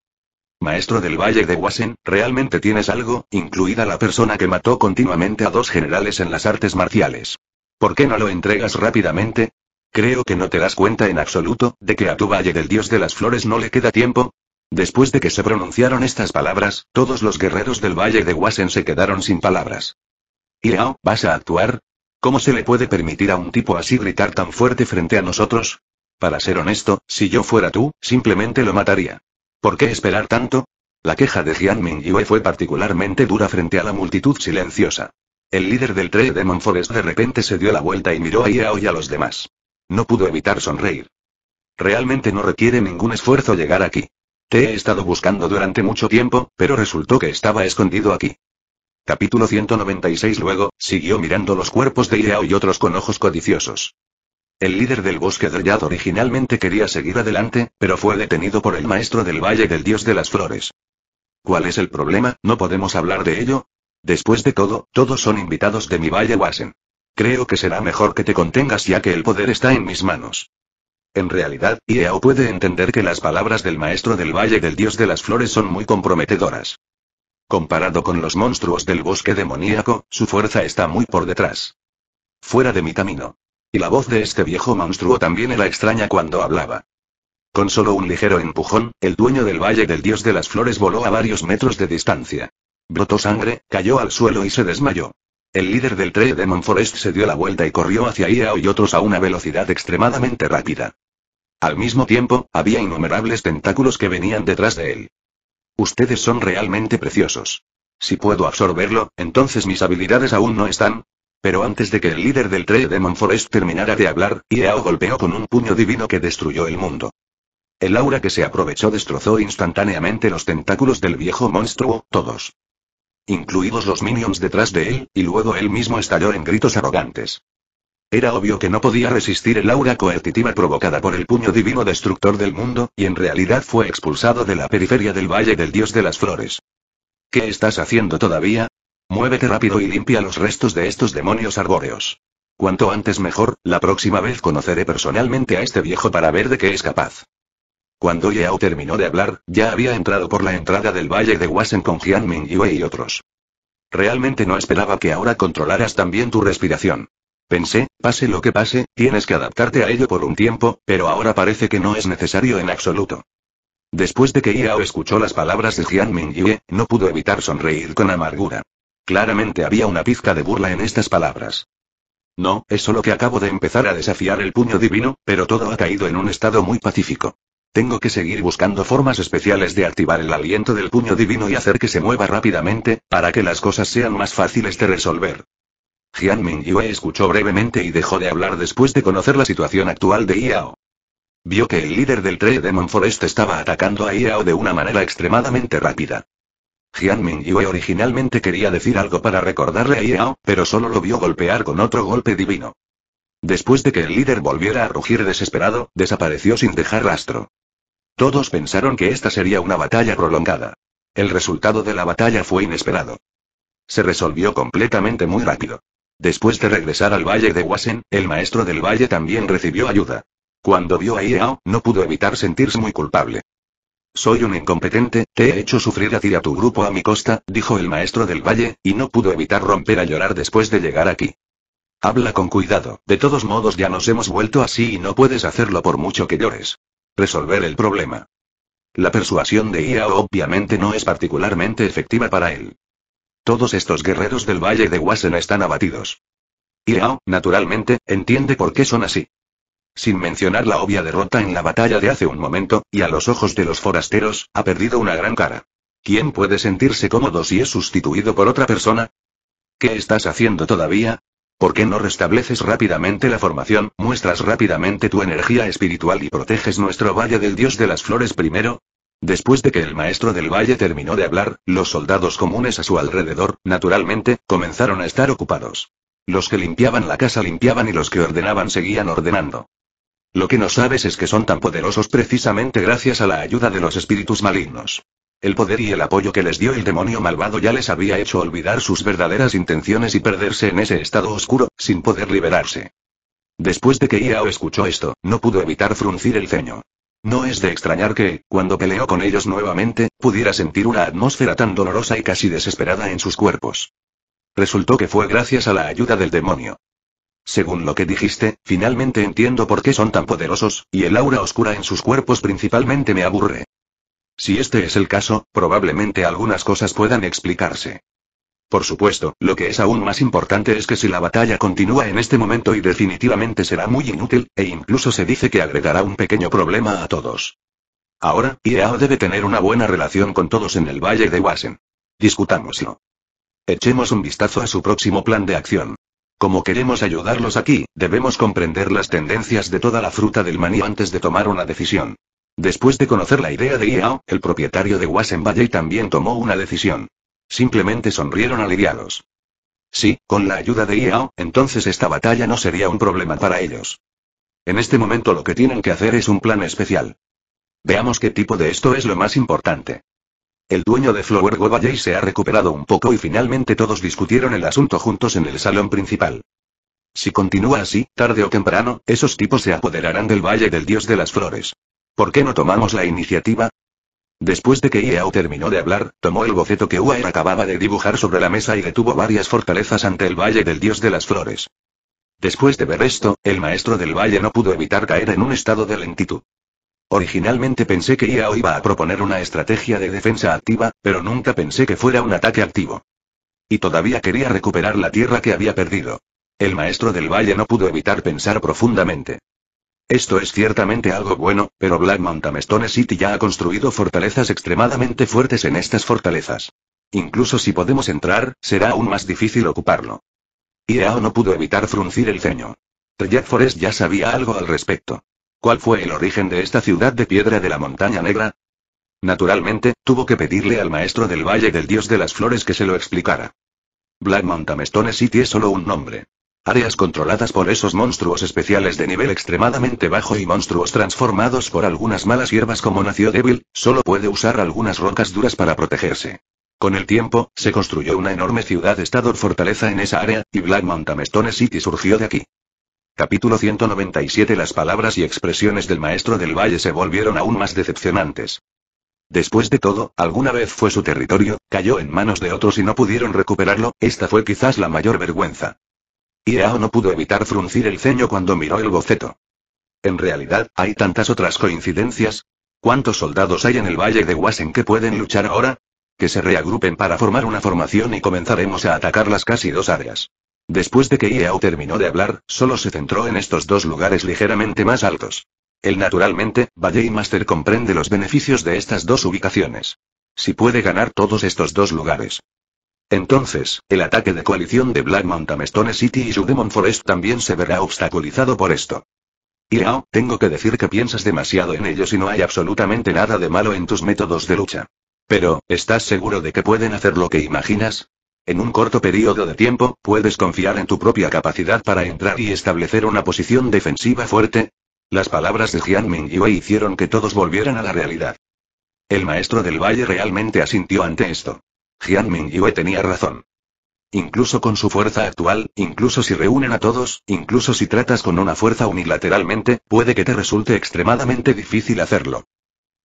maestro del Valle de Wasen, realmente tienes algo, incluida la persona que mató continuamente a dos generales en las artes marciales. ¿Por qué no lo entregas rápidamente? Creo que no te das cuenta en absoluto, de que a tu Valle del Dios de las Flores no le queda tiempo, Después de que se pronunciaron estas palabras, todos los guerreros del valle de Wasen se quedaron sin palabras. Irao, ¿vas a actuar? ¿Cómo se le puede permitir a un tipo así gritar tan fuerte frente a nosotros? Para ser honesto, si yo fuera tú, simplemente lo mataría. ¿Por qué esperar tanto? La queja de Ming Mingyue fue particularmente dura frente a la multitud silenciosa. El líder del Tree Demon Forest de repente se dio la vuelta y miró a Yao y a los demás. No pudo evitar sonreír. Realmente no requiere ningún esfuerzo llegar aquí. Te he estado buscando durante mucho tiempo, pero resultó que estaba escondido aquí. Capítulo 196 Luego, siguió mirando los cuerpos de Yao y otros con ojos codiciosos. El líder del bosque de Yad originalmente quería seguir adelante, pero fue detenido por el maestro del Valle del Dios de las Flores. ¿Cuál es el problema? ¿No podemos hablar de ello? Después de todo, todos son invitados de mi Valle Wasen. Creo que será mejor que te contengas ya que el poder está en mis manos. En realidad, Iao puede entender que las palabras del maestro del Valle del Dios de las Flores son muy comprometedoras. Comparado con los monstruos del bosque demoníaco, su fuerza está muy por detrás. Fuera de mi camino. Y la voz de este viejo monstruo también era extraña cuando hablaba. Con solo un ligero empujón, el dueño del Valle del Dios de las Flores voló a varios metros de distancia. Brotó sangre, cayó al suelo y se desmayó. El líder del Tree de Forest se dio la vuelta y corrió hacia Iao y otros a una velocidad extremadamente rápida. Al mismo tiempo, había innumerables tentáculos que venían detrás de él. Ustedes son realmente preciosos. Si puedo absorberlo, entonces mis habilidades aún no están, pero antes de que el líder del Tree Demon Forest terminara de hablar, Iao golpeó con un puño divino que destruyó el mundo. El aura que se aprovechó destrozó instantáneamente los tentáculos del viejo monstruo, todos. Incluidos los minions detrás de él, y luego él mismo estalló en gritos arrogantes. Era obvio que no podía resistir el aura coercitiva provocada por el puño divino destructor del mundo, y en realidad fue expulsado de la periferia del Valle del Dios de las Flores. ¿Qué estás haciendo todavía? Muévete rápido y limpia los restos de estos demonios arbóreos. Cuanto antes mejor, la próxima vez conoceré personalmente a este viejo para ver de qué es capaz. Cuando Yao terminó de hablar, ya había entrado por la entrada del valle de Wasen con Jianming Yue y otros. Realmente no esperaba que ahora controlaras también tu respiración. Pensé, pase lo que pase, tienes que adaptarte a ello por un tiempo, pero ahora parece que no es necesario en absoluto. Después de que Yao escuchó las palabras de Jian Yue, no pudo evitar sonreír con amargura. Claramente había una pizca de burla en estas palabras. No, es solo que acabo de empezar a desafiar el puño divino, pero todo ha caído en un estado muy pacífico. Tengo que seguir buscando formas especiales de activar el aliento del puño divino y hacer que se mueva rápidamente, para que las cosas sean más fáciles de resolver. Jian Yue escuchó brevemente y dejó de hablar después de conocer la situación actual de Iao. Vio que el líder del Tree Demon Forest estaba atacando a Iao de una manera extremadamente rápida. Ming Yue originalmente quería decir algo para recordarle a Yao, pero solo lo vio golpear con otro golpe divino. Después de que el líder volviera a rugir desesperado, desapareció sin dejar rastro. Todos pensaron que esta sería una batalla prolongada. El resultado de la batalla fue inesperado. Se resolvió completamente muy rápido. Después de regresar al valle de Wasen, el maestro del valle también recibió ayuda. Cuando vio a Yao, no pudo evitar sentirse muy culpable. Soy un incompetente, te he hecho sufrir a ti y a tu grupo a mi costa, dijo el maestro del valle, y no pudo evitar romper a llorar después de llegar aquí. Habla con cuidado, de todos modos ya nos hemos vuelto así y no puedes hacerlo por mucho que llores. Resolver el problema. La persuasión de Iao obviamente no es particularmente efectiva para él. Todos estos guerreros del Valle de Wassen están abatidos. Iao, naturalmente, entiende por qué son así sin mencionar la obvia derrota en la batalla de hace un momento, y a los ojos de los forasteros, ha perdido una gran cara. ¿Quién puede sentirse cómodo si es sustituido por otra persona? ¿Qué estás haciendo todavía? ¿Por qué no restableces rápidamente la formación, muestras rápidamente tu energía espiritual y proteges nuestro valle del dios de las flores primero? Después de que el maestro del valle terminó de hablar, los soldados comunes a su alrededor, naturalmente, comenzaron a estar ocupados. Los que limpiaban la casa limpiaban y los que ordenaban seguían ordenando. Lo que no sabes es que son tan poderosos precisamente gracias a la ayuda de los espíritus malignos. El poder y el apoyo que les dio el demonio malvado ya les había hecho olvidar sus verdaderas intenciones y perderse en ese estado oscuro, sin poder liberarse. Después de que Iao escuchó esto, no pudo evitar fruncir el ceño. No es de extrañar que, cuando peleó con ellos nuevamente, pudiera sentir una atmósfera tan dolorosa y casi desesperada en sus cuerpos. Resultó que fue gracias a la ayuda del demonio. Según lo que dijiste, finalmente entiendo por qué son tan poderosos, y el aura oscura en sus cuerpos principalmente me aburre. Si este es el caso, probablemente algunas cosas puedan explicarse. Por supuesto, lo que es aún más importante es que si la batalla continúa en este momento y definitivamente será muy inútil, e incluso se dice que agregará un pequeño problema a todos. Ahora, Iao debe tener una buena relación con todos en el Valle de Wasen. Discutámoslo. Echemos un vistazo a su próximo plan de acción. Como queremos ayudarlos aquí, debemos comprender las tendencias de toda la fruta del maní antes de tomar una decisión. Después de conocer la idea de Yao, el propietario de Wasen Valley también tomó una decisión. Simplemente sonrieron aliviados. Sí, con la ayuda de Yao, entonces esta batalla no sería un problema para ellos. En este momento lo que tienen que hacer es un plan especial. Veamos qué tipo de esto es lo más importante. El dueño de Flower Go se ha recuperado un poco y finalmente todos discutieron el asunto juntos en el salón principal. Si continúa así, tarde o temprano, esos tipos se apoderarán del Valle del Dios de las Flores. ¿Por qué no tomamos la iniciativa? Después de que Iao e terminó de hablar, tomó el boceto que Uaer acababa de dibujar sobre la mesa y detuvo varias fortalezas ante el Valle del Dios de las Flores. Después de ver esto, el maestro del valle no pudo evitar caer en un estado de lentitud. Originalmente pensé que IAO iba a proponer una estrategia de defensa activa, pero nunca pensé que fuera un ataque activo. Y todavía quería recuperar la tierra que había perdido. El maestro del valle no pudo evitar pensar profundamente. Esto es ciertamente algo bueno, pero Black Mountain City ya ha construido fortalezas extremadamente fuertes en estas fortalezas. Incluso si podemos entrar, será aún más difícil ocuparlo. Iao no pudo evitar fruncir el ceño. Jack Forest ya sabía algo al respecto. ¿Cuál fue el origen de esta ciudad de piedra de la montaña negra? Naturalmente, tuvo que pedirle al maestro del Valle del Dios de las Flores que se lo explicara. Black Mountain Stone City es solo un nombre. Áreas controladas por esos monstruos especiales de nivel extremadamente bajo y monstruos transformados por algunas malas hierbas como nació débil, solo puede usar algunas rocas duras para protegerse. Con el tiempo, se construyó una enorme ciudad-estado fortaleza en esa área, y Black Mountain Stone City surgió de aquí. Capítulo 197 Las palabras y expresiones del maestro del valle se volvieron aún más decepcionantes. Después de todo, alguna vez fue su territorio, cayó en manos de otros y no pudieron recuperarlo, esta fue quizás la mayor vergüenza. Iao no pudo evitar fruncir el ceño cuando miró el boceto. En realidad, hay tantas otras coincidencias. ¿Cuántos soldados hay en el valle de Wasen que pueden luchar ahora? Que se reagrupen para formar una formación y comenzaremos a atacar las casi dos áreas. Después de que Iao terminó de hablar, solo se centró en estos dos lugares ligeramente más altos. Él naturalmente, Valley Master comprende los beneficios de estas dos ubicaciones. Si puede ganar todos estos dos lugares. Entonces, el ataque de coalición de Black Mountain Stone City y su Forest también se verá obstaculizado por esto. Iao, tengo que decir que piensas demasiado en ellos y no hay absolutamente nada de malo en tus métodos de lucha. Pero, ¿estás seguro de que pueden hacer lo que imaginas? En un corto periodo de tiempo, puedes confiar en tu propia capacidad para entrar y establecer una posición defensiva fuerte. Las palabras de Jianmin Yue hicieron que todos volvieran a la realidad. El maestro del valle realmente asintió ante esto. Jianmin Yue tenía razón. Incluso con su fuerza actual, incluso si reúnen a todos, incluso si tratas con una fuerza unilateralmente, puede que te resulte extremadamente difícil hacerlo.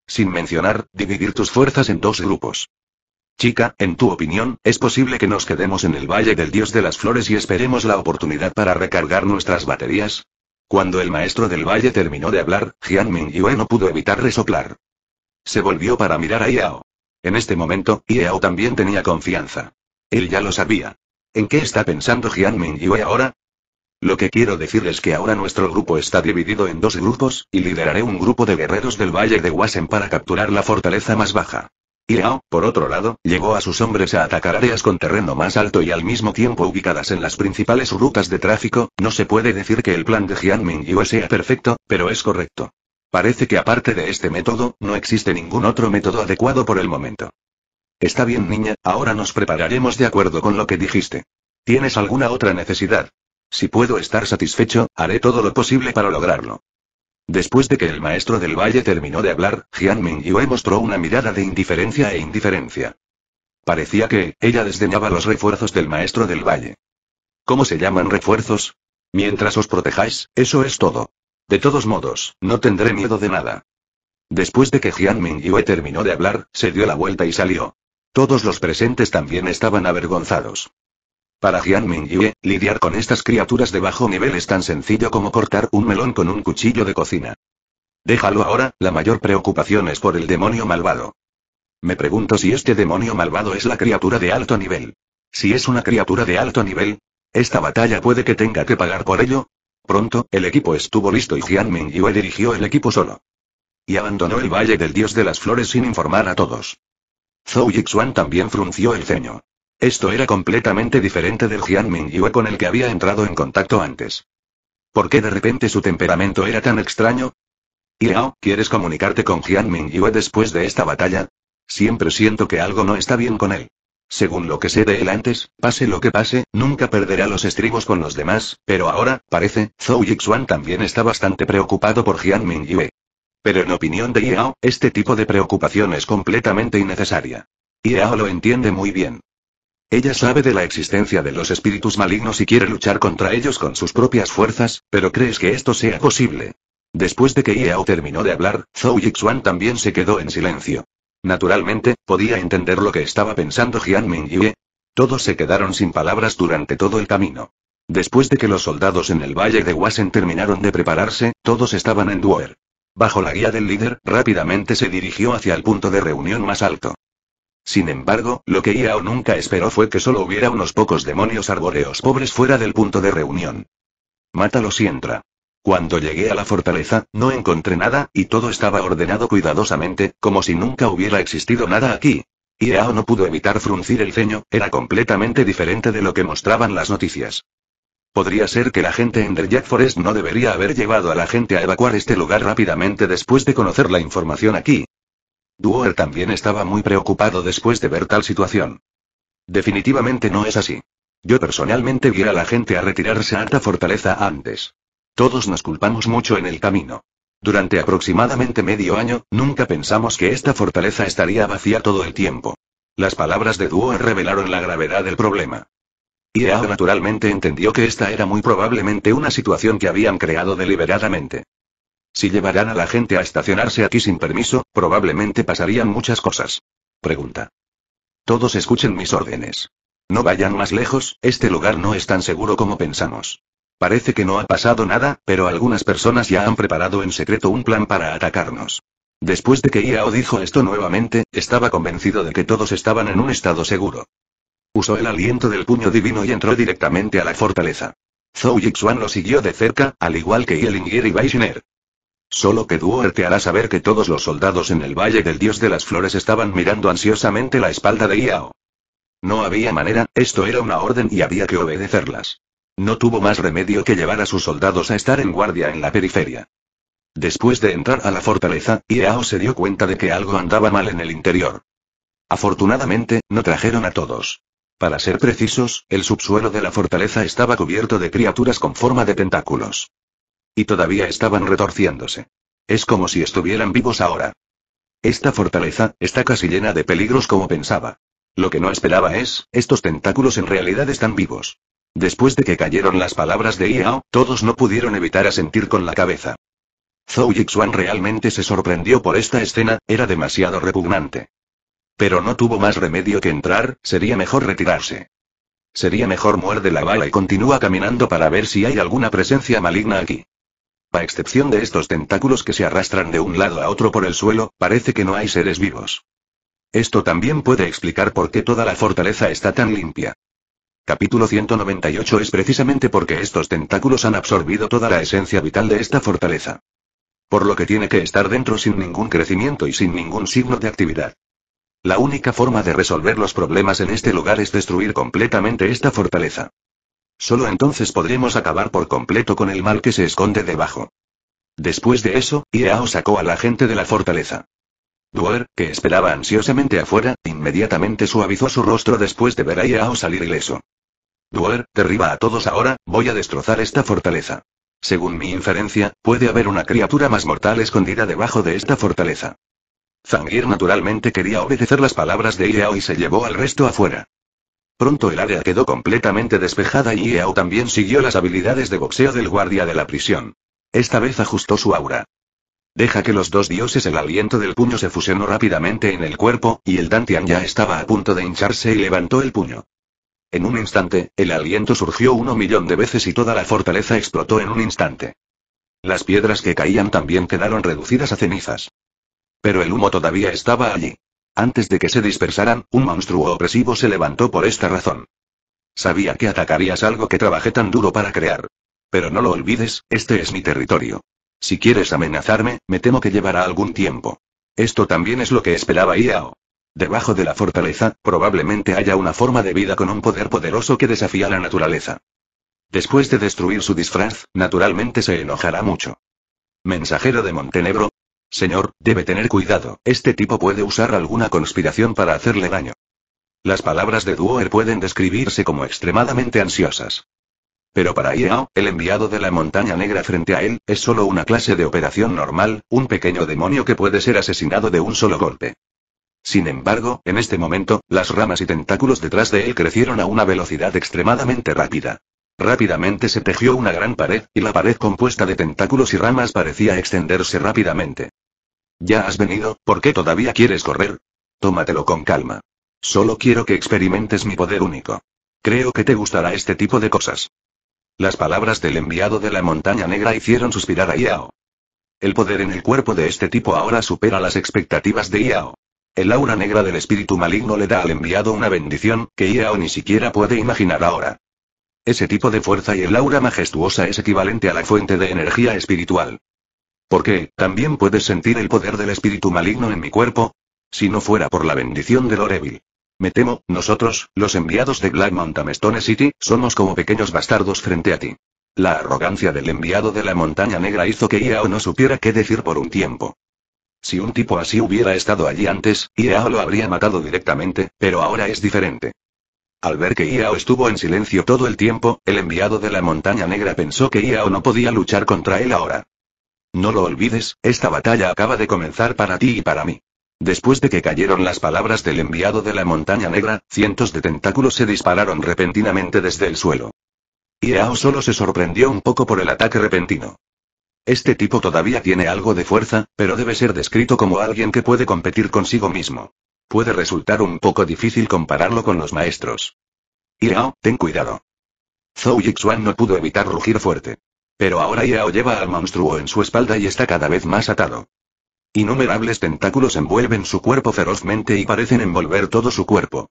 Sin mencionar, dividir tus fuerzas en dos grupos. Chica, en tu opinión, ¿es posible que nos quedemos en el Valle del Dios de las Flores y esperemos la oportunidad para recargar nuestras baterías? Cuando el maestro del valle terminó de hablar, Jian Ming Yue no pudo evitar resoplar. Se volvió para mirar a Yao. En este momento, Yao también tenía confianza. Él ya lo sabía. ¿En qué está pensando Jian Ming Yue ahora? Lo que quiero decir es que ahora nuestro grupo está dividido en dos grupos, y lideraré un grupo de guerreros del Valle de Wasen para capturar la fortaleza más baja. Y por otro lado, llegó a sus hombres a atacar áreas con terreno más alto y al mismo tiempo ubicadas en las principales rutas de tráfico, no se puede decir que el plan de Ming Yue sea perfecto, pero es correcto. Parece que aparte de este método, no existe ningún otro método adecuado por el momento. Está bien niña, ahora nos prepararemos de acuerdo con lo que dijiste. ¿Tienes alguna otra necesidad? Si puedo estar satisfecho, haré todo lo posible para lograrlo. Después de que el maestro del valle terminó de hablar, Jian Yue mostró una mirada de indiferencia e indiferencia. Parecía que, ella desdeñaba los refuerzos del maestro del valle. ¿Cómo se llaman refuerzos? Mientras os protejáis, eso es todo. De todos modos, no tendré miedo de nada. Después de que Jian Yue terminó de hablar, se dio la vuelta y salió. Todos los presentes también estaban avergonzados. Para Jian Mingyue, lidiar con estas criaturas de bajo nivel es tan sencillo como cortar un melón con un cuchillo de cocina. Déjalo ahora, la mayor preocupación es por el demonio malvado. Me pregunto si este demonio malvado es la criatura de alto nivel. Si es una criatura de alto nivel, esta batalla puede que tenga que pagar por ello. Pronto, el equipo estuvo listo y Jian Mingyue dirigió el equipo solo. Y abandonó el Valle del Dios de las Flores sin informar a todos. Zhou Yixuan también frunció el ceño. Esto era completamente diferente del Jian Yue con el que había entrado en contacto antes. ¿Por qué de repente su temperamento era tan extraño? Yao, ¿quieres comunicarte con Jian Yue después de esta batalla? Siempre siento que algo no está bien con él. Según lo que sé de él antes, pase lo que pase, nunca perderá los estribos con los demás, pero ahora, parece, Zhou Yixuan también está bastante preocupado por Jian Yue. Pero en opinión de Yao, este tipo de preocupación es completamente innecesaria. Yao lo entiende muy bien. Ella sabe de la existencia de los espíritus malignos y quiere luchar contra ellos con sus propias fuerzas, pero ¿crees que esto sea posible? Después de que Yao terminó de hablar, Zhou Yixuan también se quedó en silencio. Naturalmente, podía entender lo que estaba pensando Jian Mingyue. Todos se quedaron sin palabras durante todo el camino. Después de que los soldados en el valle de Wasen terminaron de prepararse, todos estaban en Duer. Bajo la guía del líder, rápidamente se dirigió hacia el punto de reunión más alto. Sin embargo, lo que Iao nunca esperó fue que solo hubiera unos pocos demonios arbóreos pobres fuera del punto de reunión. Mátalos y entra. Cuando llegué a la fortaleza, no encontré nada, y todo estaba ordenado cuidadosamente, como si nunca hubiera existido nada aquí. Iao no pudo evitar fruncir el ceño, era completamente diferente de lo que mostraban las noticias. Podría ser que la gente en The Jack Forest no debería haber llevado a la gente a evacuar este lugar rápidamente después de conocer la información aquí, Duer también estaba muy preocupado después de ver tal situación. Definitivamente no es así. Yo personalmente vi a la gente a retirarse a alta fortaleza antes. Todos nos culpamos mucho en el camino. Durante aproximadamente medio año, nunca pensamos que esta fortaleza estaría vacía todo el tiempo. Las palabras de Du'er revelaron la gravedad del problema. Yao naturalmente entendió que esta era muy probablemente una situación que habían creado deliberadamente. Si llevarán a la gente a estacionarse aquí sin permiso, probablemente pasarían muchas cosas. Pregunta. Todos escuchen mis órdenes. No vayan más lejos, este lugar no es tan seguro como pensamos. Parece que no ha pasado nada, pero algunas personas ya han preparado en secreto un plan para atacarnos. Después de que Iao dijo esto nuevamente, estaba convencido de que todos estaban en un estado seguro. Usó el aliento del puño divino y entró directamente a la fortaleza. Zhou Yixuan lo siguió de cerca, al igual que Yelingir y Baishiner. Solo que Duarte hará saber que todos los soldados en el Valle del Dios de las Flores estaban mirando ansiosamente la espalda de Iao. No había manera, esto era una orden y había que obedecerlas. No tuvo más remedio que llevar a sus soldados a estar en guardia en la periferia. Después de entrar a la fortaleza, Iao se dio cuenta de que algo andaba mal en el interior. Afortunadamente, no trajeron a todos. Para ser precisos, el subsuelo de la fortaleza estaba cubierto de criaturas con forma de tentáculos. Y todavía estaban retorciéndose. Es como si estuvieran vivos ahora. Esta fortaleza, está casi llena de peligros como pensaba. Lo que no esperaba es, estos tentáculos en realidad están vivos. Después de que cayeron las palabras de Yao, todos no pudieron evitar asentir con la cabeza. Zhou Yixuan realmente se sorprendió por esta escena, era demasiado repugnante. Pero no tuvo más remedio que entrar, sería mejor retirarse. Sería mejor muerde la bala y continúa caminando para ver si hay alguna presencia maligna aquí. A excepción de estos tentáculos que se arrastran de un lado a otro por el suelo, parece que no hay seres vivos. Esto también puede explicar por qué toda la fortaleza está tan limpia. Capítulo 198 es precisamente porque estos tentáculos han absorbido toda la esencia vital de esta fortaleza. Por lo que tiene que estar dentro sin ningún crecimiento y sin ningún signo de actividad. La única forma de resolver los problemas en este lugar es destruir completamente esta fortaleza. Solo entonces podremos acabar por completo con el mal que se esconde debajo. Después de eso, Iao sacó a la gente de la fortaleza. Duer, que esperaba ansiosamente afuera, inmediatamente suavizó su rostro después de ver a Iao salir ileso. Duer, derriba a todos ahora, voy a destrozar esta fortaleza. Según mi inferencia, puede haber una criatura más mortal escondida debajo de esta fortaleza. Zangir naturalmente quería obedecer las palabras de Iao y se llevó al resto afuera. Pronto el área quedó completamente despejada y Yao también siguió las habilidades de boxeo del guardia de la prisión. Esta vez ajustó su aura. Deja que los dos dioses el aliento del puño se fusionó rápidamente en el cuerpo, y el Dantian ya estaba a punto de hincharse y levantó el puño. En un instante, el aliento surgió uno millón de veces y toda la fortaleza explotó en un instante. Las piedras que caían también quedaron reducidas a cenizas. Pero el humo todavía estaba allí. Antes de que se dispersaran, un monstruo opresivo se levantó por esta razón. Sabía que atacarías algo que trabajé tan duro para crear. Pero no lo olvides, este es mi territorio. Si quieres amenazarme, me temo que llevará algún tiempo. Esto también es lo que esperaba Iao. Debajo de la fortaleza, probablemente haya una forma de vida con un poder poderoso que desafía la naturaleza. Después de destruir su disfraz, naturalmente se enojará mucho. Mensajero de Montenegro, Señor, debe tener cuidado, este tipo puede usar alguna conspiración para hacerle daño. Las palabras de Duoer pueden describirse como extremadamente ansiosas. Pero para Iao, el enviado de la montaña negra frente a él, es solo una clase de operación normal, un pequeño demonio que puede ser asesinado de un solo golpe. Sin embargo, en este momento, las ramas y tentáculos detrás de él crecieron a una velocidad extremadamente rápida. Rápidamente se tejió una gran pared, y la pared compuesta de tentáculos y ramas parecía extenderse rápidamente. Ya has venido, ¿por qué todavía quieres correr? Tómatelo con calma. Solo quiero que experimentes mi poder único. Creo que te gustará este tipo de cosas. Las palabras del enviado de la montaña negra hicieron suspirar a Yao. El poder en el cuerpo de este tipo ahora supera las expectativas de Yao. El aura negra del espíritu maligno le da al enviado una bendición, que Yao ni siquiera puede imaginar ahora. Ese tipo de fuerza y el aura majestuosa es equivalente a la fuente de energía espiritual qué, también puedes sentir el poder del espíritu maligno en mi cuerpo. Si no fuera por la bendición de Loreville. Me temo, nosotros, los enviados de Black Mountain Stone City, somos como pequeños bastardos frente a ti. La arrogancia del enviado de la montaña negra hizo que Iao no supiera qué decir por un tiempo. Si un tipo así hubiera estado allí antes, Iao lo habría matado directamente, pero ahora es diferente. Al ver que Iao estuvo en silencio todo el tiempo, el enviado de la montaña negra pensó que Iao no podía luchar contra él ahora. No lo olvides, esta batalla acaba de comenzar para ti y para mí. Después de que cayeron las palabras del enviado de la montaña negra, cientos de tentáculos se dispararon repentinamente desde el suelo. Iao solo se sorprendió un poco por el ataque repentino. Este tipo todavía tiene algo de fuerza, pero debe ser descrito como alguien que puede competir consigo mismo. Puede resultar un poco difícil compararlo con los maestros. Iao, ten cuidado. Zhou Yixuan no pudo evitar rugir fuerte. Pero ahora Yao lleva al monstruo en su espalda y está cada vez más atado. Innumerables tentáculos envuelven su cuerpo ferozmente y parecen envolver todo su cuerpo.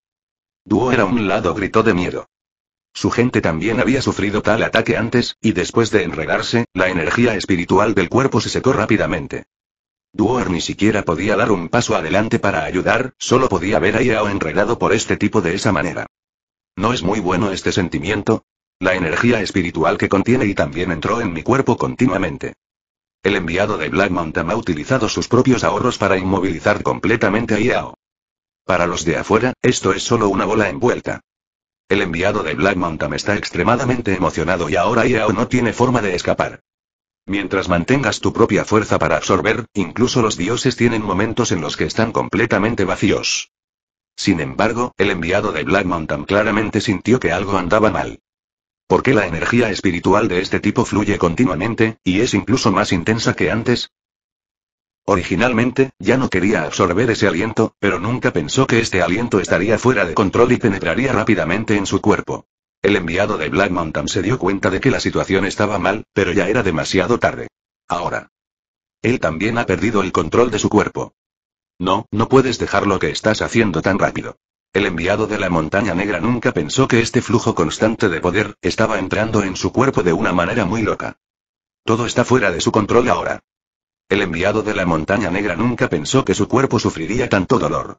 Duo era un lado gritó de miedo. Su gente también había sufrido tal ataque antes, y después de enredarse, la energía espiritual del cuerpo se secó rápidamente. Duor ni siquiera podía dar un paso adelante para ayudar, solo podía ver a Yao enredado por este tipo de esa manera. No es muy bueno este sentimiento, la energía espiritual que contiene y también entró en mi cuerpo continuamente. El enviado de Black Mountain ha utilizado sus propios ahorros para inmovilizar completamente a Iao. Para los de afuera, esto es solo una bola envuelta. El enviado de Black Mountain está extremadamente emocionado y ahora Yao no tiene forma de escapar. Mientras mantengas tu propia fuerza para absorber, incluso los dioses tienen momentos en los que están completamente vacíos. Sin embargo, el enviado de Black Mountain claramente sintió que algo andaba mal qué la energía espiritual de este tipo fluye continuamente, y es incluso más intensa que antes. Originalmente, ya no quería absorber ese aliento, pero nunca pensó que este aliento estaría fuera de control y penetraría rápidamente en su cuerpo. El enviado de Black Mountain se dio cuenta de que la situación estaba mal, pero ya era demasiado tarde. Ahora. Él también ha perdido el control de su cuerpo. No, no puedes dejar lo que estás haciendo tan rápido. El enviado de la montaña negra nunca pensó que este flujo constante de poder estaba entrando en su cuerpo de una manera muy loca. Todo está fuera de su control ahora. El enviado de la montaña negra nunca pensó que su cuerpo sufriría tanto dolor.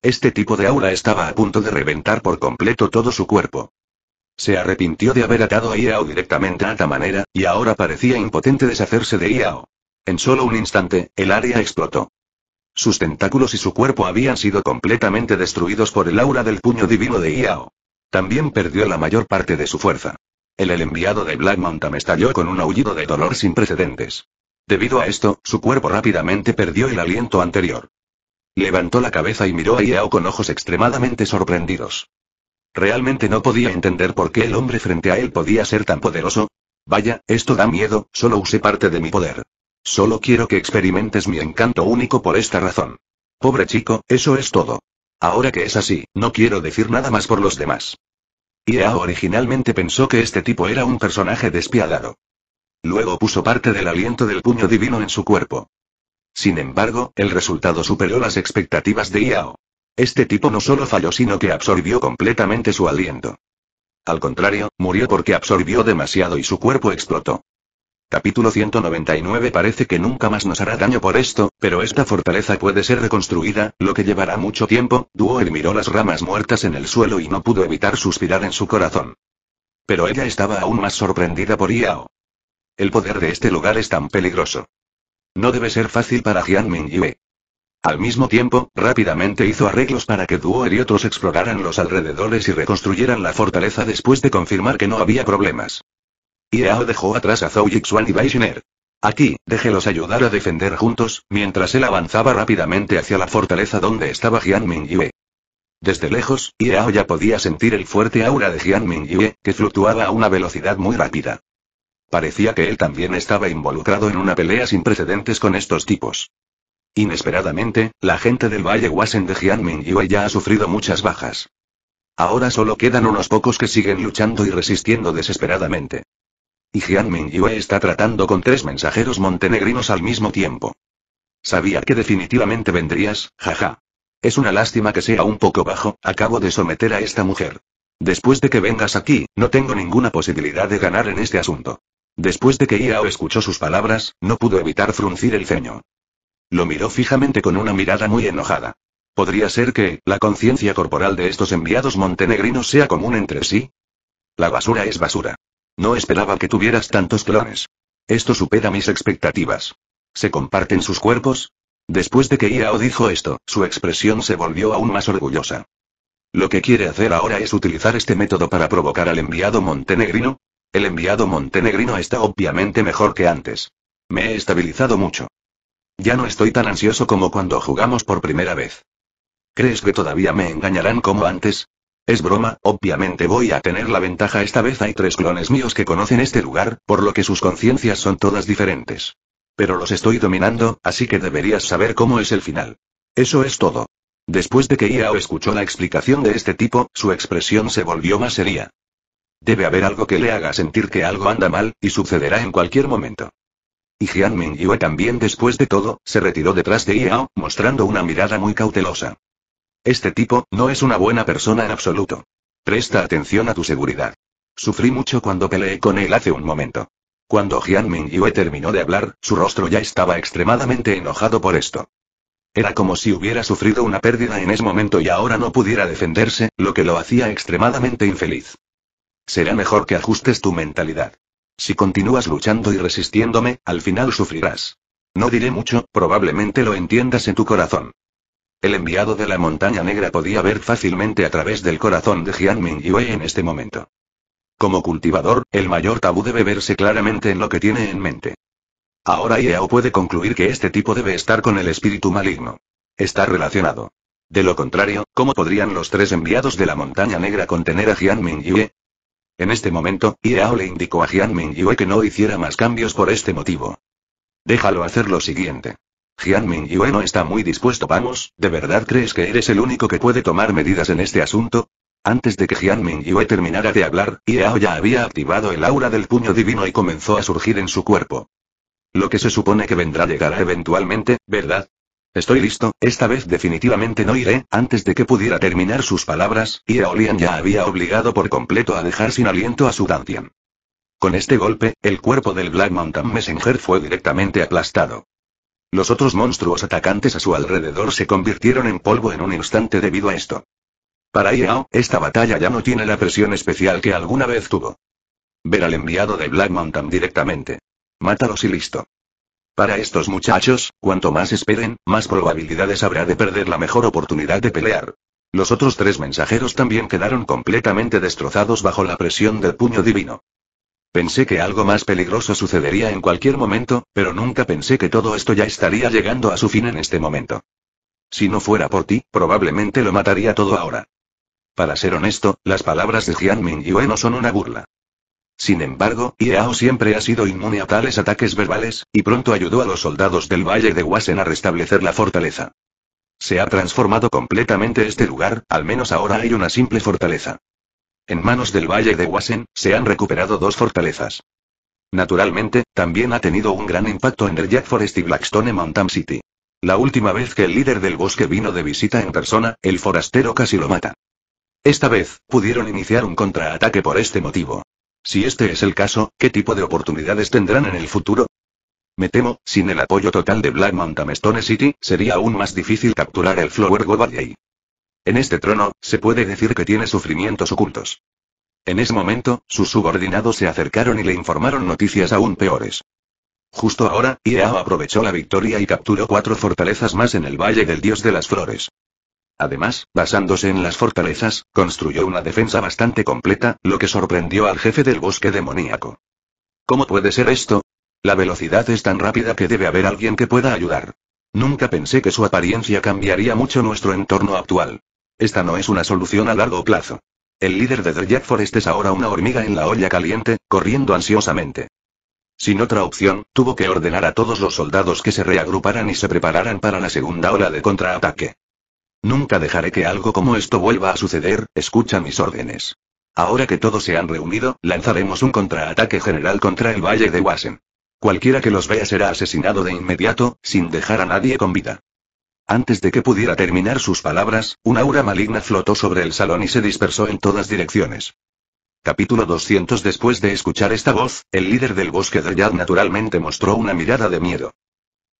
Este tipo de aura estaba a punto de reventar por completo todo su cuerpo. Se arrepintió de haber atado a Iao directamente a manera, y ahora parecía impotente deshacerse de Iao. En solo un instante, el área explotó. Sus tentáculos y su cuerpo habían sido completamente destruidos por el aura del puño divino de Iao. También perdió la mayor parte de su fuerza. El, enviado de Black Mountain estalló con un aullido de dolor sin precedentes. Debido a esto, su cuerpo rápidamente perdió el aliento anterior. Levantó la cabeza y miró a Iao con ojos extremadamente sorprendidos. Realmente no podía entender por qué el hombre frente a él podía ser tan poderoso. Vaya, esto da miedo, solo usé parte de mi poder. Solo quiero que experimentes mi encanto único por esta razón. Pobre chico, eso es todo. Ahora que es así, no quiero decir nada más por los demás. Iao originalmente pensó que este tipo era un personaje despiadado. Luego puso parte del aliento del puño divino en su cuerpo. Sin embargo, el resultado superó las expectativas de Iao. Este tipo no solo falló sino que absorbió completamente su aliento. Al contrario, murió porque absorbió demasiado y su cuerpo explotó. Capítulo 199 Parece que nunca más nos hará daño por esto, pero esta fortaleza puede ser reconstruida, lo que llevará mucho tiempo. el miró las ramas muertas en el suelo y no pudo evitar suspirar en su corazón. Pero ella estaba aún más sorprendida por Yao. El poder de este lugar es tan peligroso. No debe ser fácil para Jian Mingyue. Al mismo tiempo, rápidamente hizo arreglos para que Duo y otros exploraran los alrededores y reconstruyeran la fortaleza después de confirmar que no había problemas. Iao dejó atrás a Zhou Yixuan y Bai Aquí, déjelos ayudar a defender juntos, mientras él avanzaba rápidamente hacia la fortaleza donde estaba Jian Mingyue. Desde lejos, Iao ya podía sentir el fuerte aura de Jian Mingyue, que fluctuaba a una velocidad muy rápida. Parecía que él también estaba involucrado en una pelea sin precedentes con estos tipos. Inesperadamente, la gente del Valle Wasen de Jian Mingyue ya ha sufrido muchas bajas. Ahora solo quedan unos pocos que siguen luchando y resistiendo desesperadamente. Y Jiang Mingyue está tratando con tres mensajeros montenegrinos al mismo tiempo. Sabía que definitivamente vendrías, jaja. Es una lástima que sea un poco bajo, acabo de someter a esta mujer. Después de que vengas aquí, no tengo ninguna posibilidad de ganar en este asunto. Después de que Iao escuchó sus palabras, no pudo evitar fruncir el ceño. Lo miró fijamente con una mirada muy enojada. ¿Podría ser que, la conciencia corporal de estos enviados montenegrinos sea común entre sí? La basura es basura. No esperaba que tuvieras tantos clones. Esto supera mis expectativas. ¿Se comparten sus cuerpos? Después de que Iao dijo esto, su expresión se volvió aún más orgullosa. Lo que quiere hacer ahora es utilizar este método para provocar al enviado montenegrino. El enviado montenegrino está obviamente mejor que antes. Me he estabilizado mucho. Ya no estoy tan ansioso como cuando jugamos por primera vez. ¿Crees que todavía me engañarán como antes? Es broma, obviamente voy a tener la ventaja esta vez hay tres clones míos que conocen este lugar, por lo que sus conciencias son todas diferentes. Pero los estoy dominando, así que deberías saber cómo es el final. Eso es todo. Después de que Yao escuchó la explicación de este tipo, su expresión se volvió más seria. Debe haber algo que le haga sentir que algo anda mal, y sucederá en cualquier momento. Y Jian Mingyue también después de todo, se retiró detrás de Yao, mostrando una mirada muy cautelosa. Este tipo, no es una buena persona en absoluto. Presta atención a tu seguridad. Sufrí mucho cuando peleé con él hace un momento. Cuando Jian Mingyue terminó de hablar, su rostro ya estaba extremadamente enojado por esto. Era como si hubiera sufrido una pérdida en ese momento y ahora no pudiera defenderse, lo que lo hacía extremadamente infeliz. Será mejor que ajustes tu mentalidad. Si continúas luchando y resistiéndome, al final sufrirás. No diré mucho, probablemente lo entiendas en tu corazón. El enviado de la montaña negra podía ver fácilmente a través del corazón de y Yue en este momento. Como cultivador, el mayor tabú debe verse claramente en lo que tiene en mente. Ahora Yao puede concluir que este tipo debe estar con el espíritu maligno. Está relacionado. De lo contrario, ¿cómo podrían los tres enviados de la montaña negra contener a y Yue? En este momento, Yao le indicó a y Yue que no hiciera más cambios por este motivo. Déjalo hacer lo siguiente y y Yue no está muy dispuesto. Vamos, ¿de verdad crees que eres el único que puede tomar medidas en este asunto? Antes de que Jian y Yue terminara de hablar, Yao ya había activado el aura del puño divino y comenzó a surgir en su cuerpo. Lo que se supone que vendrá llegará eventualmente, ¿verdad? Estoy listo, esta vez definitivamente no iré, antes de que pudiera terminar sus palabras, Yao Lian ya había obligado por completo a dejar sin aliento a su Dantian. Con este golpe, el cuerpo del Black Mountain Messenger fue directamente aplastado. Los otros monstruos atacantes a su alrededor se convirtieron en polvo en un instante debido a esto. Para Iao, esta batalla ya no tiene la presión especial que alguna vez tuvo. Ver al enviado de Black Mountain directamente. Mátalos y listo. Para estos muchachos, cuanto más esperen, más probabilidades habrá de perder la mejor oportunidad de pelear. Los otros tres mensajeros también quedaron completamente destrozados bajo la presión del puño divino. Pensé que algo más peligroso sucedería en cualquier momento, pero nunca pensé que todo esto ya estaría llegando a su fin en este momento. Si no fuera por ti, probablemente lo mataría todo ahora. Para ser honesto, las palabras de y y no son una burla. Sin embargo, Yao siempre ha sido inmune a tales ataques verbales, y pronto ayudó a los soldados del Valle de Wasen a restablecer la fortaleza. Se ha transformado completamente este lugar, al menos ahora hay una simple fortaleza. En manos del valle de Wassen, se han recuperado dos fortalezas. Naturalmente, también ha tenido un gran impacto en el Jack Forest y Blackstone Mountain City. La última vez que el líder del bosque vino de visita en persona, el forastero casi lo mata. Esta vez, pudieron iniciar un contraataque por este motivo. Si este es el caso, ¿qué tipo de oportunidades tendrán en el futuro? Me temo, sin el apoyo total de Black Mountain Stone City, sería aún más difícil capturar el Flower Valley. En este trono, se puede decir que tiene sufrimientos ocultos. En ese momento, sus subordinados se acercaron y le informaron noticias aún peores. Justo ahora, Iao aprovechó la victoria y capturó cuatro fortalezas más en el Valle del Dios de las Flores. Además, basándose en las fortalezas, construyó una defensa bastante completa, lo que sorprendió al jefe del bosque demoníaco. ¿Cómo puede ser esto? La velocidad es tan rápida que debe haber alguien que pueda ayudar. Nunca pensé que su apariencia cambiaría mucho nuestro entorno actual. Esta no es una solución a largo plazo. El líder de The Jack Forest es ahora una hormiga en la olla caliente, corriendo ansiosamente. Sin otra opción, tuvo que ordenar a todos los soldados que se reagruparan y se prepararan para la segunda ola de contraataque. Nunca dejaré que algo como esto vuelva a suceder, escucha mis órdenes. Ahora que todos se han reunido, lanzaremos un contraataque general contra el Valle de Wassen. Cualquiera que los vea será asesinado de inmediato, sin dejar a nadie con vida. Antes de que pudiera terminar sus palabras, un aura maligna flotó sobre el salón y se dispersó en todas direcciones. Capítulo 200 Después de escuchar esta voz, el líder del bosque de Yad naturalmente mostró una mirada de miedo.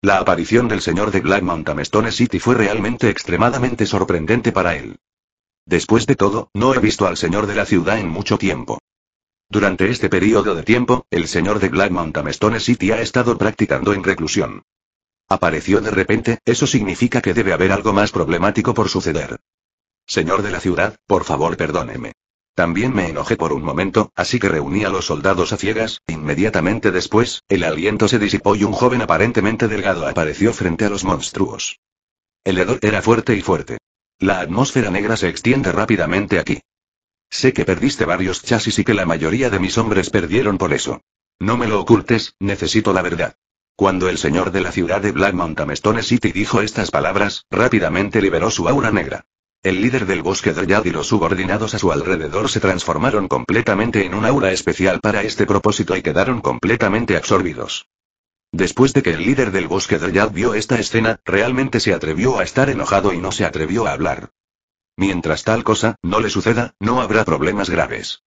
La aparición del señor de Black Mountain Stone City fue realmente extremadamente sorprendente para él. Después de todo, no he visto al señor de la ciudad en mucho tiempo. Durante este periodo de tiempo, el señor de Black Mountain Stone City ha estado practicando en reclusión. Apareció de repente, eso significa que debe haber algo más problemático por suceder. Señor de la ciudad, por favor perdóneme. También me enojé por un momento, así que reuní a los soldados a ciegas, inmediatamente después, el aliento se disipó y un joven aparentemente delgado apareció frente a los monstruos. El hedor era fuerte y fuerte. La atmósfera negra se extiende rápidamente aquí. Sé que perdiste varios chasis y que la mayoría de mis hombres perdieron por eso. No me lo ocultes, necesito la verdad. Cuando el señor de la ciudad de Black Mountain Stone City dijo estas palabras, rápidamente liberó su aura negra. El líder del bosque de Yad y los subordinados a su alrededor se transformaron completamente en un aura especial para este propósito y quedaron completamente absorbidos. Después de que el líder del bosque de Yad vio esta escena, realmente se atrevió a estar enojado y no se atrevió a hablar. Mientras tal cosa no le suceda, no habrá problemas graves.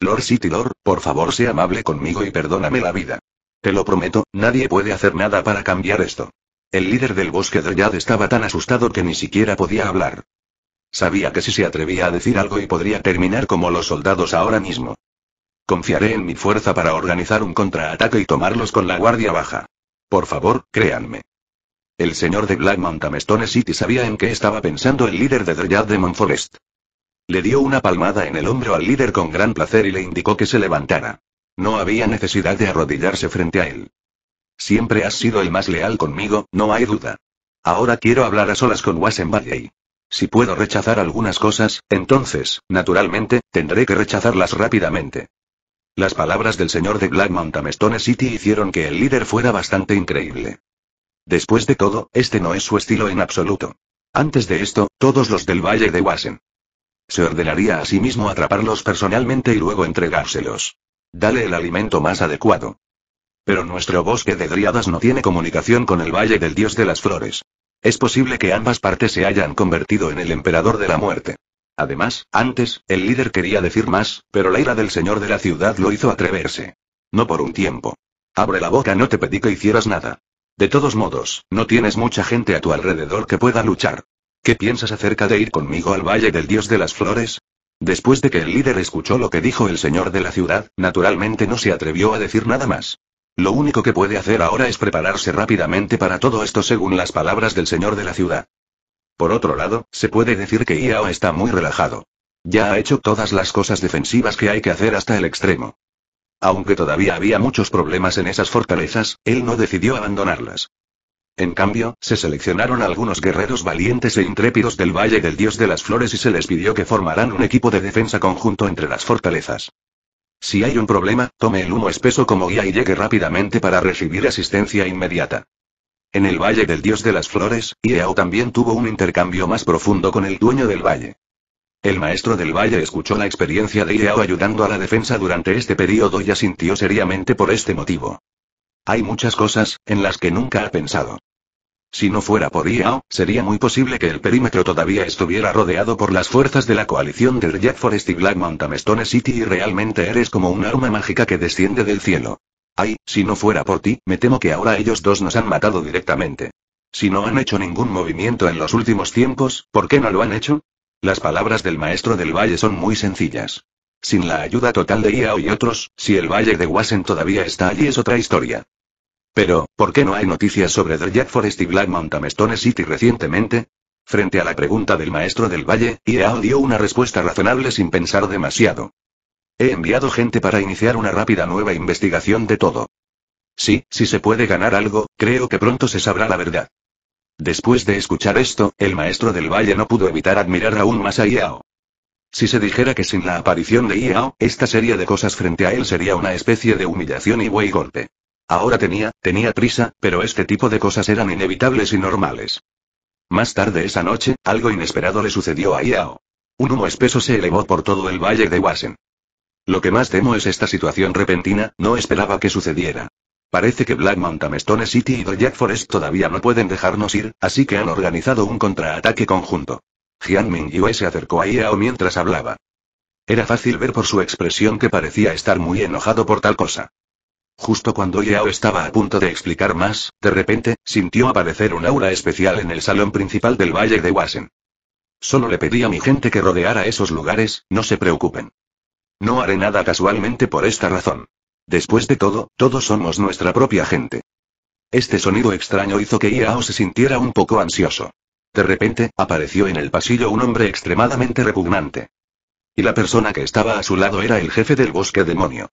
Lord City Lord, por favor sea amable conmigo y perdóname la vida. Te lo prometo, nadie puede hacer nada para cambiar esto. El líder del bosque de estaba tan asustado que ni siquiera podía hablar. Sabía que si se atrevía a decir algo y podría terminar como los soldados ahora mismo. Confiaré en mi fuerza para organizar un contraataque y tomarlos con la guardia baja. Por favor, créanme. El señor de Black Mountain City sabía en qué estaba pensando el líder de Dryad de Monforest. Le dio una palmada en el hombro al líder con gran placer y le indicó que se levantara. No había necesidad de arrodillarse frente a él. Siempre has sido el más leal conmigo, no hay duda. Ahora quiero hablar a solas con Wassen Valley. Si puedo rechazar algunas cosas, entonces, naturalmente, tendré que rechazarlas rápidamente. Las palabras del señor de Black Mountain Stone City hicieron que el líder fuera bastante increíble. Después de todo, este no es su estilo en absoluto. Antes de esto, todos los del Valle de Wassen Se ordenaría a sí mismo atraparlos personalmente y luego entregárselos. Dale el alimento más adecuado. Pero nuestro bosque de dríadas no tiene comunicación con el Valle del Dios de las Flores. Es posible que ambas partes se hayan convertido en el emperador de la muerte. Además, antes, el líder quería decir más, pero la ira del señor de la ciudad lo hizo atreverse. No por un tiempo. Abre la boca, no te pedí que hicieras nada. De todos modos, no tienes mucha gente a tu alrededor que pueda luchar. ¿Qué piensas acerca de ir conmigo al Valle del Dios de las Flores? Después de que el líder escuchó lo que dijo el señor de la ciudad, naturalmente no se atrevió a decir nada más. Lo único que puede hacer ahora es prepararse rápidamente para todo esto según las palabras del señor de la ciudad. Por otro lado, se puede decir que Iao está muy relajado. Ya ha hecho todas las cosas defensivas que hay que hacer hasta el extremo. Aunque todavía había muchos problemas en esas fortalezas, él no decidió abandonarlas. En cambio, se seleccionaron algunos guerreros valientes e intrépidos del Valle del Dios de las Flores y se les pidió que formaran un equipo de defensa conjunto entre las fortalezas. Si hay un problema, tome el humo espeso como guía y llegue rápidamente para recibir asistencia inmediata. En el Valle del Dios de las Flores, Ieao también tuvo un intercambio más profundo con el dueño del valle. El maestro del valle escuchó la experiencia de Ieao ayudando a la defensa durante este periodo y asintió seriamente por este motivo. Hay muchas cosas, en las que nunca ha pensado. Si no fuera por IAO, sería muy posible que el perímetro todavía estuviera rodeado por las fuerzas de la coalición del Jack Forest y Black Mountain Stone City y realmente eres como un arma mágica que desciende del cielo. Ay, si no fuera por ti, me temo que ahora ellos dos nos han matado directamente. Si no han hecho ningún movimiento en los últimos tiempos, ¿por qué no lo han hecho? Las palabras del maestro del valle son muy sencillas. Sin la ayuda total de IAO y otros, si el valle de Wasen todavía está allí es otra historia. Pero, ¿por qué no hay noticias sobre The Jack Forest y Black Mountain Stone City recientemente? Frente a la pregunta del maestro del valle, Iao e dio una respuesta razonable sin pensar demasiado. He enviado gente para iniciar una rápida nueva investigación de todo. Sí, si se puede ganar algo, creo que pronto se sabrá la verdad. Después de escuchar esto, el maestro del valle no pudo evitar admirar aún más a Iao. E si se dijera que sin la aparición de Iao, e esta serie de cosas frente a él sería una especie de humillación y buey golpe. Ahora tenía, tenía prisa, pero este tipo de cosas eran inevitables y normales. Más tarde esa noche, algo inesperado le sucedió a Yao. Un humo espeso se elevó por todo el valle de Wasen. Lo que más temo es esta situación repentina, no esperaba que sucediera. Parece que Black Mountain Stone City y The Jack Forest todavía no pueden dejarnos ir, así que han organizado un contraataque conjunto. Ming Yue se acercó a Yao mientras hablaba. Era fácil ver por su expresión que parecía estar muy enojado por tal cosa. Justo cuando Yao estaba a punto de explicar más, de repente, sintió aparecer un aura especial en el salón principal del Valle de Wasen. Solo le pedí a mi gente que rodeara esos lugares, no se preocupen. No haré nada casualmente por esta razón. Después de todo, todos somos nuestra propia gente. Este sonido extraño hizo que Yao se sintiera un poco ansioso. De repente, apareció en el pasillo un hombre extremadamente repugnante. Y la persona que estaba a su lado era el jefe del bosque demonio.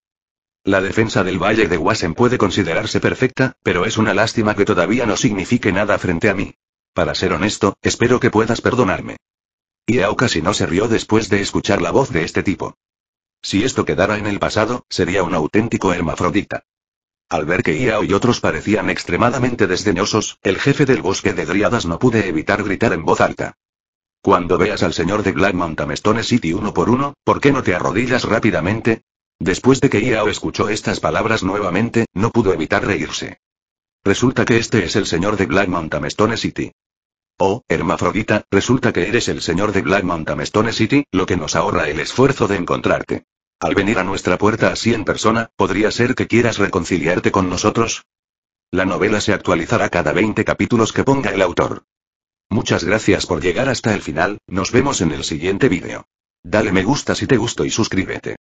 La defensa del Valle de Wasen puede considerarse perfecta, pero es una lástima que todavía no signifique nada frente a mí. Para ser honesto, espero que puedas perdonarme. Iao casi no se rió después de escuchar la voz de este tipo. Si esto quedara en el pasado, sería un auténtico hermafrodita. Al ver que Iao y otros parecían extremadamente desdeñosos, el jefe del bosque de Driadas no pude evitar gritar en voz alta. Cuando veas al señor de Black Mountain City uno por uno, ¿por qué no te arrodillas rápidamente? Después de que Iao escuchó estas palabras nuevamente, no pudo evitar reírse. Resulta que este es el señor de Black Mountain Stone City. Oh, hermafrodita, resulta que eres el señor de Black Mountain Stone City, lo que nos ahorra el esfuerzo de encontrarte. Al venir a nuestra puerta así en persona, ¿podría ser que quieras reconciliarte con nosotros? La novela se actualizará cada 20 capítulos que ponga el autor. Muchas gracias por llegar hasta el final, nos vemos en el siguiente vídeo. Dale me gusta si te gustó y suscríbete.